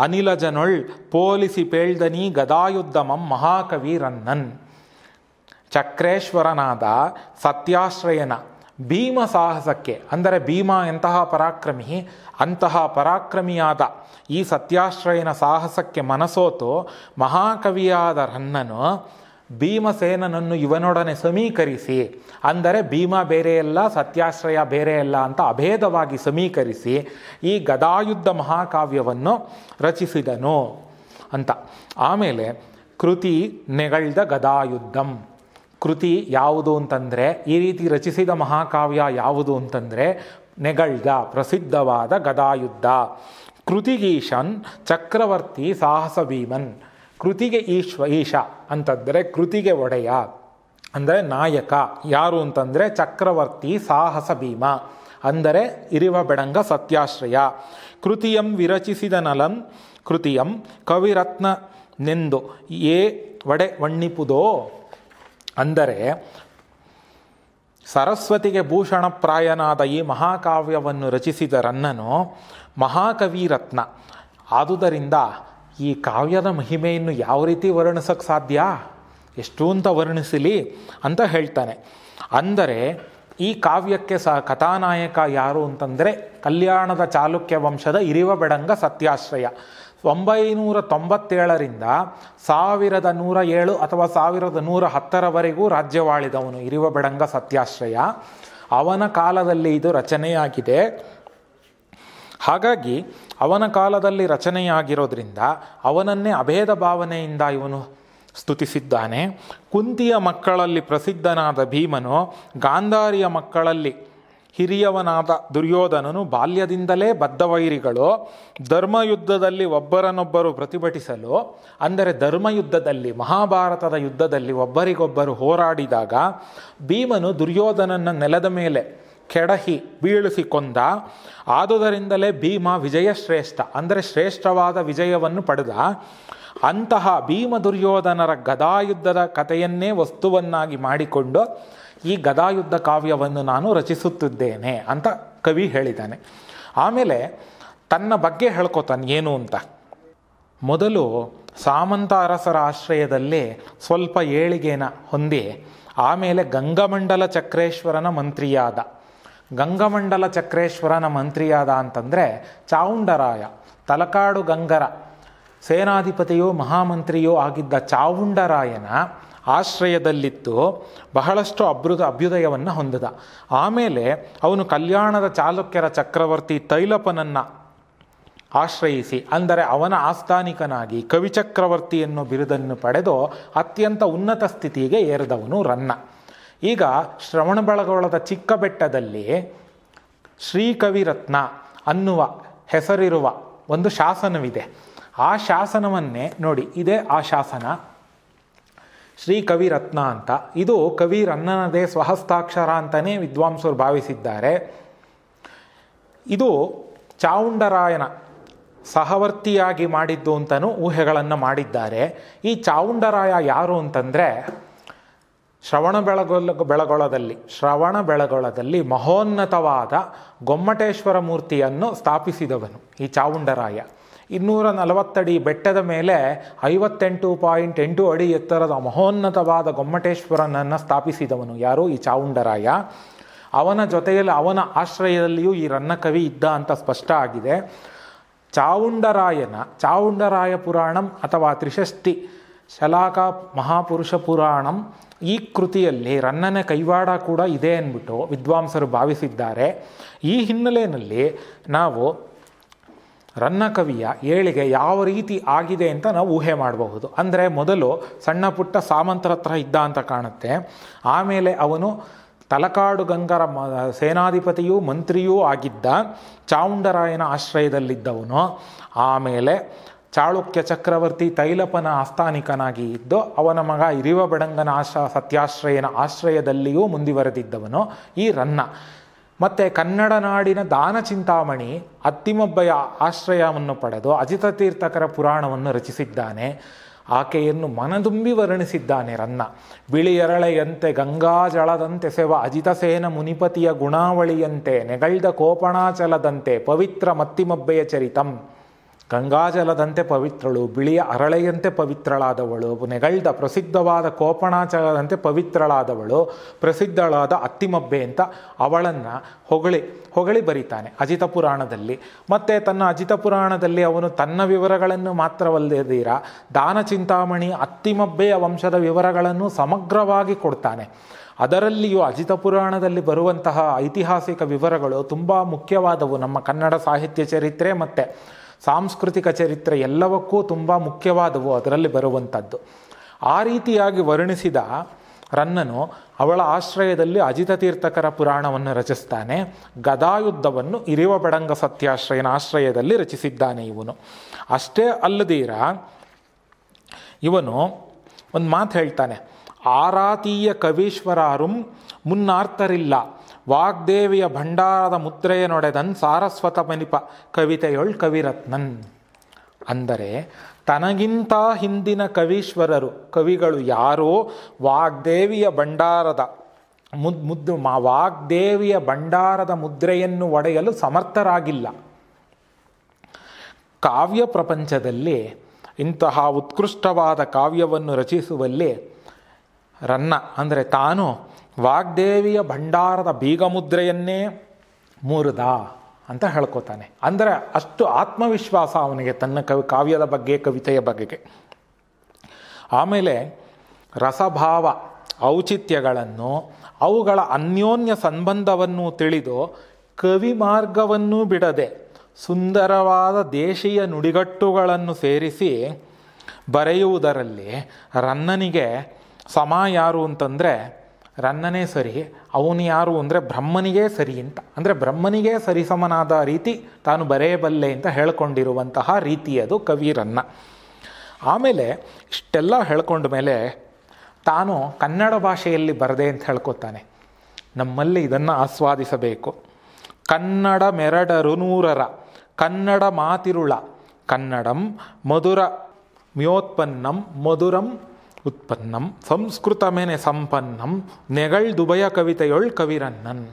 ಅನಿಲಜನೊಳ್ ಪೋಲಿಸಿ ಪೇಳ್ದನಿ ಗದಾಯುದ್ಧಮಂ ರನ್ನನ್ ಚಕ್ರೇಶ್ವರನಾದ ಸತ್ಯಾಶ್ರಯನ ಭೀಮ ಸಾಹಸಕ್ಕೆ ಅಂದರೆ ಭೀಮ ಎಂತಹ ಪರಾಕ್ರಮಿ ಅಂತಹ ಪರಾಕ್ರಮಿಯಾದ ಈ ಸತ್ಯಾಶ್ರಯನ ಸಾಹಸಕ್ಕೆ ಮನಸೋತು ಮಹಾಕವಿಯಾದ ರನ್ನನು ಭೀಮಸೇನನನ್ನು ಇವನೊಡನೆ ಸಮೀಕರಿಸಿ ಅಂದರೆ ಭೀಮ ಬೇರೆಯಲ್ಲ ಸತ್ಯಾಶ್ರಯ ಬೇರೆಯಲ್ಲ ಅಂತ ಅಭೇದವಾಗಿ ಸಮೀಕರಿಸಿ ಈ ಗದಾಯುದ್ಧ ಮಹಾಕಾವ್ಯವನ್ನು ರಚಿಸಿದನು ಅಂತ ಆಮೇಲೆ ಕೃತಿ ನೆಗಳ್ದ ಗದಾಯುದ್ಧಂ ಕೃತಿ ಯಾವುದು ಅಂತಂದರೆ ಈ ರೀತಿ ರಚಿಸಿದ ಮಹಾಕಾವ್ಯ ಯಾವುದು ಅಂತಂದರೆ ನೆಗಳ್ದ ಪ್ರಸಿದ್ಧವಾದ ಗದಾಯುದ್ಧ ಕೃತಿಗೀಶನ್ ಚಕ್ರವರ್ತಿ ಸಾಹಸ ಭೀಮನ್ ಕೃತಿಗೆ ಈಶ್ವ ಈಶ ಅಂತಂದರೆ ಕೃತಿಗೆ ಒಡೆಯ ಅಂದರೆ ನಾಯಕ ಯಾರು ಅಂತಂದರೆ ಚಕ್ರವರ್ತಿ ಸಾಹಸ ಭೀಮ ಅಂದರೆ ಇರಿವ ಬೆಡಂಗ ಸತ್ಯಾಶ್ರಯ ಕೃತಿಯಂ ವಿರಚಿಸಿದ ನಲನ್ ಕೃತಿಯಂ ಕವಿರತ್ನ ನೆಂದು ಏ ಒಡೆ ವಣ್ಣಿಪುದೋ ಅಂದರೆ ಸರಸ್ವತಿಗೆ ಭೂಷಣಪ್ರಾಯನಾದ ಈ ಮಹಾಕಾವ್ಯವನ್ನು ರಚಿಸಿದ ರನ್ನನು ಮಹಾಕವಿರತ್ನ ಆದುದರಿಂದ ಈ ಕಾವ್ಯದ ಮಹಿಮೆಯನ್ನು ಯಾವ ರೀತಿ ವರ್ಣಿಸೋಕ್ಕೆ ಸಾಧ್ಯ ಎಷ್ಟು ಅಂತ ವರ್ಣಿಸಲಿ ಅಂತ ಹೇಳ್ತಾನೆ ಅಂದರೆ ಈ ಕಾವ್ಯಕ್ಕೆ ಸಹ ಕಥಾನಾಯಕ ಯಾರು ಅಂತಂದರೆ ಕಲ್ಯಾಣದ ಚಾಲುಕ್ಯ ವಂಶದ ಬೆಡಂಗ ಸತ್ಯಾಶ್ರಯ ಒಂಬೈನೂರ ತೊಂಬತ್ತೇಳರಿಂದ ಸಾವಿರದ ನೂರ ಏಳು ಅಥವಾ ಸಾವಿರದ ನೂರ ಹತ್ತರವರೆಗೂ ರಾಜ್ಯವಾಳಿದವನು ಬೆಡಂಗ ಸತ್ಯಾಶ್ರಯ ಅವನ ಕಾಲದಲ್ಲಿ ಇದು ರಚನೆಯಾಗಿದೆ ಹಾಗಾಗಿ ಅವನ ಕಾಲದಲ್ಲಿ ರಚನೆಯಾಗಿರೋದ್ರಿಂದ ಅವನನ್ನೇ ಅಭೇದ ಭಾವನೆಯಿಂದ ಇವನು ಸ್ತುತಿಸಿದ್ದಾನೆ ಕುಂತಿಯ ಮಕ್ಕಳಲ್ಲಿ ಪ್ರಸಿದ್ಧನಾದ ಭೀಮನು ಗಾಂಧಾರಿಯ ಮಕ್ಕಳಲ್ಲಿ ಹಿರಿಯವನಾದ ದುರ್ಯೋಧನನು ಬಾಲ್ಯದಿಂದಲೇ ಬದ್ಧವೈರಿಗಳು ಧರ್ಮಯುದ್ಧದಲ್ಲಿ ಒಬ್ಬರನ್ನೊಬ್ಬರು ಪ್ರತಿಭಟಿಸಲು ಅಂದರೆ ಧರ್ಮಯುದ್ಧದಲ್ಲಿ ಮಹಾಭಾರತದ ಯುದ್ಧದಲ್ಲಿ ಒಬ್ಬರಿಗೊಬ್ಬರು ಹೋರಾಡಿದಾಗ ಭೀಮನು ದುರ್ಯೋಧನನ ನೆಲದ ಮೇಲೆ ಕೆಡಹಿ ಬೀಳಿಸಿ ಆದುದರಿಂದಲೇ ಭೀಮ ವಿಜಯ ಶ್ರೇಷ್ಠ ಅಂದರೆ ಶ್ರೇಷ್ಠವಾದ ವಿಜಯವನ್ನು ಪಡೆದ ಅಂತಹ ಭೀಮ ದುರ್ಯೋಧನರ ಗದಾಯುದ್ಧದ ಕಥೆಯನ್ನೇ ವಸ್ತುವನ್ನಾಗಿ ಮಾಡಿಕೊಂಡು ಈ ಗದಾಯುದ್ಧ ಕಾವ್ಯವನ್ನು ನಾನು ರಚಿಸುತ್ತಿದ್ದೇನೆ ಅಂತ ಕವಿ ಹೇಳಿದ್ದಾನೆ ಆಮೇಲೆ ತನ್ನ ಬಗ್ಗೆ ಹೇಳ್ಕೊತಾನೆ ಏನು ಅಂತ ಮೊದಲು ಸಾಮಂತ ಅರಸರ ಆಶ್ರಯದಲ್ಲಿ ಸ್ವಲ್ಪ ಏಳಿಗೆನ ಹೊಂದಿ ಆಮೇಲೆ ಗಂಗಮಂಡಲ ಚಕ್ರೇಶ್ವರನ ಮಂತ್ರಿಯಾದ ಗಂಗಮಂಡಲ ಚಕ್ರೇಶ್ವರನ ಮಂತ್ರಿಯಾದ ಅಂತಂದರೆ ಚಾವುಂಡರಾಯ ತಲಕಾಡು ಗಂಗರ ಸೇನಾಧಿಪತಿಯೋ ಮಹಾಮಂತ್ರಿಯೋ ಆಗಿದ್ದ ಚಾವುಂಡರಾಯನ ಆಶ್ರಯದಲ್ಲಿತ್ತು ಬಹಳಷ್ಟು ಅಭ್ಯುದ ಅಭ್ಯುದಯವನ್ನು ಹೊಂದಿದ ಆಮೇಲೆ ಅವನು ಕಲ್ಯಾಣದ ಚಾಲುಕ್ಯರ ಚಕ್ರವರ್ತಿ ತೈಲಪನನ್ನು ಆಶ್ರಯಿಸಿ ಅಂದರೆ ಅವನ ಆಸ್ಥಾನಿಕನಾಗಿ ಕವಿಚಕ್ರವರ್ತಿಯನ್ನು ಬಿರುದನ್ನು ಪಡೆದು ಅತ್ಯಂತ ಉನ್ನತ ಸ್ಥಿತಿಗೆ ಏರಿದವನು ರನ್ನ ಈಗ ಶ್ರವಣಬೆಳಗೊಳದ ಚಿಕ್ಕ ಬೆಟ್ಟದಲ್ಲಿ ಶ್ರೀಕವಿರತ್ನ ಅನ್ನುವ ಹೆಸರಿರುವ ಒಂದು ಶಾಸನವಿದೆ ಆ ಶಾಸನವನ್ನೇ ನೋಡಿ ಇದೇ ಆ ಶಾಸನ ಶ್ರೀ ಕವಿರತ್ನ ಅಂತ ಇದು ಕವಿರನ್ನನದೇ ಸ್ವಹಸ್ತಾಕ್ಷರ ಅಂತಲೇ ವಿದ್ವಾಂಸರು ಭಾವಿಸಿದ್ದಾರೆ ಇದು ಚಾವುಂಡರಾಯನ ಸಹವರ್ತಿಯಾಗಿ ಮಾಡಿದ್ದು ಅಂತಲೂ ಊಹೆಗಳನ್ನು ಮಾಡಿದ್ದಾರೆ ಈ ಚಾವುಂಡರಾಯ ಯಾರು ಅಂತಂದರೆ ಶ್ರವಣ ಬೆಳಗೊಳ ಬೆಳಗೊಳದಲ್ಲಿ ಶ್ರವಣ ಬೆಳಗೊಳದಲ್ಲಿ ಮಹೋನ್ನತವಾದ ಗೊಮ್ಮಟೇಶ್ವರ ಮೂರ್ತಿಯನ್ನು ಸ್ಥಾಪಿಸಿದವನು ಈ ಚಾವುಂಡರಾಯ ಇನ್ನೂರ ನಲವತ್ತಡಿ ಬೆಟ್ಟದ ಮೇಲೆ ಐವತ್ತೆಂಟು ಪಾಯಿಂಟ್ ಎಂಟು ಅಡಿ ಎತ್ತರದ ಮಹೋನ್ನತವಾದ ಗೊಮ್ಮಟೇಶ್ವರನನ್ನು ಸ್ಥಾಪಿಸಿದವನು ಯಾರು ಈ ಚಾವುಂಡರಾಯ ಅವನ ಜೊತೆಯಲ್ಲಿ ಅವನ ಆಶ್ರಯದಲ್ಲಿಯೂ ಈ ರನ್ನಕವಿ ಇದ್ದ ಅಂತ ಸ್ಪಷ್ಟ ಆಗಿದೆ ಚಾವುಂಡರಾಯನ ಚಾವುಂಡರಾಯ ಪುರಾಣಂ ಅಥವಾ ತ್ರಿಷಷ್ಟಿ ಶಲಾಕ ಮಹಾಪುರುಷ ಪುರಾಣಂ ಈ ಕೃತಿಯಲ್ಲಿ ರನ್ನನ ಕೈವಾಡ ಕೂಡ ಇದೆ ಅಂದ್ಬಿಟ್ಟು ವಿದ್ವಾಂಸರು ಭಾವಿಸಿದ್ದಾರೆ ಈ ಹಿನ್ನೆಲೆಯಲ್ಲಿ ನಾವು ರನ್ನ ಕವಿಯ ಏಳಿಗೆ ಯಾವ ರೀತಿ ಆಗಿದೆ ಅಂತ ನಾವು ಊಹೆ ಮಾಡಬಹುದು ಅಂದರೆ ಮೊದಲು ಸಣ್ಣ ಪುಟ್ಟ ಸಾಮಂತರ ಹತ್ರ ಇದ್ದ ಅಂತ ಕಾಣುತ್ತೆ ಆಮೇಲೆ ಅವನು ತಲಕಾಡು ಗಂಗರ ಮ ಸೇನಾಧಿಪತಿಯೂ ಮಂತ್ರಿಯೂ ಆಗಿದ್ದ ಚಾಮುಂಡರಾಯನ ಆಶ್ರಯದಲ್ಲಿದ್ದವನು ಆಮೇಲೆ ಚಾಳುಕ್ಯ ಚಕ್ರವರ್ತಿ ತೈಲಪನ ಆಸ್ಥಾನಿಕನಾಗಿ ಇದ್ದು ಅವನ ಮಗ ಇರಿವ ಬಡಂಗನ ಆಶಾ ಸತ್ಯಾಶ್ರಯನ ಆಶ್ರಯದಲ್ಲಿಯೂ ಮುಂದುವರೆದಿದ್ದವನು ಈ ರನ್ನ ಮತ್ತು ಕನ್ನಡ ನಾಡಿನ ದಾನ ಚಿಂತಾಮಣಿ ಅತ್ತಿಮೊಬ್ಬಯ ಆಶ್ರಯವನ್ನು ಪಡೆದು ಅಜಿತ ತೀರ್ಥಕರ ಪುರಾಣವನ್ನು ರಚಿಸಿದ್ದಾನೆ ಆಕೆಯನ್ನು ಮನದುಂಬಿ ವರ್ಣಿಸಿದ್ದಾನೆ ರನ್ನ ಬಿಳಿಯರಳೆಯಂತೆ ಗಂಗಾಜಳದಂತೆ ಸೆವ ಅಜಿತಸೇನ ಮುನಿಪತಿಯ ಗುಣಾವಳಿಯಂತೆ ನೆಗಳ್ದ ಕೋಪಣಾಚಲದಂತೆ ಪವಿತ್ರ ಮತ್ತಿಮೊಬ್ಬೆಯ ಚರಿತಂ ಗಂಗಾಜಲದಂತೆ ಪವಿತ್ರಳು ಬಿಳಿಯ ಅರಳೆಯಂತೆ ಪವಿತ್ರಳಾದವಳು ನೆಗಳ್ದ ಪ್ರಸಿದ್ಧವಾದ ಕೋಪಣಾಚಲದಂತೆ ಪವಿತ್ರಳಾದವಳು ಪ್ರಸಿದ್ಧಳಾದ ಅತ್ತಿಮಬ್ಬೆ ಅಂತ ಅವಳನ್ನು ಹೊಗಳಿ ಹೊಗಳಿ ಬರೀತಾನೆ ಅಜಿತ ಪುರಾಣದಲ್ಲಿ ಮತ್ತು ತನ್ನ ಅಜಿತ ಪುರಾಣದಲ್ಲಿ ಅವನು ತನ್ನ ವಿವರಗಳನ್ನು ಮಾತ್ರವಲ್ಲದಿರ ದಾನ ಚಿಂತಾಮಣಿ ಅತ್ತಿಮಬ್ಬೆಯ ವಂಶದ ವಿವರಗಳನ್ನು ಸಮಗ್ರವಾಗಿ ಕೊಡ್ತಾನೆ ಅದರಲ್ಲಿಯೂ ಅಜಿತ ಪುರಾಣದಲ್ಲಿ ಬರುವಂತಹ ಐತಿಹಾಸಿಕ ವಿವರಗಳು ತುಂಬ ಮುಖ್ಯವಾದವು ನಮ್ಮ ಕನ್ನಡ ಸಾಹಿತ್ಯ ಚರಿತ್ರೆ ಮತ್ತು ಸಾಂಸ್ಕೃತಿಕ ಚರಿತ್ರೆ ಎಲ್ಲವಕ್ಕೂ ತುಂಬ ಮುಖ್ಯವಾದವು ಅದರಲ್ಲಿ ಬರುವಂಥದ್ದು ಆ ರೀತಿಯಾಗಿ ವರ್ಣಿಸಿದ ರನ್ನನು ಅವಳ ಆಶ್ರಯದಲ್ಲಿ ಅಜಿತ ತೀರ್ಥಕರ ಪುರಾಣವನ್ನು ರಚಿಸ್ತಾನೆ ಗದಾಯುದ್ಧವನ್ನು ಇರಿವ ಬಡಂಗ ಸತ್ಯಾಶ್ರಯನ ಆಶ್ರಯದಲ್ಲಿ ರಚಿಸಿದ್ದಾನೆ ಇವನು ಅಷ್ಟೇ ಅಲ್ಲದೀರ ಇವನು ಒಂದು ಮಾತು ಹೇಳ್ತಾನೆ ಆರಾತೀಯ ಕವೀಶ್ವರಾರುಂ ಮುನ್ನಾರ್ಥರಿಲ್ಲ ವಾಗ್ದೇವಿಯ ಭಂಡಾರದ ಮುದ್ರೆಯ ನೊಡೆದನ್ ಸಾರಸ್ವತ ಮನಿಪ ಕವಿತೆಯೊಳ್ ಕವಿರತ್ನನ್ ಅಂದರೆ ತನಗಿಂತ ಹಿಂದಿನ ಕವೀಶ್ವರರು ಕವಿಗಳು ಯಾರೋ ವಾಗ್ದೇವಿಯ ಭಂಡಾರದ ಮುದ್ ಮುದ್ದು ಮಾ ವಾಗ್ದೇವಿಯ ಭಂಡಾರದ ಮುದ್ರೆಯನ್ನು ಒಡೆಯಲು ಸಮರ್ಥರಾಗಿಲ್ಲ ಕಾವ್ಯ ಪ್ರಪಂಚದಲ್ಲಿ ಇಂತಹ ಉತ್ಕೃಷ್ಟವಾದ ಕಾವ್ಯವನ್ನು ರಚಿಸುವಲ್ಲಿ ರನ್ನ ಅಂದರೆ ತಾನು ವಾಗ್ದೇವಿಯ ಭಂಡಾರದ ಬೀಗಮುದ್ರೆಯನ್ನೇ ಮುರಿದ ಅಂತ ಹೇಳ್ಕೊತಾನೆ ಅಂದರೆ ಅಷ್ಟು ಆತ್ಮವಿಶ್ವಾಸ ಅವನಿಗೆ ತನ್ನ ಕವಿ ಕಾವ್ಯದ ಬಗ್ಗೆ ಕವಿತೆಯ ಬಗೆಗೆ ಆಮೇಲೆ ರಸಭಾವ ಔಚಿತ್ಯಗಳನ್ನು ಅವುಗಳ ಅನ್ಯೋನ್ಯ ಸಂಬಂಧವನ್ನು ತಿಳಿದು ಕವಿ ಮಾರ್ಗವನ್ನು ಬಿಡದೆ ಸುಂದರವಾದ ದೇಶೀಯ ನುಡಿಗಟ್ಟುಗಳನ್ನು ಸೇರಿಸಿ ಬರೆಯುವುದರಲ್ಲಿ ರನ್ನನಿಗೆ ಸಮ ಯಾರು ಅಂತಂದರೆ ರನ್ನನೇ ಸರಿ ಅವನು ಯಾರು ಅಂದರೆ ಬ್ರಹ್ಮನಿಗೇ ಸರಿ ಅಂತ ಅಂದರೆ ಬ್ರಹ್ಮನಿಗೇ ಸರಿಸಮನಾದ ರೀತಿ ತಾನು ಬರೆಯಬಲ್ಲೆ ಅಂತ ಹೇಳ್ಕೊಂಡಿರುವಂತಹ ಅದು ಕವಿ ರನ್ನ ಆಮೇಲೆ ಇಷ್ಟೆಲ್ಲ ಹೇಳ್ಕೊಂಡ ಮೇಲೆ ತಾನು ಕನ್ನಡ ಭಾಷೆಯಲ್ಲಿ ಬರದೆ ಅಂತ ಹೇಳ್ಕೊತಾನೆ ನಮ್ಮಲ್ಲಿ ಇದನ್ನು ಆಸ್ವಾದಿಸಬೇಕು ಕನ್ನಡ ಮೆರಡರು ನೂರರ ಕನ್ನಡ ಮಾತಿರುಳ ಕನ್ನಡಂ ಮಧುರ ಮ್ಯೋತ್ಪನ್ನಂ ಮಧುರಂ ಉತ್ಪನ್ನಂ ಸಂಸ್ಕೃತಮೇನೆ ಸಂಪನ್ನಂ ದುಬಯ ಕವಿತೆಯೊಳ್ ಕವಿರನ್ನನ್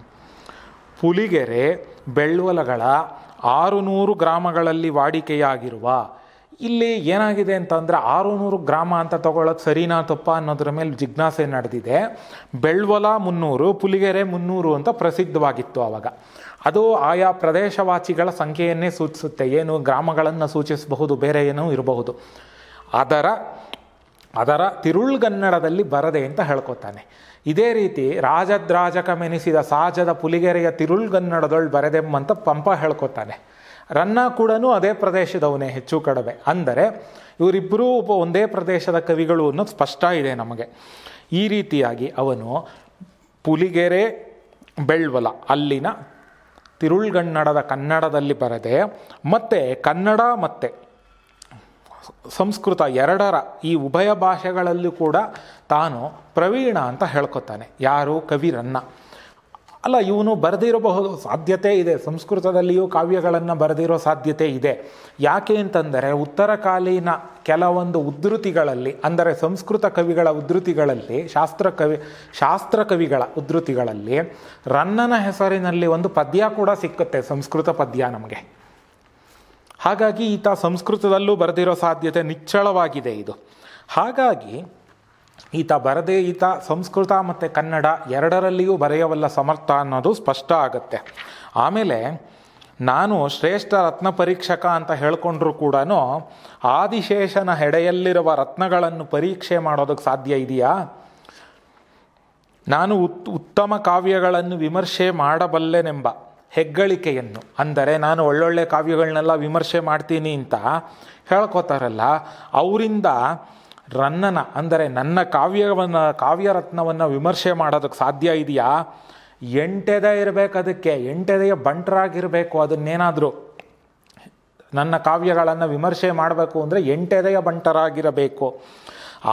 ಪುಲಿಗೆರೆ ಬೆಳ್ವಲಗಳ ಆರುನೂರು ಗ್ರಾಮಗಳಲ್ಲಿ ವಾಡಿಕೆಯಾಗಿರುವ ಇಲ್ಲಿ ಏನಾಗಿದೆ ಅಂತಂದರೆ ಆರುನೂರು ಗ್ರಾಮ ಅಂತ ತಗೊಳ್ಳೋದು ಸರಿನಾ ತಪ್ಪ ಅನ್ನೋದ್ರ ಮೇಲೆ ಜಿಜ್ಞಾಸೆ ನಡೆದಿದೆ ಬೆಳ್ವಲ ಮುನ್ನೂರು ಪುಲಿಗೆರೆ ಮುನ್ನೂರು ಅಂತ ಪ್ರಸಿದ್ಧವಾಗಿತ್ತು ಆವಾಗ ಅದು ಆಯಾ ಪ್ರದೇಶವಾಸಿಗಳ ಸಂಖ್ಯೆಯನ್ನೇ ಸೂಚಿಸುತ್ತೆ ಏನು ಗ್ರಾಮಗಳನ್ನು ಸೂಚಿಸಬಹುದು ಬೇರೆ ಏನೂ ಇರಬಹುದು ಅದರ ಅದರ ತಿರುಳ್ಗನ್ನಡದಲ್ಲಿ ಬರದೆ ಅಂತ ಹೇಳ್ಕೊತಾನೆ ಇದೇ ರೀತಿ ಮೆನಿಸಿದ ಸಾಜದ ಪುಲಿಗೆರೆಯ ತಿರುಳ್ಗನ್ನಡದೊಳ್ ಬರೆದೆಮ್ಮಂತ ಪಂಪ ಹೇಳ್ಕೊತಾನೆ ರನ್ನ ಕೂಡ ಅದೇ ಪ್ರದೇಶದವನೇ ಹೆಚ್ಚು ಕಡಿಮೆ ಅಂದರೆ ಇವರಿಬ್ಬರೂ ಒಬ್ಬ ಒಂದೇ ಪ್ರದೇಶದ ಕವಿಗಳು ಅನ್ನೋದು ಸ್ಪಷ್ಟ ಇದೆ ನಮಗೆ ಈ ರೀತಿಯಾಗಿ ಅವನು ಪುಲಿಗೆರೆ ಬೆಳ್ವಲ ಅಲ್ಲಿನ ತಿರುಳ್ಗನ್ನಡದ ಕನ್ನಡದಲ್ಲಿ ಬರದೆ ಮತ್ತೆ ಕನ್ನಡ ಮತ್ತೆ ಸಂಸ್ಕೃತ ಎರಡರ ಈ ಉಭಯ ಭಾಷೆಗಳಲ್ಲೂ ಕೂಡ ತಾನು ಪ್ರವೀಣ ಅಂತ ಹೇಳ್ಕೊತಾನೆ ಯಾರು ಕವಿರನ್ನ ಅಲ್ಲ ಇವನು ಬರೆದಿರಬಹುದು ಸಾಧ್ಯತೆ ಇದೆ ಸಂಸ್ಕೃತದಲ್ಲಿಯೂ ಕಾವ್ಯಗಳನ್ನು ಬರೆದಿರೋ ಸಾಧ್ಯತೆ ಇದೆ ಯಾಕೆ ಅಂತಂದರೆ ಉತ್ತರಕಾಲೀನ ಕೆಲವೊಂದು ಉದ್ಧೃತಿಗಳಲ್ಲಿ ಅಂದರೆ ಸಂಸ್ಕೃತ ಕವಿಗಳ ಉದ್ಧೃತಿಗಳಲ್ಲಿ ಶಾಸ್ತ್ರ ಕವಿ ಶಾಸ್ತ್ರ ಕವಿಗಳ ಉದ್ಧೃತಿಗಳಲ್ಲಿ ರನ್ನನ ಹೆಸರಿನಲ್ಲಿ ಒಂದು ಪದ್ಯ ಕೂಡ ಸಿಕ್ಕುತ್ತೆ ಸಂಸ್ಕೃತ ಪದ್ಯ ನಮಗೆ ಹಾಗಾಗಿ ಈತ ಸಂಸ್ಕೃತದಲ್ಲೂ ಬರೆದಿರೋ ಸಾಧ್ಯತೆ ನಿಚ್ಚಳವಾಗಿದೆ ಇದು ಹಾಗಾಗಿ ಈತ ಬರದೇ ಈತ ಸಂಸ್ಕೃತ ಮತ್ತು ಕನ್ನಡ ಎರಡರಲ್ಲಿಯೂ ಬರೆಯವಲ್ಲ ಸಮರ್ಥ ಅನ್ನೋದು ಸ್ಪಷ್ಟ ಆಗುತ್ತೆ ಆಮೇಲೆ ನಾನು ಶ್ರೇಷ್ಠ ರತ್ನ ಪರೀಕ್ಷಕ ಅಂತ ಹೇಳಿಕೊಂಡ್ರೂ ಕೂಡ ಆದಿಶೇಷನ ಹೆಡೆಯಲ್ಲಿರುವ ರತ್ನಗಳನ್ನು ಪರೀಕ್ಷೆ ಮಾಡೋದಕ್ಕೆ ಸಾಧ್ಯ ಇದೆಯಾ ನಾನು ಉತ್ ಉತ್ತಮ ಕಾವ್ಯಗಳನ್ನು ವಿಮರ್ಶೆ ಮಾಡಬಲ್ಲೆನೆಂಬ ಹೆಗ್ಗಳಿಕೆಯನ್ನು ಅಂದರೆ ನಾನು ಒಳ್ಳೊಳ್ಳೆ ಕಾವ್ಯಗಳನ್ನೆಲ್ಲ ವಿಮರ್ಶೆ ಮಾಡ್ತೀನಿ ಅಂತ ಹೇಳ್ಕೋತಾರಲ್ಲ ಅವರಿಂದ ರನ್ನನ ಅಂದರೆ ನನ್ನ ಕಾವ್ಯವನ್ನು ಕಾವ್ಯರತ್ನವನ್ನು ವಿಮರ್ಶೆ ಮಾಡೋದಕ್ಕೆ ಸಾಧ್ಯ ಇದೆಯಾ ಎಂಟೆದೆ ಇರಬೇಕು ಅದಕ್ಕೆ ಎಂಟೆದೆಯ ಬಂಟರಾಗಿರಬೇಕು ಅದನ್ನೇನಾದರೂ ನನ್ನ ಕಾವ್ಯಗಳನ್ನು ವಿಮರ್ಶೆ ಮಾಡಬೇಕು ಅಂದರೆ ಎಂಟೆದೆಯ ಬಂಟರಾಗಿರಬೇಕು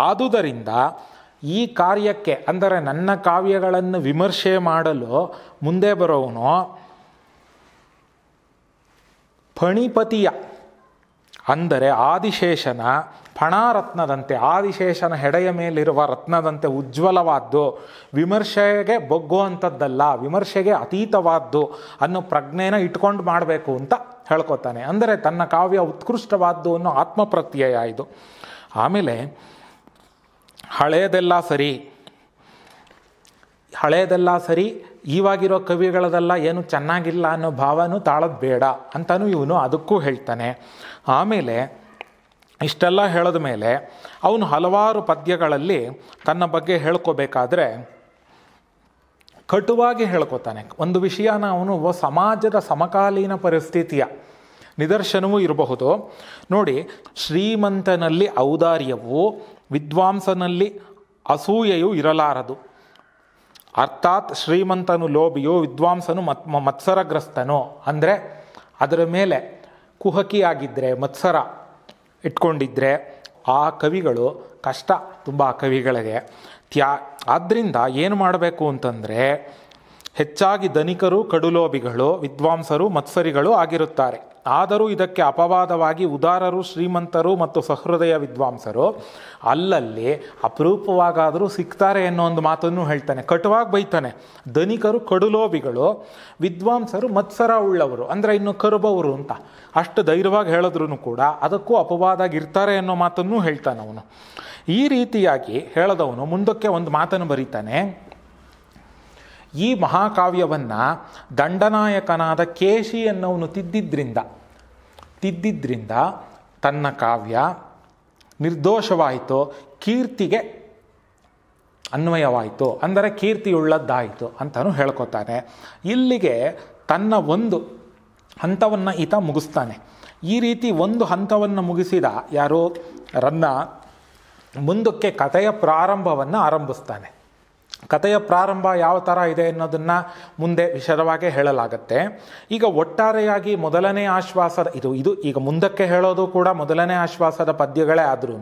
ಆದುದರಿಂದ ಈ ಕಾರ್ಯಕ್ಕೆ ಅಂದರೆ ನನ್ನ ಕಾವ್ಯಗಳನ್ನು ವಿಮರ್ಶೆ ಮಾಡಲು ಮುಂದೆ ಬರೋವನು ಫಣಿಪತಿಯ ಅಂದರೆ ಆದಿಶೇಷನ ಫಣಾರತ್ನದಂತೆ ಆದಿಶೇಷನ ಹೆಡೆಯ ಮೇಲಿರುವ ರತ್ನದಂತೆ ಉಜ್ವಲವಾದ್ದು ವಿಮರ್ಶೆಗೆ ಬೊಗ್ಗುವಂಥದ್ದಲ್ಲ ವಿಮರ್ಶೆಗೆ ಅತೀತವಾದ್ದು ಅನ್ನೋ ಪ್ರಜ್ಞೆನ ಇಟ್ಕೊಂಡು ಮಾಡಬೇಕು ಅಂತ ಹೇಳ್ಕೊತಾನೆ ಅಂದರೆ ತನ್ನ ಕಾವ್ಯ ಉತ್ಕೃಷ್ಟವಾದ್ದು ಅನ್ನೋ ಆತ್ಮಪ್ರತ್ಯಯ ಇದು ಆಮೇಲೆ ಹಳೆಯದೆಲ್ಲ ಸರಿ ಹಳೆಯದೆಲ್ಲ ಸರಿ ಇವಾಗಿರೋ ಕವಿಗಳದೆಲ್ಲ ಏನು ಚೆನ್ನಾಗಿಲ್ಲ ಅನ್ನೋ ಭಾವನೂ ತಾಳೋದು ಬೇಡ ಅಂತಲೂ ಇವನು ಅದಕ್ಕೂ ಹೇಳ್ತಾನೆ ಆಮೇಲೆ ಇಷ್ಟೆಲ್ಲ ಹೇಳಿದ ಮೇಲೆ ಅವನು ಹಲವಾರು ಪದ್ಯಗಳಲ್ಲಿ ತನ್ನ ಬಗ್ಗೆ ಹೇಳ್ಕೋಬೇಕಾದ್ರೆ ಕಟುವಾಗಿ ಹೇಳ್ಕೊತಾನೆ ಒಂದು ವಿಷಯನ ಅವನು ಸಮಾಜದ ಸಮಕಾಲೀನ ಪರಿಸ್ಥಿತಿಯ ನಿದರ್ಶನವೂ ಇರಬಹುದು ನೋಡಿ ಶ್ರೀಮಂತನಲ್ಲಿ ಔದಾರ್ಯವು ವಿದ್ವಾಂಸನಲ್ಲಿ ಅಸೂಯೆಯೂ ಇರಲಾರದು ಅರ್ಥಾತ್ ಶ್ರೀಮಂತನು ಲೋಭಿಯು ವಿದ್ವಾಂಸನು ಮತ್ ಮತ್ಸರಗ್ರಸ್ತನು ಅಂದರೆ ಅದರ ಮೇಲೆ ಕುಹಕಿಯಾಗಿದ್ದರೆ ಮತ್ಸರ ಇಟ್ಕೊಂಡಿದ್ದರೆ ಆ ಕವಿಗಳು ಕಷ್ಟ ತುಂಬ ಕವಿಗಳಿಗೆ ತ್ಯಾ ಆದ್ದರಿಂದ ಏನು ಮಾಡಬೇಕು ಅಂತಂದರೆ ಹೆಚ್ಚಾಗಿ ಧನಿಕರು ಕಡುಲೋಭಿಗಳು ವಿದ್ವಾಂಸರು ಮತ್ಸರಿಗಳು ಆಗಿರುತ್ತಾರೆ ಆದರೂ ಇದಕ್ಕೆ ಅಪವಾದವಾಗಿ ಉದಾರರು ಶ್ರೀಮಂತರು ಮತ್ತು ಸಹೃದಯ ವಿದ್ವಾಂಸರು ಅಲ್ಲಲ್ಲಿ ಅಪರೂಪವಾಗಾದರೂ ಸಿಗ್ತಾರೆ ಅನ್ನೋ ಒಂದು ಮಾತನ್ನು ಹೇಳ್ತಾನೆ ಕಟುವಾಗಿ ಬೈತಾನೆ ಧನಿಕರು ಕಡುಲೋಬಿಗಳು ವಿದ್ವಾಂಸರು ಮತ್ಸರ ಉಳ್ಳವರು ಅಂದರೆ ಇನ್ನು ಕರುಬವರು ಅಂತ ಅಷ್ಟು ಧೈರ್ಯವಾಗಿ ಹೇಳಿದ್ರು ಕೂಡ ಅದಕ್ಕೂ ಅಪವಾದಾಗಿರ್ತಾರೆ ಅನ್ನೋ ಮಾತನ್ನು ಹೇಳ್ತಾನೆ ಅವನು ಈ ರೀತಿಯಾಗಿ ಹೇಳದವನು ಮುಂದಕ್ಕೆ ಒಂದು ಮಾತನ್ನು ಬರೀತಾನೆ ಈ ಮಹಾಕಾವ್ಯವನ್ನು ದಂಡನಾಯಕನಾದ ಕೇಶಿ ಅನ್ನೋನು ತಿದ್ದಿದ್ರಿಂದ ತಿದ್ದಿದ್ದರಿಂದ ತನ್ನ ಕಾವ್ಯ ನಿರ್ದೋಷವಾಯಿತು ಕೀರ್ತಿಗೆ ಅನ್ವಯವಾಯಿತು ಅಂದರೆ ಕೀರ್ತಿಯುಳ್ಳದ್ದಾಯಿತು ಅಂತಲೂ ಹೇಳ್ಕೊತಾನೆ ಇಲ್ಲಿಗೆ ತನ್ನ ಒಂದು ಹಂತವನ್ನು ಈತ ಮುಗಿಸ್ತಾನೆ ಈ ರೀತಿ ಒಂದು ಹಂತವನ್ನು ಮುಗಿಸಿದ ಯಾರೋ ರನ್ನ ಮುಂದಕ್ಕೆ ಕಥೆಯ ಪ್ರಾರಂಭವನ್ನು ಆರಂಭಿಸ್ತಾನೆ ಕಥೆಯ ಪ್ರಾರಂಭ ಯಾವ ಥರ ಇದೆ ಅನ್ನೋದನ್ನು ಮುಂದೆ ವಿಶದವಾಗಿ ಹೇಳಲಾಗತ್ತೆ ಈಗ ಒಟ್ಟಾರೆಯಾಗಿ ಮೊದಲನೇ ಆಶ್ವಾಸದ ಇದು ಇದು ಈಗ ಮುಂದಕ್ಕೆ ಹೇಳೋದು ಕೂಡ ಮೊದಲನೇ ಆಶ್ವಾಸದ ಪದ್ಯಗಳೇ ಆದ್ರೂ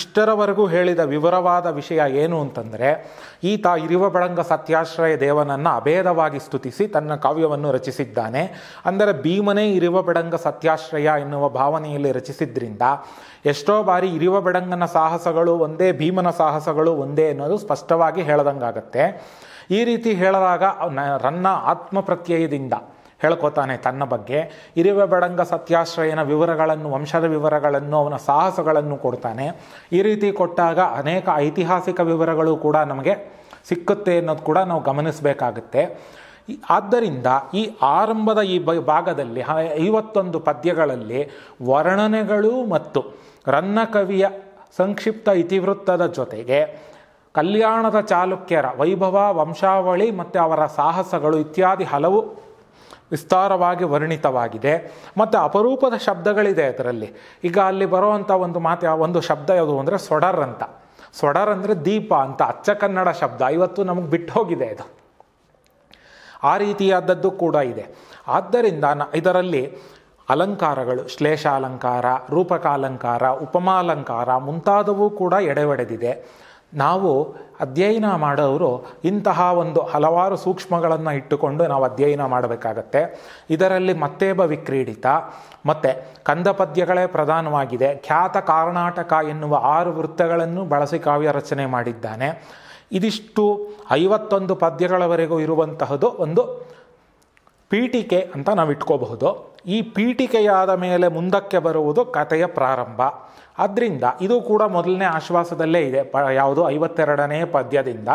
ಇಷ್ಟರವರೆಗೂ ಹೇಳಿದ ವಿವರವಾದ ವಿಷಯ ಏನು ಅಂತಂದರೆ ಈತ ಇರುವ ಬಳಂಗ ಸತ್ಯಾಶ್ರಯ ದೇವನನ್ನು ಅಭೇದವಾಗಿ ಸ್ತುತಿಸಿ ತನ್ನ ಕಾವ್ಯವನ್ನು ರಚಿಸಿದ್ದಾನೆ ಅಂದರೆ ಭೀಮನೇ ಇರುವ ಬಡಂಗ ಸತ್ಯಾಶ್ರಯ ಎನ್ನುವ ಭಾವನೆಯಲ್ಲಿ ರಚಿಸಿದ್ರಿಂದ ಎಷ್ಟೋ ಬಾರಿ ಇರುವ ಬೆಡಂಗನ ಸಾಹಸಗಳು ಒಂದೇ ಭೀಮನ ಸಾಹಸಗಳು ಒಂದೇ ಅನ್ನೋದು ಸ್ಪಷ್ಟವಾಗಿ ಹೇಳದಂಗಾಗತ್ತೆ ಈ ರೀತಿ ಹೇಳಿದಾಗ ರನ್ನ ಆತ್ಮಪ್ರತ್ಯಯದಿಂದ ಹೇಳ್ಕೊತಾನೆ ತನ್ನ ಬಗ್ಗೆ ಇರುವ ಬಡಂಗ ಸತ್ಯಾಶ್ರಯನ ವಿವರಗಳನ್ನು ವಂಶದ ವಿವರಗಳನ್ನು ಅವನ ಸಾಹಸಗಳನ್ನು ಕೊಡ್ತಾನೆ ಈ ರೀತಿ ಕೊಟ್ಟಾಗ ಅನೇಕ ಐತಿಹಾಸಿಕ ವಿವರಗಳು ಕೂಡ ನಮಗೆ ಸಿಕ್ಕುತ್ತೆ ಅನ್ನೋದು ಕೂಡ ನಾವು ಗಮನಿಸಬೇಕಾಗುತ್ತೆ ಆದ್ದರಿಂದ ಈ ಆರಂಭದ ಈ ಭಾಗದಲ್ಲಿ ಐವತ್ತೊಂದು ಪದ್ಯಗಳಲ್ಲಿ ವರ್ಣನೆಗಳು ಮತ್ತು ರನ್ನ ಕವಿಯ ಸಂಕ್ಷಿಪ್ತ ಇತಿವೃತ್ತದ ಜೊತೆಗೆ ಕಲ್ಯಾಣದ ಚಾಲುಕ್ಯರ ವೈಭವ ವಂಶಾವಳಿ ಮತ್ತು ಅವರ ಸಾಹಸಗಳು ಇತ್ಯಾದಿ ಹಲವು ವಿಸ್ತಾರವಾಗಿ ವರ್ಣಿತವಾಗಿದೆ ಮತ್ತು ಅಪರೂಪದ ಶಬ್ದಗಳಿದೆ ಅದರಲ್ಲಿ ಈಗ ಅಲ್ಲಿ ಬರುವಂಥ ಒಂದು ಮಾತು ಒಂದು ಶಬ್ದ ಯಾವುದು ಅಂದರೆ ಸೊಡರ್ ಅಂತ ಸೊಡರ್ ಅಂದರೆ ದೀಪ ಅಂತ ಅಚ್ಚ ಕನ್ನಡ ಶಬ್ದ ಇವತ್ತು ನಮಗೆ ಬಿಟ್ಟು ಹೋಗಿದೆ ಇದು ಆ ರೀತಿಯಾದದ್ದು ಕೂಡ ಇದೆ ಆದ್ದರಿಂದ ಇದರಲ್ಲಿ ಅಲಂಕಾರಗಳು ಶ್ಲೇಷಾಲಂಕಾರ ರೂಪಕಾಲಂಕಾರ ಉಪಮಾಲಂಕಾರ ಮುಂತಾದವೂ ಕೂಡ ಎಡೆವಡೆದಿದೆ ನಾವು ಅಧ್ಯಯನ ಮಾಡೋರು ಇಂತಹ ಒಂದು ಹಲವಾರು ಸೂಕ್ಷ್ಮಗಳನ್ನು ಇಟ್ಟುಕೊಂಡು ನಾವು ಅಧ್ಯಯನ ಮಾಡಬೇಕಾಗತ್ತೆ ಇದರಲ್ಲಿ ಮತ್ತೇಬ ವಿಕ್ರೀಡಿತ ಮತ್ತು ಕಂದ ಪದ್ಯಗಳೇ ಪ್ರಧಾನವಾಗಿದೆ ಖ್ಯಾತ ಕರ್ನಾಟಕ ಎನ್ನುವ ಆರು ವೃತ್ತಗಳನ್ನು ಬಳಸಿ ಕಾವ್ಯ ರಚನೆ ಮಾಡಿದ್ದಾನೆ ಇದಿಷ್ಟು ಐವತ್ತೊಂದು ಪದ್ಯಗಳವರೆಗೂ ಇರುವಂತಹದ್ದು ಒಂದು ಪೀಠಿಕೆ ಅಂತ ನಾವು ಇಟ್ಕೋಬಹುದು ಈ ಪೀಠಿಕೆಯಾದ ಮೇಲೆ ಮುಂದಕ್ಕೆ ಬರುವುದು ಕಥೆಯ ಪ್ರಾರಂಭ ಆದ್ದರಿಂದ ಇದು ಕೂಡ ಮೊದಲನೇ ಆಶ್ವಾಸದಲ್ಲೇ ಇದೆ ಪ ಯಾವುದು ಐವತ್ತೆರಡನೇ ಪದ್ಯದಿಂದ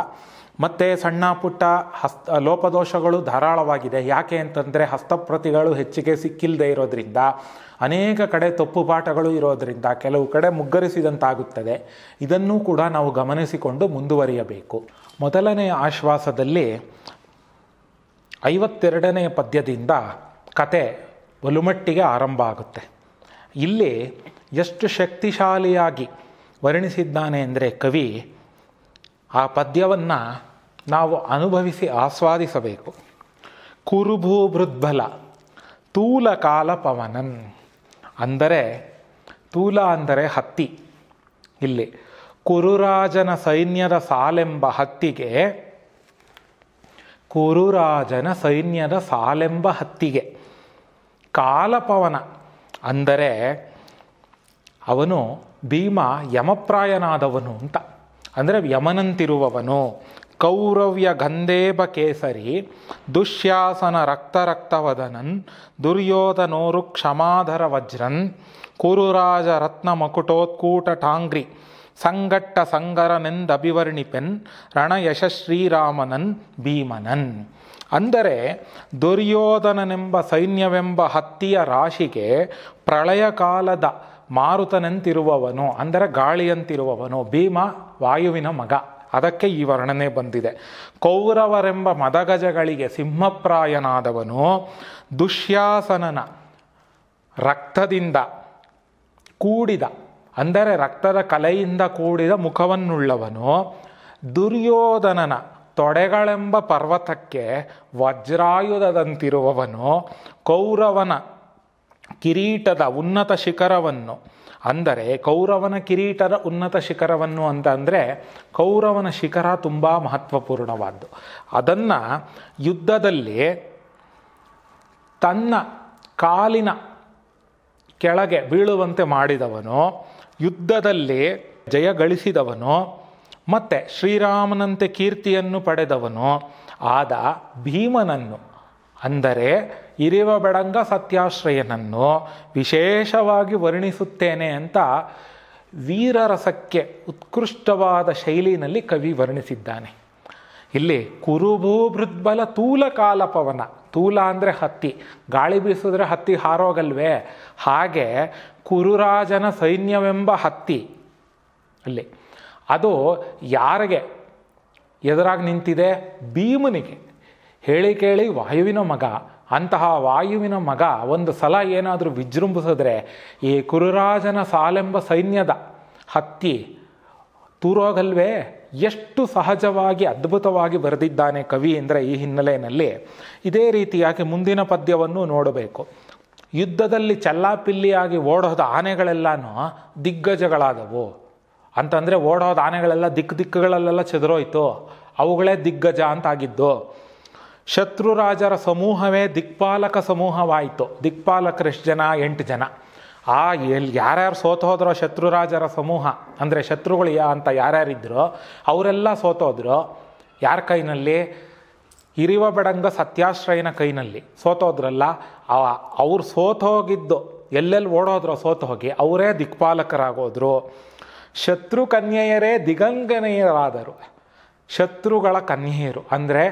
ಮತ್ತು ಸಣ್ಣ ಪುಟ್ಟ ಹಸ್ತ ಲೋಪದೋಷಗಳು ಧಾರಾಳವಾಗಿದೆ ಯಾಕೆ ಅಂತಂದರೆ ಹಸ್ತಪ್ರತಿಗಳು ಹೆಚ್ಚಿಗೆ ಸಿಕ್ಕಿಲ್ಲದೆ ಇರೋದ್ರಿಂದ ಅನೇಕ ಕಡೆ ತಪ್ಪು ಪಾಠಗಳು ಇರೋದರಿಂದ ಕೆಲವು ಕಡೆ ಮುಗ್ಗರಿಸಿದಂತಾಗುತ್ತದೆ ಇದನ್ನೂ ಕೂಡ ನಾವು ಗಮನಿಸಿಕೊಂಡು ಮುಂದುವರಿಯಬೇಕು ಮೊದಲನೇ ಆಶ್ವಾಸದಲ್ಲಿ ಐವತ್ತೆರಡನೇ ಪದ್ಯದಿಂದ ಕತೆ ಒಲುಮಟ್ಟಿಗೆ ಆರಂಭ ಆಗುತ್ತೆ ಇಲ್ಲಿ ಎಷ್ಟು ಶಕ್ತಿಶಾಲಿಯಾಗಿ ವರ್ಣಿಸಿದ್ದಾನೆ ಅಂದರೆ ಕವಿ ಆ ಪದ್ಯವನ್ನು ನಾವು ಅನುಭವಿಸಿ ಆಸ್ವಾದಿಸಬೇಕು ಕುರುಭೂ ತೂಲ ಕಾಲ ಪವನನ್ ಅಂದರೆ ತೂಲ ಅಂದರೆ ಹತ್ತಿ ಇಲ್ಲಿ ಕುರುರಾಜನ ಸೈನ್ಯದ ಸಾಲೆಂಬ ಹತ್ತಿಗೆ ಕುರುರಾಜನ ಸೈನ್ಯದ ಸಾಲೆಂಬ ಹತ್ತಿಗೆ ಕಾಲಪವನ ಅಂದರೆ ಅವನು ಭೀಮ ಯಮಪ್ರಾಯನಾದವನು ಅಂತ ಅಂದರೆ ಯಮನಂತಿರುವವನು ಕೌರವ್ಯ ಗಂಧೇಬ ಕೇಸರಿ ದುಶ್ಯಾಸನ ರಕ್ತರಕ್ತವದನನ್ ದುರ್ಯೋಧನೋರು ಕ್ಷಮಾಧರ ವಜ್ರನ್ ಕುರುರಾಜ ರತ್ನ ಮಕುಟೋತ್ಕೂಟ ಟಾಂಗ್ರಿ ಸಂಗಟ್ಟ ಸಂಗರನೆಂದಭಿವರ್ಣಿಪೆನ್ ರಣ ಶ್ರೀರಾಮನನ್ ಭೀಮನನ್ ಅಂದರೆ ದುರ್ಯೋಧನನೆಂಬ ಸೈನ್ಯವೆಂಬ ಹತ್ತಿಯ ರಾಶಿಗೆ ಪ್ರಳಯ ಕಾಲದ ಮಾರುತನಂತಿರುವವನು ಅಂದರೆ ಗಾಳಿಯಂತಿರುವವನು ಭೀಮ ವಾಯುವಿನ ಮಗ ಅದಕ್ಕೆ ಈ ವರ್ಣನೆ ಬಂದಿದೆ ಕೌರವರೆಂಬ ಮದಗಜಗಳಿಗೆ ಸಿಂಹಪ್ರಾಯನಾದವನು ದುಶ್ಯಾಸನನ ರಕ್ತದಿಂದ ಕೂಡಿದ ಅಂದರೆ ರಕ್ತದ ಕಲೆಯಿಂದ ಕೂಡಿದ ಮುಖವನ್ನುಳ್ಳವನು ದುರ್ಯೋಧನನ ತೊಡೆಗಳೆಂಬ ಪರ್ವತಕ್ಕೆ ವಜ್ರಾಯುಧದಂತಿರುವವನು ಕೌರವನ ಕಿರೀಟದ ಉನ್ನತ ಶಿಖರವನ್ನು ಅಂದರೆ ಕೌರವನ ಕಿರೀಟದ ಉನ್ನತ ಶಿಖರವನ್ನು ಅಂತ ಅಂದರೆ ಕೌರವನ ಶಿಖರ ತುಂಬ ಮಹತ್ವಪೂರ್ಣವಾದ್ದು ಅದನ್ನು ಯುದ್ಧದಲ್ಲಿ ತನ್ನ ಕಾಲಿನ ಕೆಳಗೆ ಬೀಳುವಂತೆ ಮಾಡಿದವನು ಯುದ್ಧದಲ್ಲಿ ಜಯ ಗಳಿಸಿದವನು ಮತ್ತೆ ಶ್ರೀರಾಮನಂತೆ ಕೀರ್ತಿಯನ್ನು ಪಡೆದವನು ಆದ ಭೀಮನನ್ನು ಅಂದರೆ ಇರಿವ ಬೆಡಂಗ ಸತ್ಯಾಶ್ರಯನನ್ನು ವಿಶೇಷವಾಗಿ ವರ್ಣಿಸುತ್ತೇನೆ ಅಂತ ವೀರರಸಕ್ಕೆ ಉತ್ಕೃಷ್ಟವಾದ ಶೈಲಿನಲ್ಲಿ ಕವಿ ವರ್ಣಿಸಿದ್ದಾನೆ ಇಲ್ಲಿ ಕುರುಭೂಭೃದ್ಬಲ ತೂಲ ಕಾಲಪವನ ತೂಲ ಅಂದರೆ ಹತ್ತಿ ಗಾಳಿ ಬೀಸಿದ್ರೆ ಹತ್ತಿ ಹಾರೋಗಲ್ವೇ ಹಾಗೆ ಕುರುರಾಜನ ಸೈನ್ಯವೆಂಬ ಹತ್ತಿ ಅಲ್ಲಿ ಅದು ಯಾರಿಗೆ ಎದುರಾಗಿ ನಿಂತಿದೆ ಭೀಮನಿಗೆ ಹೇಳಿ ಕೇಳಿ ವಾಯುವಿನ ಮಗ ಅಂತಹ ವಾಯುವಿನ ಮಗ ಒಂದು ಸಲ ಏನಾದರೂ ವಿಜೃಂಭಿಸಿದ್ರೆ ಈ ಕುರುರಾಜನ ಸಾಲೆಂಬ ಸೈನ್ಯದ ಹತ್ತಿ ತೂರೋಗಲ್ವೇ ಎಷ್ಟು ಸಹಜವಾಗಿ ಅದ್ಭುತವಾಗಿ ಬರೆದಿದ್ದಾನೆ ಕವಿ ಅಂದರೆ ಈ ಹಿನ್ನೆಲೆಯಲ್ಲಿ ಇದೇ ರೀತಿಯಾಗಿ ಮುಂದಿನ ಪದ್ಯವನ್ನು ನೋಡಬೇಕು ಯುದ್ಧದಲ್ಲಿ ಚಲ್ಲಾಪಿಲ್ಲಿಯಾಗಿ ಓಡೋದ ಆನೆಗಳೆಲ್ಲನೂ ದಿಗ್ಗಜಗಳಾದವು ಅಂತಂದರೆ ಓಡೋದು ಆನೆಗಳೆಲ್ಲ ದಿಕ್ಕು ದಿಕ್ಕುಗಳಲ್ಲೆಲ್ಲ ಚದುರೋಯ್ತು ಅವುಗಳೇ ದಿಗ್ಗಜ ಅಂತಾಗಿದ್ದು ಶತ್ರು ರಾಜರ ಸಮೂಹವೇ ದಿಕ್ಪಾಲಕ ಸಮೂಹವಾಯಿತು ಎಷ್ಟು ಜನ ಎಂಟು ಜನ ಆ ಎಲ್ಲಿ ಯಾರ್ಯಾರು ಸೋತೋದ್ರೋ ಶತ್ರುರಾಜರ ಸಮೂಹ ಅಂದರೆ ಶತ್ರುಗಳು ಯಾ ಅಂತ ಯಾರ್ಯಾರಿದ್ರು ಅವರೆಲ್ಲ ಸೋತೋದ್ರು ಯಾರ ಕೈನಲ್ಲಿ ಹಿರಿವ ಬಡಂಗ ಸತ್ಯಾಶ್ರಯನ ಕೈನಲ್ಲಿ ಸೋತೋದ್ರಲ್ಲ ಅವ್ರು ಸೋತೋಗಿದ್ದು ಎಲ್ಲೆಲ್ಲಿ ಓಡೋದ್ರೋ ಸೋತು ಹೋಗಿ ಅವರೇ ದಿಕ್ಪಾಲಕರಾಗೋದ್ರು ಶತ್ರು ಕನ್ಯೆಯರೇ ದಿಗಂಗನೆಯರಾದರು ಶತ್ರುಗಳ ಕನ್ಯೆಯರು ಅಂದರೆ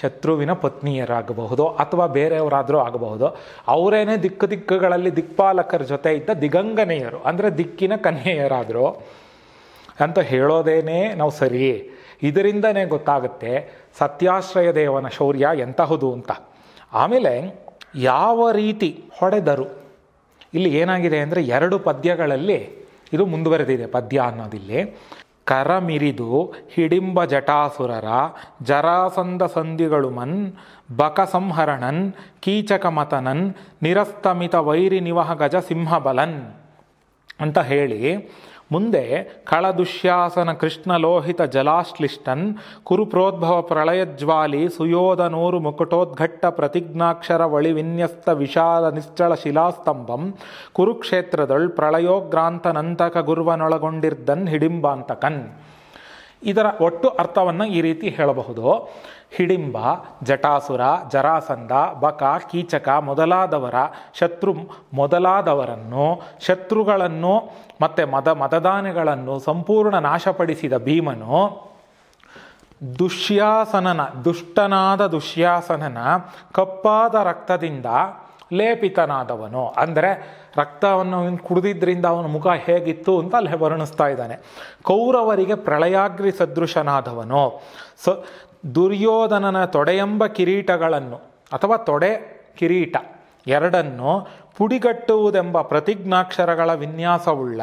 ಶತ್ರುವಿನ ಪತ್ನಿಯರಾಗಬಹುದು ಅಥವಾ ಬೇರೆಯವರಾದರೂ ಆಗಬಹುದು ಅವರೇನೇ ದಿಕ್ಕು ದಿಕ್ಕುಗಳಲ್ಲಿ ದಿಕ್ಪಾಲಕರ ಜೊತೆ ಇದ್ದ ದಿಗಂಗನೆಯರು ಅಂದರೆ ದಿಕ್ಕಿನ ಕನ್ಯೆಯರಾದರು ಅಂತ ಹೇಳೋದೇನೇ ನಾವು ಸರಿ ಇದರಿಂದನೇ ಗೊತ್ತಾಗುತ್ತೆ ಸತ್ಯಾಶ್ರಯ ದೇವನ ಶೌರ್ಯ ಎಂತಹುದು ಅಂತ ಆಮೇಲೆ ಯಾವ ರೀತಿ ಹೊಡೆದರು ಇಲ್ಲಿ ಏನಾಗಿದೆ ಅಂದರೆ ಎರಡು ಪದ್ಯಗಳಲ್ಲಿ ಇದು ಮುಂದುವರೆದಿದೆ ಪದ್ಯ ಅನ್ನೋದಿಲ್ಲಿ ಕರಮಿರಿದು ಹಿಡಿಂಬ ಜಟಾಸುರರ ಜರಾಸಂದ ಸಂಧಿಗಳು ಮನ್ ಬಕ ಸಂಹರಣನ್ ಕೀಚಕ ಮತನನ್ ನಿರಸ್ತಮಿತ ವೈರಿ ನಿವಹ ಗಜ ಸಿಂಹಬಲನ್ ಅಂತ ಹೇಳಿ ಮುಂದೆ ಕಳದುಶ್ಯಾಸನ ಕೃಷ್ಣ ಲೋಹಿತ ಜಲಾಶ್ಲಿಷ್ಟನ್ ಕುರುಪ್ರೋದ್ಭವ ಪ್ರಳಯಜ್ವಾಲಿ ಸುಯೋಧನೂರು ಮುಕುಟೋದ್ಘಟ್ಟ ಪ್ರತಿಜ್ಞಾಕ್ಷರ ಒಳಿ ವಿನ್ಯಸ್ತ ವಿಶಾಲ ನಿಶ್ಚಳ ಶಿಲಾಸ್ತಂಭಂ ಕುರುಕ್ಷೇತ್ರದಳ್ ಪ್ರಳಯೋಗ್ರಾಂತನಂತಕ ಗುರುವನೊಳಗೊಂಡಿರ್ದನ್ ಹಿಡಿಂಬಾಂತಕನ್ ಇದರ ಒಟ್ಟು ಅರ್ಥವನ್ನು ಈ ರೀತಿ ಹೇಳಬಹುದು ಹಿಡಿಂಬ ಜಟಾಸುರ ಜರಾಸಂದ ಬಕ ಕೀಚಕ ಮೊದಲಾದವರ ಶತ್ರು ಮೊದಲಾದವರನ್ನು ಶತ್ರುಗಳನ್ನು ಮತ್ತು ಮದ ಮತದಾನಗಳನ್ನು ಸಂಪೂರ್ಣ ನಾಶಪಡಿಸಿದ ಭೀಮನು ದುಶ್ಯಾಸನನ ದುಷ್ಟನಾದ ದುಶ್ಯಾಸನನ ಕಪ್ಪಾದ ರಕ್ತದಿಂದ ಲೇಪಿತನಾದವನು ಅಂದರೆ ರಕ್ತವನ್ನು ಕುಡಿದಿದ್ದರಿಂದ ಅವನ ಮುಖ ಹೇಗಿತ್ತು ಅಂತ ಅಲ್ಲಿ ವರ್ಣಿಸ್ತಾ ಇದ್ದಾನೆ ಕೌರವರಿಗೆ ಪ್ರಳಯಾಗ್ರಿ ಸದೃಶನಾದವನು ಸ ದುರ್ಯೋಧನನ ತೊಡೆಯೆಂಬ ಕಿರೀಟಗಳನ್ನು ಅಥವಾ ತೊಡೆ ಕಿರೀಟ ಎರಡನ್ನು ಪುಡಿಗಟ್ಟುವುದೆಂಬ ಪ್ರತಿಜ್ಞಾಕ್ಷರಗಳ ವಿನ್ಯಾಸವುಳ್ಳ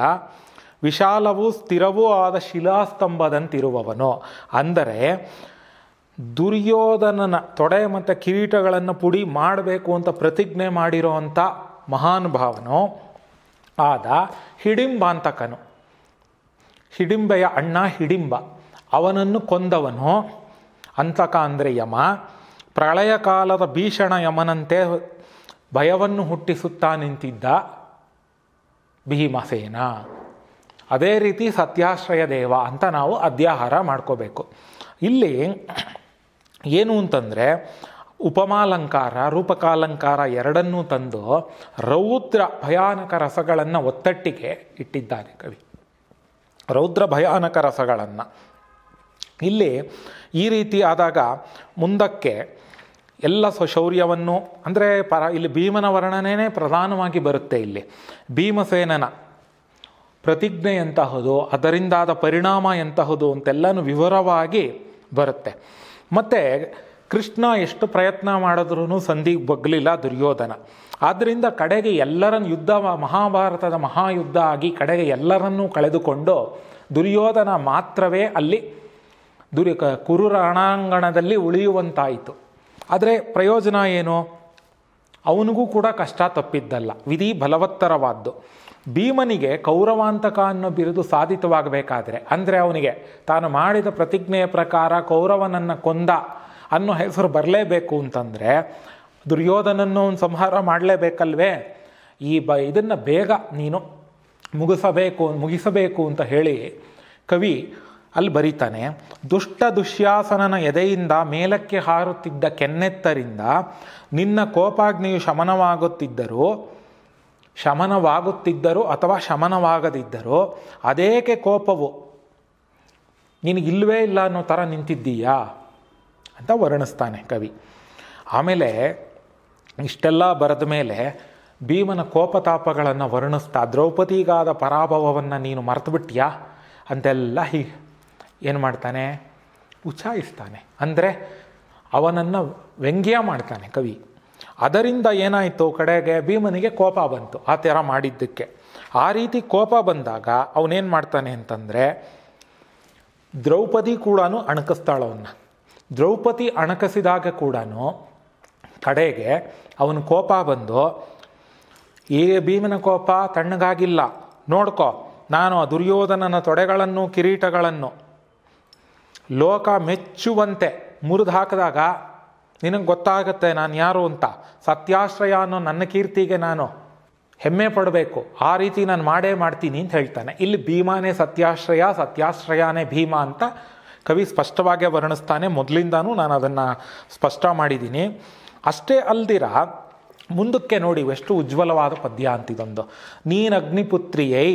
ವಿಶಾಲವೂ ಸ್ಥಿರವೂ ಆದ ಶಿಲಾಸ್ತಂಭದಂತಿರುವವನು ಅಂದರೆ ದುರ್ಯೋಧನನ ತೊಡೆ ಮತ್ತು ಕಿರೀಟಗಳನ್ನು ಪುಡಿ ಮಾಡಬೇಕು ಅಂತ ಪ್ರತಿಜ್ಞೆ ಮಾಡಿರುವಂಥ ಮಹಾನುಭಾವನು ಆದ ಹಿಡಿಂಬಾಂತಕನು ಹಿಡಿಂಬೆಯ ಅಣ್ಣ ಹಿಡಿಂಬ ಅವನನ್ನು ಕೊಂದವನು ಅಂತಕ ಅಂದರೆ ಯಮ ಪ್ರಳಯ ಕಾಲದ ಭೀಷಣ ಯಮನಂತೆ ಭಯವನ್ನು ಹುಟ್ಟಿಸುತ್ತಾ ನಿಂತಿದ್ದ ಭೀಮಸೇನ ಅದೇ ರೀತಿ ಸತ್ಯಾಶ್ರಯ ದೇವ ಅಂತ ನಾವು ಅಧ್ಯಾಹಾರ ಮಾಡ್ಕೋಬೇಕು ಇಲ್ಲಿ ಏನು ಅಂತಂದರೆ ಉಪಮಾಲಂಕಾರ ರೂಪಕಾಲಂಕಾರ ಎರಡನ್ನೂ ತಂದು ರೌದ್ರ ಭಯಾನಕ ರಸಗಳನ್ನು ಒತ್ತಟ್ಟಿಗೆ ಇಟ್ಟಿದ್ದಾನೆ ಕವಿ ರೌದ್ರ ಭಯಾನಕ ರಸಗಳನ್ನು ಇಲ್ಲಿ ಈ ರೀತಿ ಆದಾಗ ಮುಂದಕ್ಕೆ ಎಲ್ಲ ಶೌರ್ಯವನ್ನು ಅಂದರೆ ಪರ ಇಲ್ಲಿ ಭೀಮನ ವರ್ಣನೆಯೇ ಪ್ರಧಾನವಾಗಿ ಬರುತ್ತೆ ಇಲ್ಲಿ ಭೀಮಸೇನನ ಪ್ರತಿಜ್ಞೆ ಎಂತಹದು ಅದರಿಂದಾದ ಪರಿಣಾಮ ಎಂತಹದು ಅಂತೆಲ್ಲನೂ ವಿವರವಾಗಿ ಬರುತ್ತೆ ಮತ್ತು ಕೃಷ್ಣ ಎಷ್ಟು ಪ್ರಯತ್ನ ಮಾಡಿದ್ರೂ ಸಂಧಿ ಬಗ್ಲಿಲ್ಲ ದುರ್ಯೋಧನ ಆದ್ದರಿಂದ ಕಡೆಗೆ ಎಲ್ಲರನ್ನು ಯುದ್ಧ ಮಹಾಭಾರತದ ಮಹಾಯುದ್ಧ ಆಗಿ ಕಡೆಗೆ ಎಲ್ಲರನ್ನೂ ಕಳೆದುಕೊಂಡು ದುರ್ಯೋಧನ ಮಾತ್ರವೇ ಅಲ್ಲಿ ದುರ್ಯ ಕುರು ಉಳಿಯುವಂತಾಯಿತು ಆದರೆ ಪ್ರಯೋಜನ ಏನು ಅವನಿಗೂ ಕೂಡ ಕಷ್ಟ ತಪ್ಪಿದ್ದಲ್ಲ ವಿಧಿ ಬಲವತ್ತರವಾದ್ದು ಭೀಮನಿಗೆ ಕೌರವಾಂತಕ ಅನ್ನೋ ಬಿರುದು ಸಾಧಿತವಾಗಬೇಕಾದರೆ ಅಂದರೆ ಅವನಿಗೆ ತಾನು ಮಾಡಿದ ಪ್ರತಿಜ್ಞೆಯ ಪ್ರಕಾರ ಕೌರವನನ್ನು ಕೊಂದ ಅನ್ನೋ ಹೆಸರು ಬರಲೇಬೇಕು ಅಂತಂದರೆ ದುರ್ಯೋಧನನ್ನು ಸಂಹಾರ ಮಾಡಲೇಬೇಕಲ್ವೇ ಈ ಬ ಇದನ್ನು ಬೇಗ ನೀನು ಮುಗಿಸಬೇಕು ಮುಗಿಸಬೇಕು ಅಂತ ಹೇಳಿ ಕವಿ ಅಲ್ಲಿ ಬರೀತಾನೆ ದುಷ್ಟ ದುಶ್ಯಾಸನನ ಎದೆಯಿಂದ ಮೇಲಕ್ಕೆ ಹಾರುತ್ತಿದ್ದ ಕೆನ್ನೆತ್ತರಿಂದ ನಿನ್ನ ಕೋಪಾಗ್ನಿಯು ಶಮನವಾಗುತ್ತಿದ್ದರೂ ಶಮನವಾಗುತ್ತಿದ್ದರೂ ಅಥವಾ ಶಮನವಾಗದಿದ್ದರೂ ಅದೇಕೆ ಕೋಪವು ನಿನಗಿಲ್ವೇ ಇಲ್ಲ ಅನ್ನೋ ಥರ ನಿಂತಿದ್ದೀಯಾ ಅಂತ ವರ್ಣಿಸ್ತಾನೆ ಕವಿ ಆಮೇಲೆ ಇಷ್ಟೆಲ್ಲ ಬರೆದ ಮೇಲೆ ಭೀಮನ ಕೋಪತಾಪಗಳನ್ನು ವರ್ಣಿಸ್ತಾ ದ್ರೌಪದಿಗಾದ ಪರಾಭವವನ್ನು ನೀನು ಬಿಟ್ಟಿಯಾ ಅಂತೆಲ್ಲ ಹೀ ಏನು ಮಾಡ್ತಾನೆ ಉಚ್ಚಾಯಿಸ್ತಾನೆ ಅಂದರೆ ಅವನನ್ನು ವ್ಯಂಗ್ಯ ಮಾಡ್ತಾನೆ ಕವಿ ಅದರಿಂದ ಏನಾಯಿತು ಕಡೆಗೆ ಭೀಮನಿಗೆ ಕೋಪ ಬಂತು ಆ ಥರ ಮಾಡಿದ್ದಕ್ಕೆ ಆ ರೀತಿ ಕೋಪ ಬಂದಾಗ ಅವನೇನು ಮಾಡ್ತಾನೆ ಅಂತಂದರೆ ದ್ರೌಪದಿ ಕೂಡ ಅಣಕಿಸ್ತಾಳವನ್ನ ದ್ರೌಪದಿ ಅಣಕಿಸಿದಾಗ ಕೂಡ ಕಡೆಗೆ ಅವನು ಕೋಪ ಬಂದು ಈ ಭೀಮನ ಕೋಪ ತಣ್ಣಗಾಗಿಲ್ಲ ನೋಡ್ಕೋ ನಾನು ದುರ್ಯೋಧನನ ತೊಡೆಗಳನ್ನು ಕಿರೀಟಗಳನ್ನು ಲೋಕ ಮೆಚ್ಚುವಂತೆ ಮುರಿದು ಹಾಕಿದಾಗ ನಿನಗೆ ಗೊತ್ತಾಗುತ್ತೆ ನಾನು ಯಾರು ಅಂತ ಸತ್ಯಾಶ್ರಯ ಅನ್ನೋ ನನ್ನ ಕೀರ್ತಿಗೆ ನಾನು ಹೆಮ್ಮೆ ಪಡಬೇಕು ಆ ರೀತಿ ನಾನು ಮಾಡೇ ಮಾಡ್ತೀನಿ ಅಂತ ಹೇಳ್ತಾನೆ ಇಲ್ಲಿ ಭೀಮಾನೇ ಸತ್ಯಾಶ್ರಯ ಸತ್ಯಾಶ್ರಯನೇ ಭೀಮ ಅಂತ ಕವಿ ಸ್ಪಷ್ಟವಾಗಿ ವರ್ಣಿಸ್ತಾನೆ ಮೊದಲಿಂದನೂ ನಾನು ಅದನ್ನು ಸ್ಪಷ್ಟ ಮಾಡಿದ್ದೀನಿ ಅಷ್ಟೇ ಅಲ್ದಿರ ಮುಂದಕ್ಕೆ ನೋಡಿ ಎಷ್ಟು ಉಜ್ವಲವಾದ ಪದ್ಯ ಅಂತಿದೊಂದು ನೀನಗ್ನಿಪುತ್ರಿಯೈ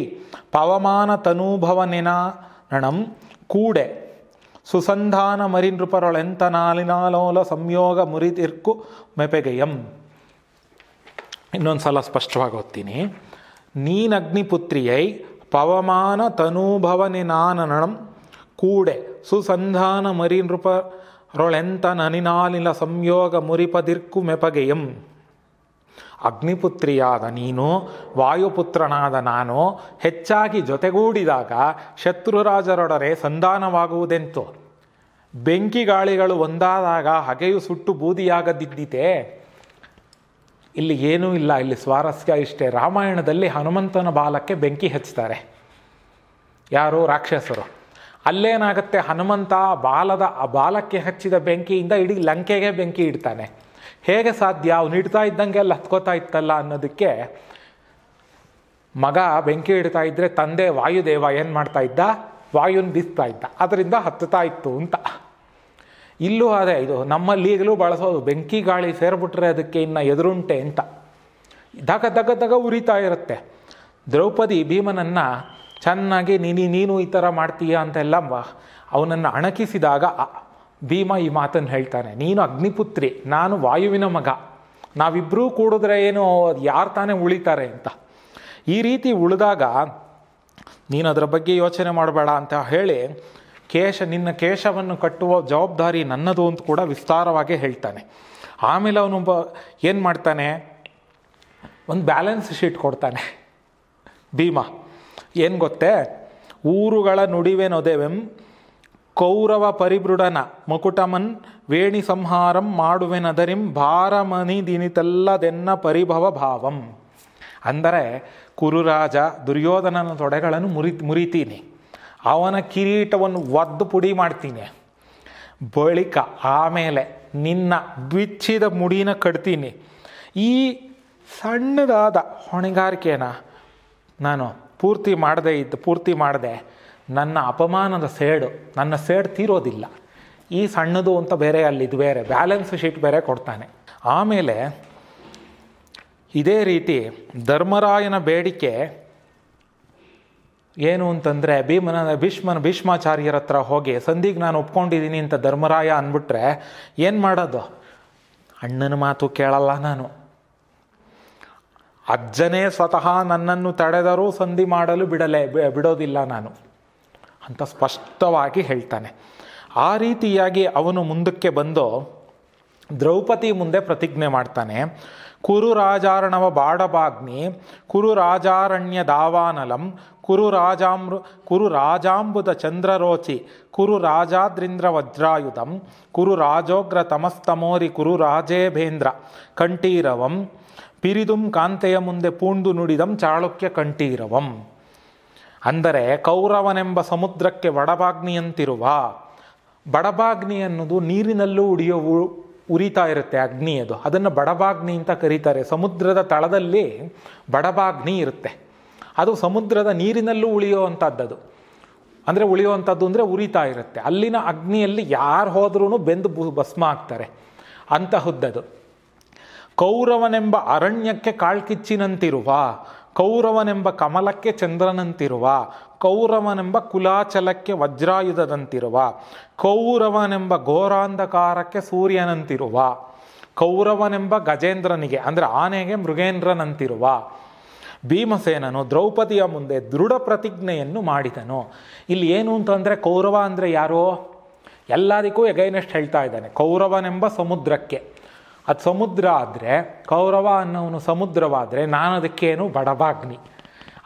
ಪವಮಾನ ತನೂಭವನೆನ ನಣಂ ಕೂಡೆ ಸುಸಂಧಾನ ಮರಿನೃಪರೊಳೆಂತ ನಾಲಿನಾಲೋಲ ಸಂಯೋಗ ಮುರಿತಿರ್ಕು ಮೆಪೆಗೆಯಂ ಇನ್ನೊಂದು ಸಲ ಸ್ಪಷ್ಟವಾಗಿ ಓದ್ತೀನಿ ನೀನಗ್ನಿಪುತ್ರಿಯೈ ಪವಮಾನ ತನೂಭವನೆ ನಾನನಣಂ ಕೂಡೆ ಸುಸಂಧಾನ ಮರಿನೃಪರೊಳೆಂತ ನನಿನಾಲಿನ ಸಂಯೋಗ ಮುರಿಪದಿರ್ಕು ಮೆಪಗೆಯಂ ಅಗ್ನಿಪುತ್ರಿಯಾದ ನೀನು ವಾಯುಪುತ್ರನಾದ ನಾನು ಹೆಚ್ಚಾಗಿ ಜೊತೆಗೂಡಿದಾಗ ಶತ್ರುರಾಜರೊಡರೆ ಸಂಧಾನವಾಗುವುದೆಂತು ಬೆಂಕಿ ಗಾಳಿಗಳು ಒಂದಾದಾಗ ಹಗೆಯು ಸುಟ್ಟು ಬೂದಿಯಾಗದಿದ್ದಿತೆ ಇಲ್ಲಿ ಏನೂ ಇಲ್ಲ ಇಲ್ಲಿ ಸ್ವಾರಸ್ಯ ಇಷ್ಟೇ ರಾಮಾಯಣದಲ್ಲಿ ಹನುಮಂತನ ಬಾಲಕ್ಕೆ ಬೆಂಕಿ ಹಚ್ತಾರೆ ಯಾರು ರಾಕ್ಷಸರು ಅಲ್ಲೇನಾಗುತ್ತೆ ಹನುಮಂತ ಬಾಲದ ಆ ಬಾಲಕ್ಕೆ ಹಚ್ಚಿದ ಬೆಂಕಿಯಿಂದ ಇಡೀ ಲಂಕೆಗೆ ಬೆಂಕಿ ಇಡ್ತಾನೆ ಹೇಗೆ ಸಾಧ್ಯ ಅವ್ನು ಇಡ್ತಾ ಇದ್ದಂಗೆ ಅಲ್ಲಿ ಹತ್ಕೋತಾ ಇತ್ತಲ್ಲ ಅನ್ನೋದಕ್ಕೆ ಮಗ ಬೆಂಕಿ ಇಡ್ತಾ ಇದ್ರೆ ತಂದೆ ವಾಯುದೇವ ಏನು ಮಾಡ್ತಾ ಇದ್ದ ವಾಯುನ್ ಬೀಸ್ತಾ ಇದ್ದ ಅದರಿಂದ ಹತ್ತುತ್ತಾ ಇತ್ತು ಅಂತ ಇಲ್ಲೂ ಅದೇ ಇದು ನಮ್ಮಲ್ಲಿ ಈಗಲೂ ಬಳಸೋದು ಬೆಂಕಿ ಗಾಳಿ ಸೇರ್ಬಿಟ್ರೆ ಅದಕ್ಕೆ ಇನ್ನು ಎದುರುಂಟೆ ಅಂತ ದಗ ದಗ ದಗ ಉರಿತಾ ಇರುತ್ತೆ ದ್ರೌಪದಿ ಭೀಮನನ್ನು ಚೆನ್ನಾಗಿ ನೀನಿ ನೀನು ಈ ಥರ ಮಾಡ್ತೀಯ ಅಂತೆಲ್ಲ ಅವನನ್ನು ಅಣಕಿಸಿದಾಗ ಭೀಮ ಈ ಮಾತನ್ನು ಹೇಳ್ತಾನೆ ನೀನು ಅಗ್ನಿಪುತ್ರಿ ನಾನು ವಾಯುವಿನ ಮಗ ನಾವಿಬ್ಬರೂ ಕೂಡಿದ್ರೆ ಏನು ಯಾರು ತಾನೇ ಉಳಿತಾರೆ ಅಂತ ಈ ರೀತಿ ಉಳಿದಾಗ ನೀನು ಅದರ ಬಗ್ಗೆ ಯೋಚನೆ ಮಾಡಬೇಡ ಅಂತ ಹೇಳಿ ಕೇಶ ನಿನ್ನ ಕೇಶವನ್ನು ಕಟ್ಟುವ ಜವಾಬ್ದಾರಿ ನನ್ನದು ಅಂತ ಕೂಡ ವಿಸ್ತಾರವಾಗಿ ಹೇಳ್ತಾನೆ ಆಮೇಲೆ ಅವನು ಏನು ಮಾಡ್ತಾನೆ ಒಂದು ಬ್ಯಾಲೆನ್ಸ್ ಶೀಟ್ ಕೊಡ್ತಾನೆ ಭೀಮಾ ಏನು ಗೊತ್ತೇ ಊರುಗಳ ನುಡಿವೆನೋದೇವೆಂ ಕೌರವ ಪರಿಬೃಡನ ಮಕುಟಮನ್ ವೇಣಿ ಸಂಹಾರಂ ಮಾಡುವೆನದರಿಂ ಭಾರಮನಿ ದಿನಿತಲ್ಲದೆನ್ನ ಪರಿಭವ ಭಾವಂ ಅಂದರೆ ಕುರುರಾಜ ದುರ್ಯೋಧನನ ತೊಡೆಗಳನ್ನು ಮುರಿ ಮುರಿತೀನಿ ಅವನ ಕಿರೀಟವನ್ನು ಒದ್ದು ಪುಡಿ ಮಾಡ್ತೀನಿ ಬಳಿಕ ಆಮೇಲೆ ನಿನ್ನ ದ್ವಿಚ್ಛಿದ ಮುಡಿನ ಕಡ್ತೀನಿ ಈ ಸಣ್ಣದಾದ ಹೊಣೆಗಾರಿಕೆಯನ್ನು ನಾನು ಪೂರ್ತಿ ಮಾಡದೆ ಇದ್ದು ಪೂರ್ತಿ ಮಾಡಿದೆ ನನ್ನ ಅಪಮಾನದ ಸೇಡು ನನ್ನ ಸೇಡ್ ತೀರೋದಿಲ್ಲ ಈ ಸಣ್ಣದು ಅಂತ ಬೇರೆ ಇದು ಬೇರೆ ಬ್ಯಾಲೆನ್ಸ್ ಶೀಟ್ ಬೇರೆ ಕೊಡ್ತಾನೆ ಆಮೇಲೆ ಇದೇ ರೀತಿ ಧರ್ಮರಾಯನ ಬೇಡಿಕೆ ಏನು ಅಂತಂದರೆ ಭೀಮನ ಭೀಷ್ಮನ ಭೀಷ್ಮಾಚಾರ್ಯರ ಹತ್ರ ಹೋಗಿ ಸಂಧಿಗೆ ನಾನು ಒಪ್ಕೊಂಡಿದ್ದೀನಿ ಅಂತ ಧರ್ಮರಾಯ ಅಂದ್ಬಿಟ್ರೆ ಏನು ಮಾಡೋದು ಅಣ್ಣನ ಮಾತು ಕೇಳಲ್ಲ ನಾನು ಅಜ್ಜನೇ ಸ್ವತಃ ನನ್ನನ್ನು ತಡೆದರೂ ಸಂಧಿ ಮಾಡಲು ಬಿಡಲೇ ಬಿಡೋದಿಲ್ಲ ನಾನು ಅಂತ ಸ್ಪಷ್ಟವಾಗಿ ಹೇಳ್ತಾನೆ ಆ ರೀತಿಯಾಗಿ ಅವನು ಮುಂದಕ್ಕೆ ಬಂದು ದ್ರೌಪದಿ ಮುಂದೆ ಪ್ರತಿಜ್ಞೆ ಮಾಡ್ತಾನೆ ಕುರುರಾಜಾರಣವ ಬಾಡಬಾಗ್ನಿ ಕುರುರಾಜಾರಣ್ಯ ದಾವಾನಲಂ ಕುರು ಕುರುರಾಜಾಂಬುದ ಚಂದ್ರರೋಚಿ ಕುರುರಾಜಾದ್ರಿಂದ್ರ ವಜ್ರಾಯುಧಂ ಕುರುರಾಜೋಗ್ರ ತಮಸ್ತಮೋರಿ ಕುರುರಾಜೇಭೇಂದ್ರ ಕಂಠೀರವಂ ಪಿರಿದುಂ ಕಾಂತೆಯ ಮುಂದೆ ಪೂಂಡು ನುಡಿದಂ ಚಾಳುಕ್ಯ ಕಂಠೀರವಂ ಅಂದರೆ ಕೌರವನೆಂಬ ಸಮುದ್ರಕ್ಕೆ ಬಡಬಾಗ್ನಿಯಂತಿರುವ ಬಡಬಾಗ್ನಿ ಅನ್ನೋದು ನೀರಿನಲ್ಲೂ ಉಡಿಯೋ ಉರಿತಾ ಇರುತ್ತೆ ಅಗ್ನಿ ಅದು ಅದನ್ನು ಬಡಬಾಗ್ನಿ ಅಂತ ಕರೀತಾರೆ ಸಮುದ್ರದ ತಳದಲ್ಲಿ ಬಡಬಾಗ್ನಿ ಇರುತ್ತೆ ಅದು ಸಮುದ್ರದ ನೀರಿನಲ್ಲೂ ಉಳಿಯುವಂಥದ್ದದು ಅಂದರೆ ಉಳಿಯುವಂಥದ್ದು ಅಂದರೆ ಉರಿತಾ ಇರುತ್ತೆ ಅಲ್ಲಿನ ಅಗ್ನಿಯಲ್ಲಿ ಯಾರು ಹೋದ್ರೂ ಬೆಂದು ಭಸ್ಮ ಆಗ್ತಾರೆ ಅಂತಹದ್ದದು ಕೌರವನೆಂಬ ಅರಣ್ಯಕ್ಕೆ ಕಾಳ್ಕಿಚ್ಚಿನಂತಿರುವ ಕೌರವನೆಂಬ ಕಮಲಕ್ಕೆ ಚಂದ್ರನಂತಿರುವ ಕೌರವನೆಂಬ ಕುಲಾಚಲಕ್ಕೆ ವಜ್ರಾಯುಧದಂತಿರುವ ಕೌರವನೆಂಬ ಘೋರಾಂಧಕಾರಕ್ಕೆ ಸೂರ್ಯನಂತಿರುವ ಕೌರವನೆಂಬ ಗಜೇಂದ್ರನಿಗೆ ಅಂದರೆ ಆನೆಗೆ ಮೃಗೇಂದ್ರನಂತಿರುವ ಭೀಮಸೇನನು ದ್ರೌಪದಿಯ ಮುಂದೆ ದೃಢ ಪ್ರತಿಜ್ಞೆಯನ್ನು ಮಾಡಿದನು ಇಲ್ಲಿ ಏನು ಅಂತಂದರೆ ಕೌರವ ಅಂದರೆ ಯಾರೋ ಎಲ್ಲದಕ್ಕೂ ಎಗೈನೆಸ್ಟ್ ಹೇಳ್ತಾ ಇದ್ದಾನೆ ಕೌರವನೆಂಬ ಸಮುದ್ರಕ್ಕೆ ಅದು ಸಮುದ್ರ ಆದರೆ ಕೌರವ ಅನ್ನೋನು ಸಮುದ್ರವಾದರೆ ನಾನು ಬಡಭಾಗ್ನಿ ಬಡಬಾಗ್ನಿ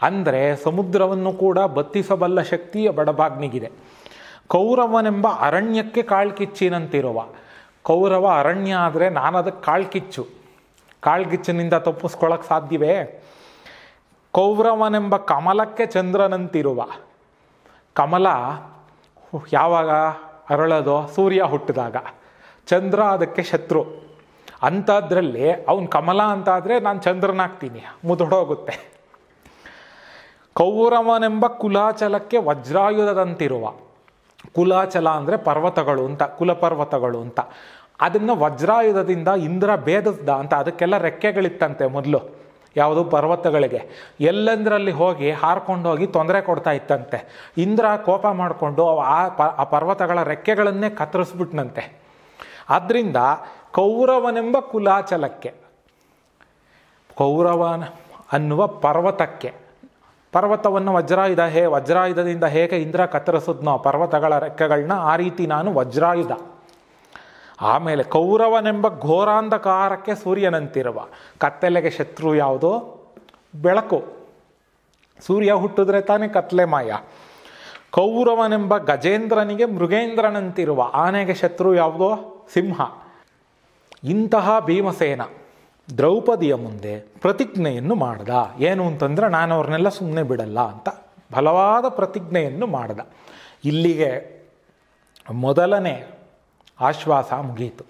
ಅಂದರೆ ಸಮುದ್ರವನ್ನು ಕೂಡ ಬತ್ತಿಸಬಲ್ಲ ಶಕ್ತಿಯ ಬಡಬಾಗ್ನಿಗಿದೆ ಕೌರವನೆಂಬ ಅರಣ್ಯಕ್ಕೆ ಕಾಳ್ಕಿಚ್ಚಿನಂತಿರುವ ಕೌರವ ಅರಣ್ಯ ಆದರೆ ನಾನು ಅದಕ್ಕೆ ಕಾಳ್ಕಿಚ್ಚು ಕಾಳ್ಕಿಚ್ಚಿನಿಂದ ತಪ್ಪಿಸ್ಕೊಳಕ್ಕೆ ಸಾಧ್ಯವೇ ಕೌರವನೆಂಬ ಕಮಲಕ್ಕೆ ಚಂದ್ರನಂತಿರುವ ಕಮಲ ಯಾವಾಗ ಅರಳೋದೋ ಸೂರ್ಯ ಹುಟ್ಟಿದಾಗ ಚಂದ್ರ ಅದಕ್ಕೆ ಶತ್ರು ಅಂಥದ್ರಲ್ಲಿ ಅವ್ನು ಕಮಲ ಅಂತ ಆದ್ರೆ ನಾನು ಚಂದ್ರನಾಗ್ತೀನಿ ಮುದುಡೋಗುತ್ತೆ ಕೌರವನೆಂಬ ಕುಲಾಚಲಕ್ಕೆ ವಜ್ರಾಯುಧದಂತಿರುವ ಕುಲಾಚಲ ಅಂದರೆ ಪರ್ವತಗಳು ಅಂತ ಕುಲಪರ್ವತಗಳು ಅಂತ ಅದನ್ನು ವಜ್ರಾಯುಧದಿಂದ ಇಂದ್ರ ಭೇದಿಸ್ದ ಅಂತ ಅದಕ್ಕೆಲ್ಲ ರೆಕ್ಕೆಗಳಿತ್ತಂತೆ ಮೊದಲು ಯಾವುದು ಪರ್ವತಗಳಿಗೆ ಎಲ್ಲೆಂದರಲ್ಲಿ ಹೋಗಿ ಹಾರ್ಕೊಂಡೋಗಿ ತೊಂದರೆ ಕೊಡ್ತಾ ಇತ್ತಂತೆ ಇಂದ್ರ ಕೋಪ ಮಾಡಿಕೊಂಡು ಆ ಪರ್ವತಗಳ ರೆಕ್ಕೆಗಳನ್ನೇ ಕತ್ತರಿಸ್ಬಿಟ್ನಂತೆ ಆದ್ದರಿಂದ ಕೌರವನೆಂಬ ಕುಲಾಚಲಕ್ಕೆ ಕೌರವನ ಅನ್ನುವ ಪರ್ವತಕ್ಕೆ ಪರ್ವತವನ್ನು ವಜ್ರಾಯುಧ ಹೇ ವಜ್ರಾಯುಧದಿಂದ ಹೇಗೆ ಇಂದ್ರ ಕತ್ತರಿಸಿದ್ನೋ ಪರ್ವತಗಳ ರೆಕ್ಕೆಗಳನ್ನ ಆ ರೀತಿ ನಾನು ವಜ್ರಾಯುಧ ಆಮೇಲೆ ಕೌರವನೆಂಬ ಘೋರಾಂಧಕಾರಕ್ಕೆ ಸೂರ್ಯನಂತಿರುವ ಕತ್ತಲೆಗೆ ಶತ್ರು ಯಾವುದೋ ಬೆಳಕು ಸೂರ್ಯ ಹುಟ್ಟಿದ್ರೆ ತಾನೇ ಕತ್ಲೆ ಮಾಯ ಕೌರವನೆಂಬ ಗಜೇಂದ್ರನಿಗೆ ಮೃಗೇಂದ್ರನಂತಿರುವ ಆನೆಗೆ ಶತ್ರು ಯಾವುದೋ ಸಿಂಹ ಇಂತಹ ಭೀಮಸೇನ ದ್ರೌಪದಿಯ ಮುಂದೆ ಪ್ರತಿಜ್ಞೆಯನ್ನು ಮಾಡ್ದ ಏನು ಅಂತಂದರೆ ನಾನು ಅವ್ರನ್ನೆಲ್ಲ ಸುಮ್ಮನೆ ಬಿಡಲ್ಲ ಅಂತ ಬಲವಾದ ಪ್ರತಿಜ್ಞೆಯನ್ನು ಮಾಡ್ದ ಇಲ್ಲಿಗೆ ಮೊದಲನೇ ಆಶ್ವಾಸ ಮುಗಿಯಿತು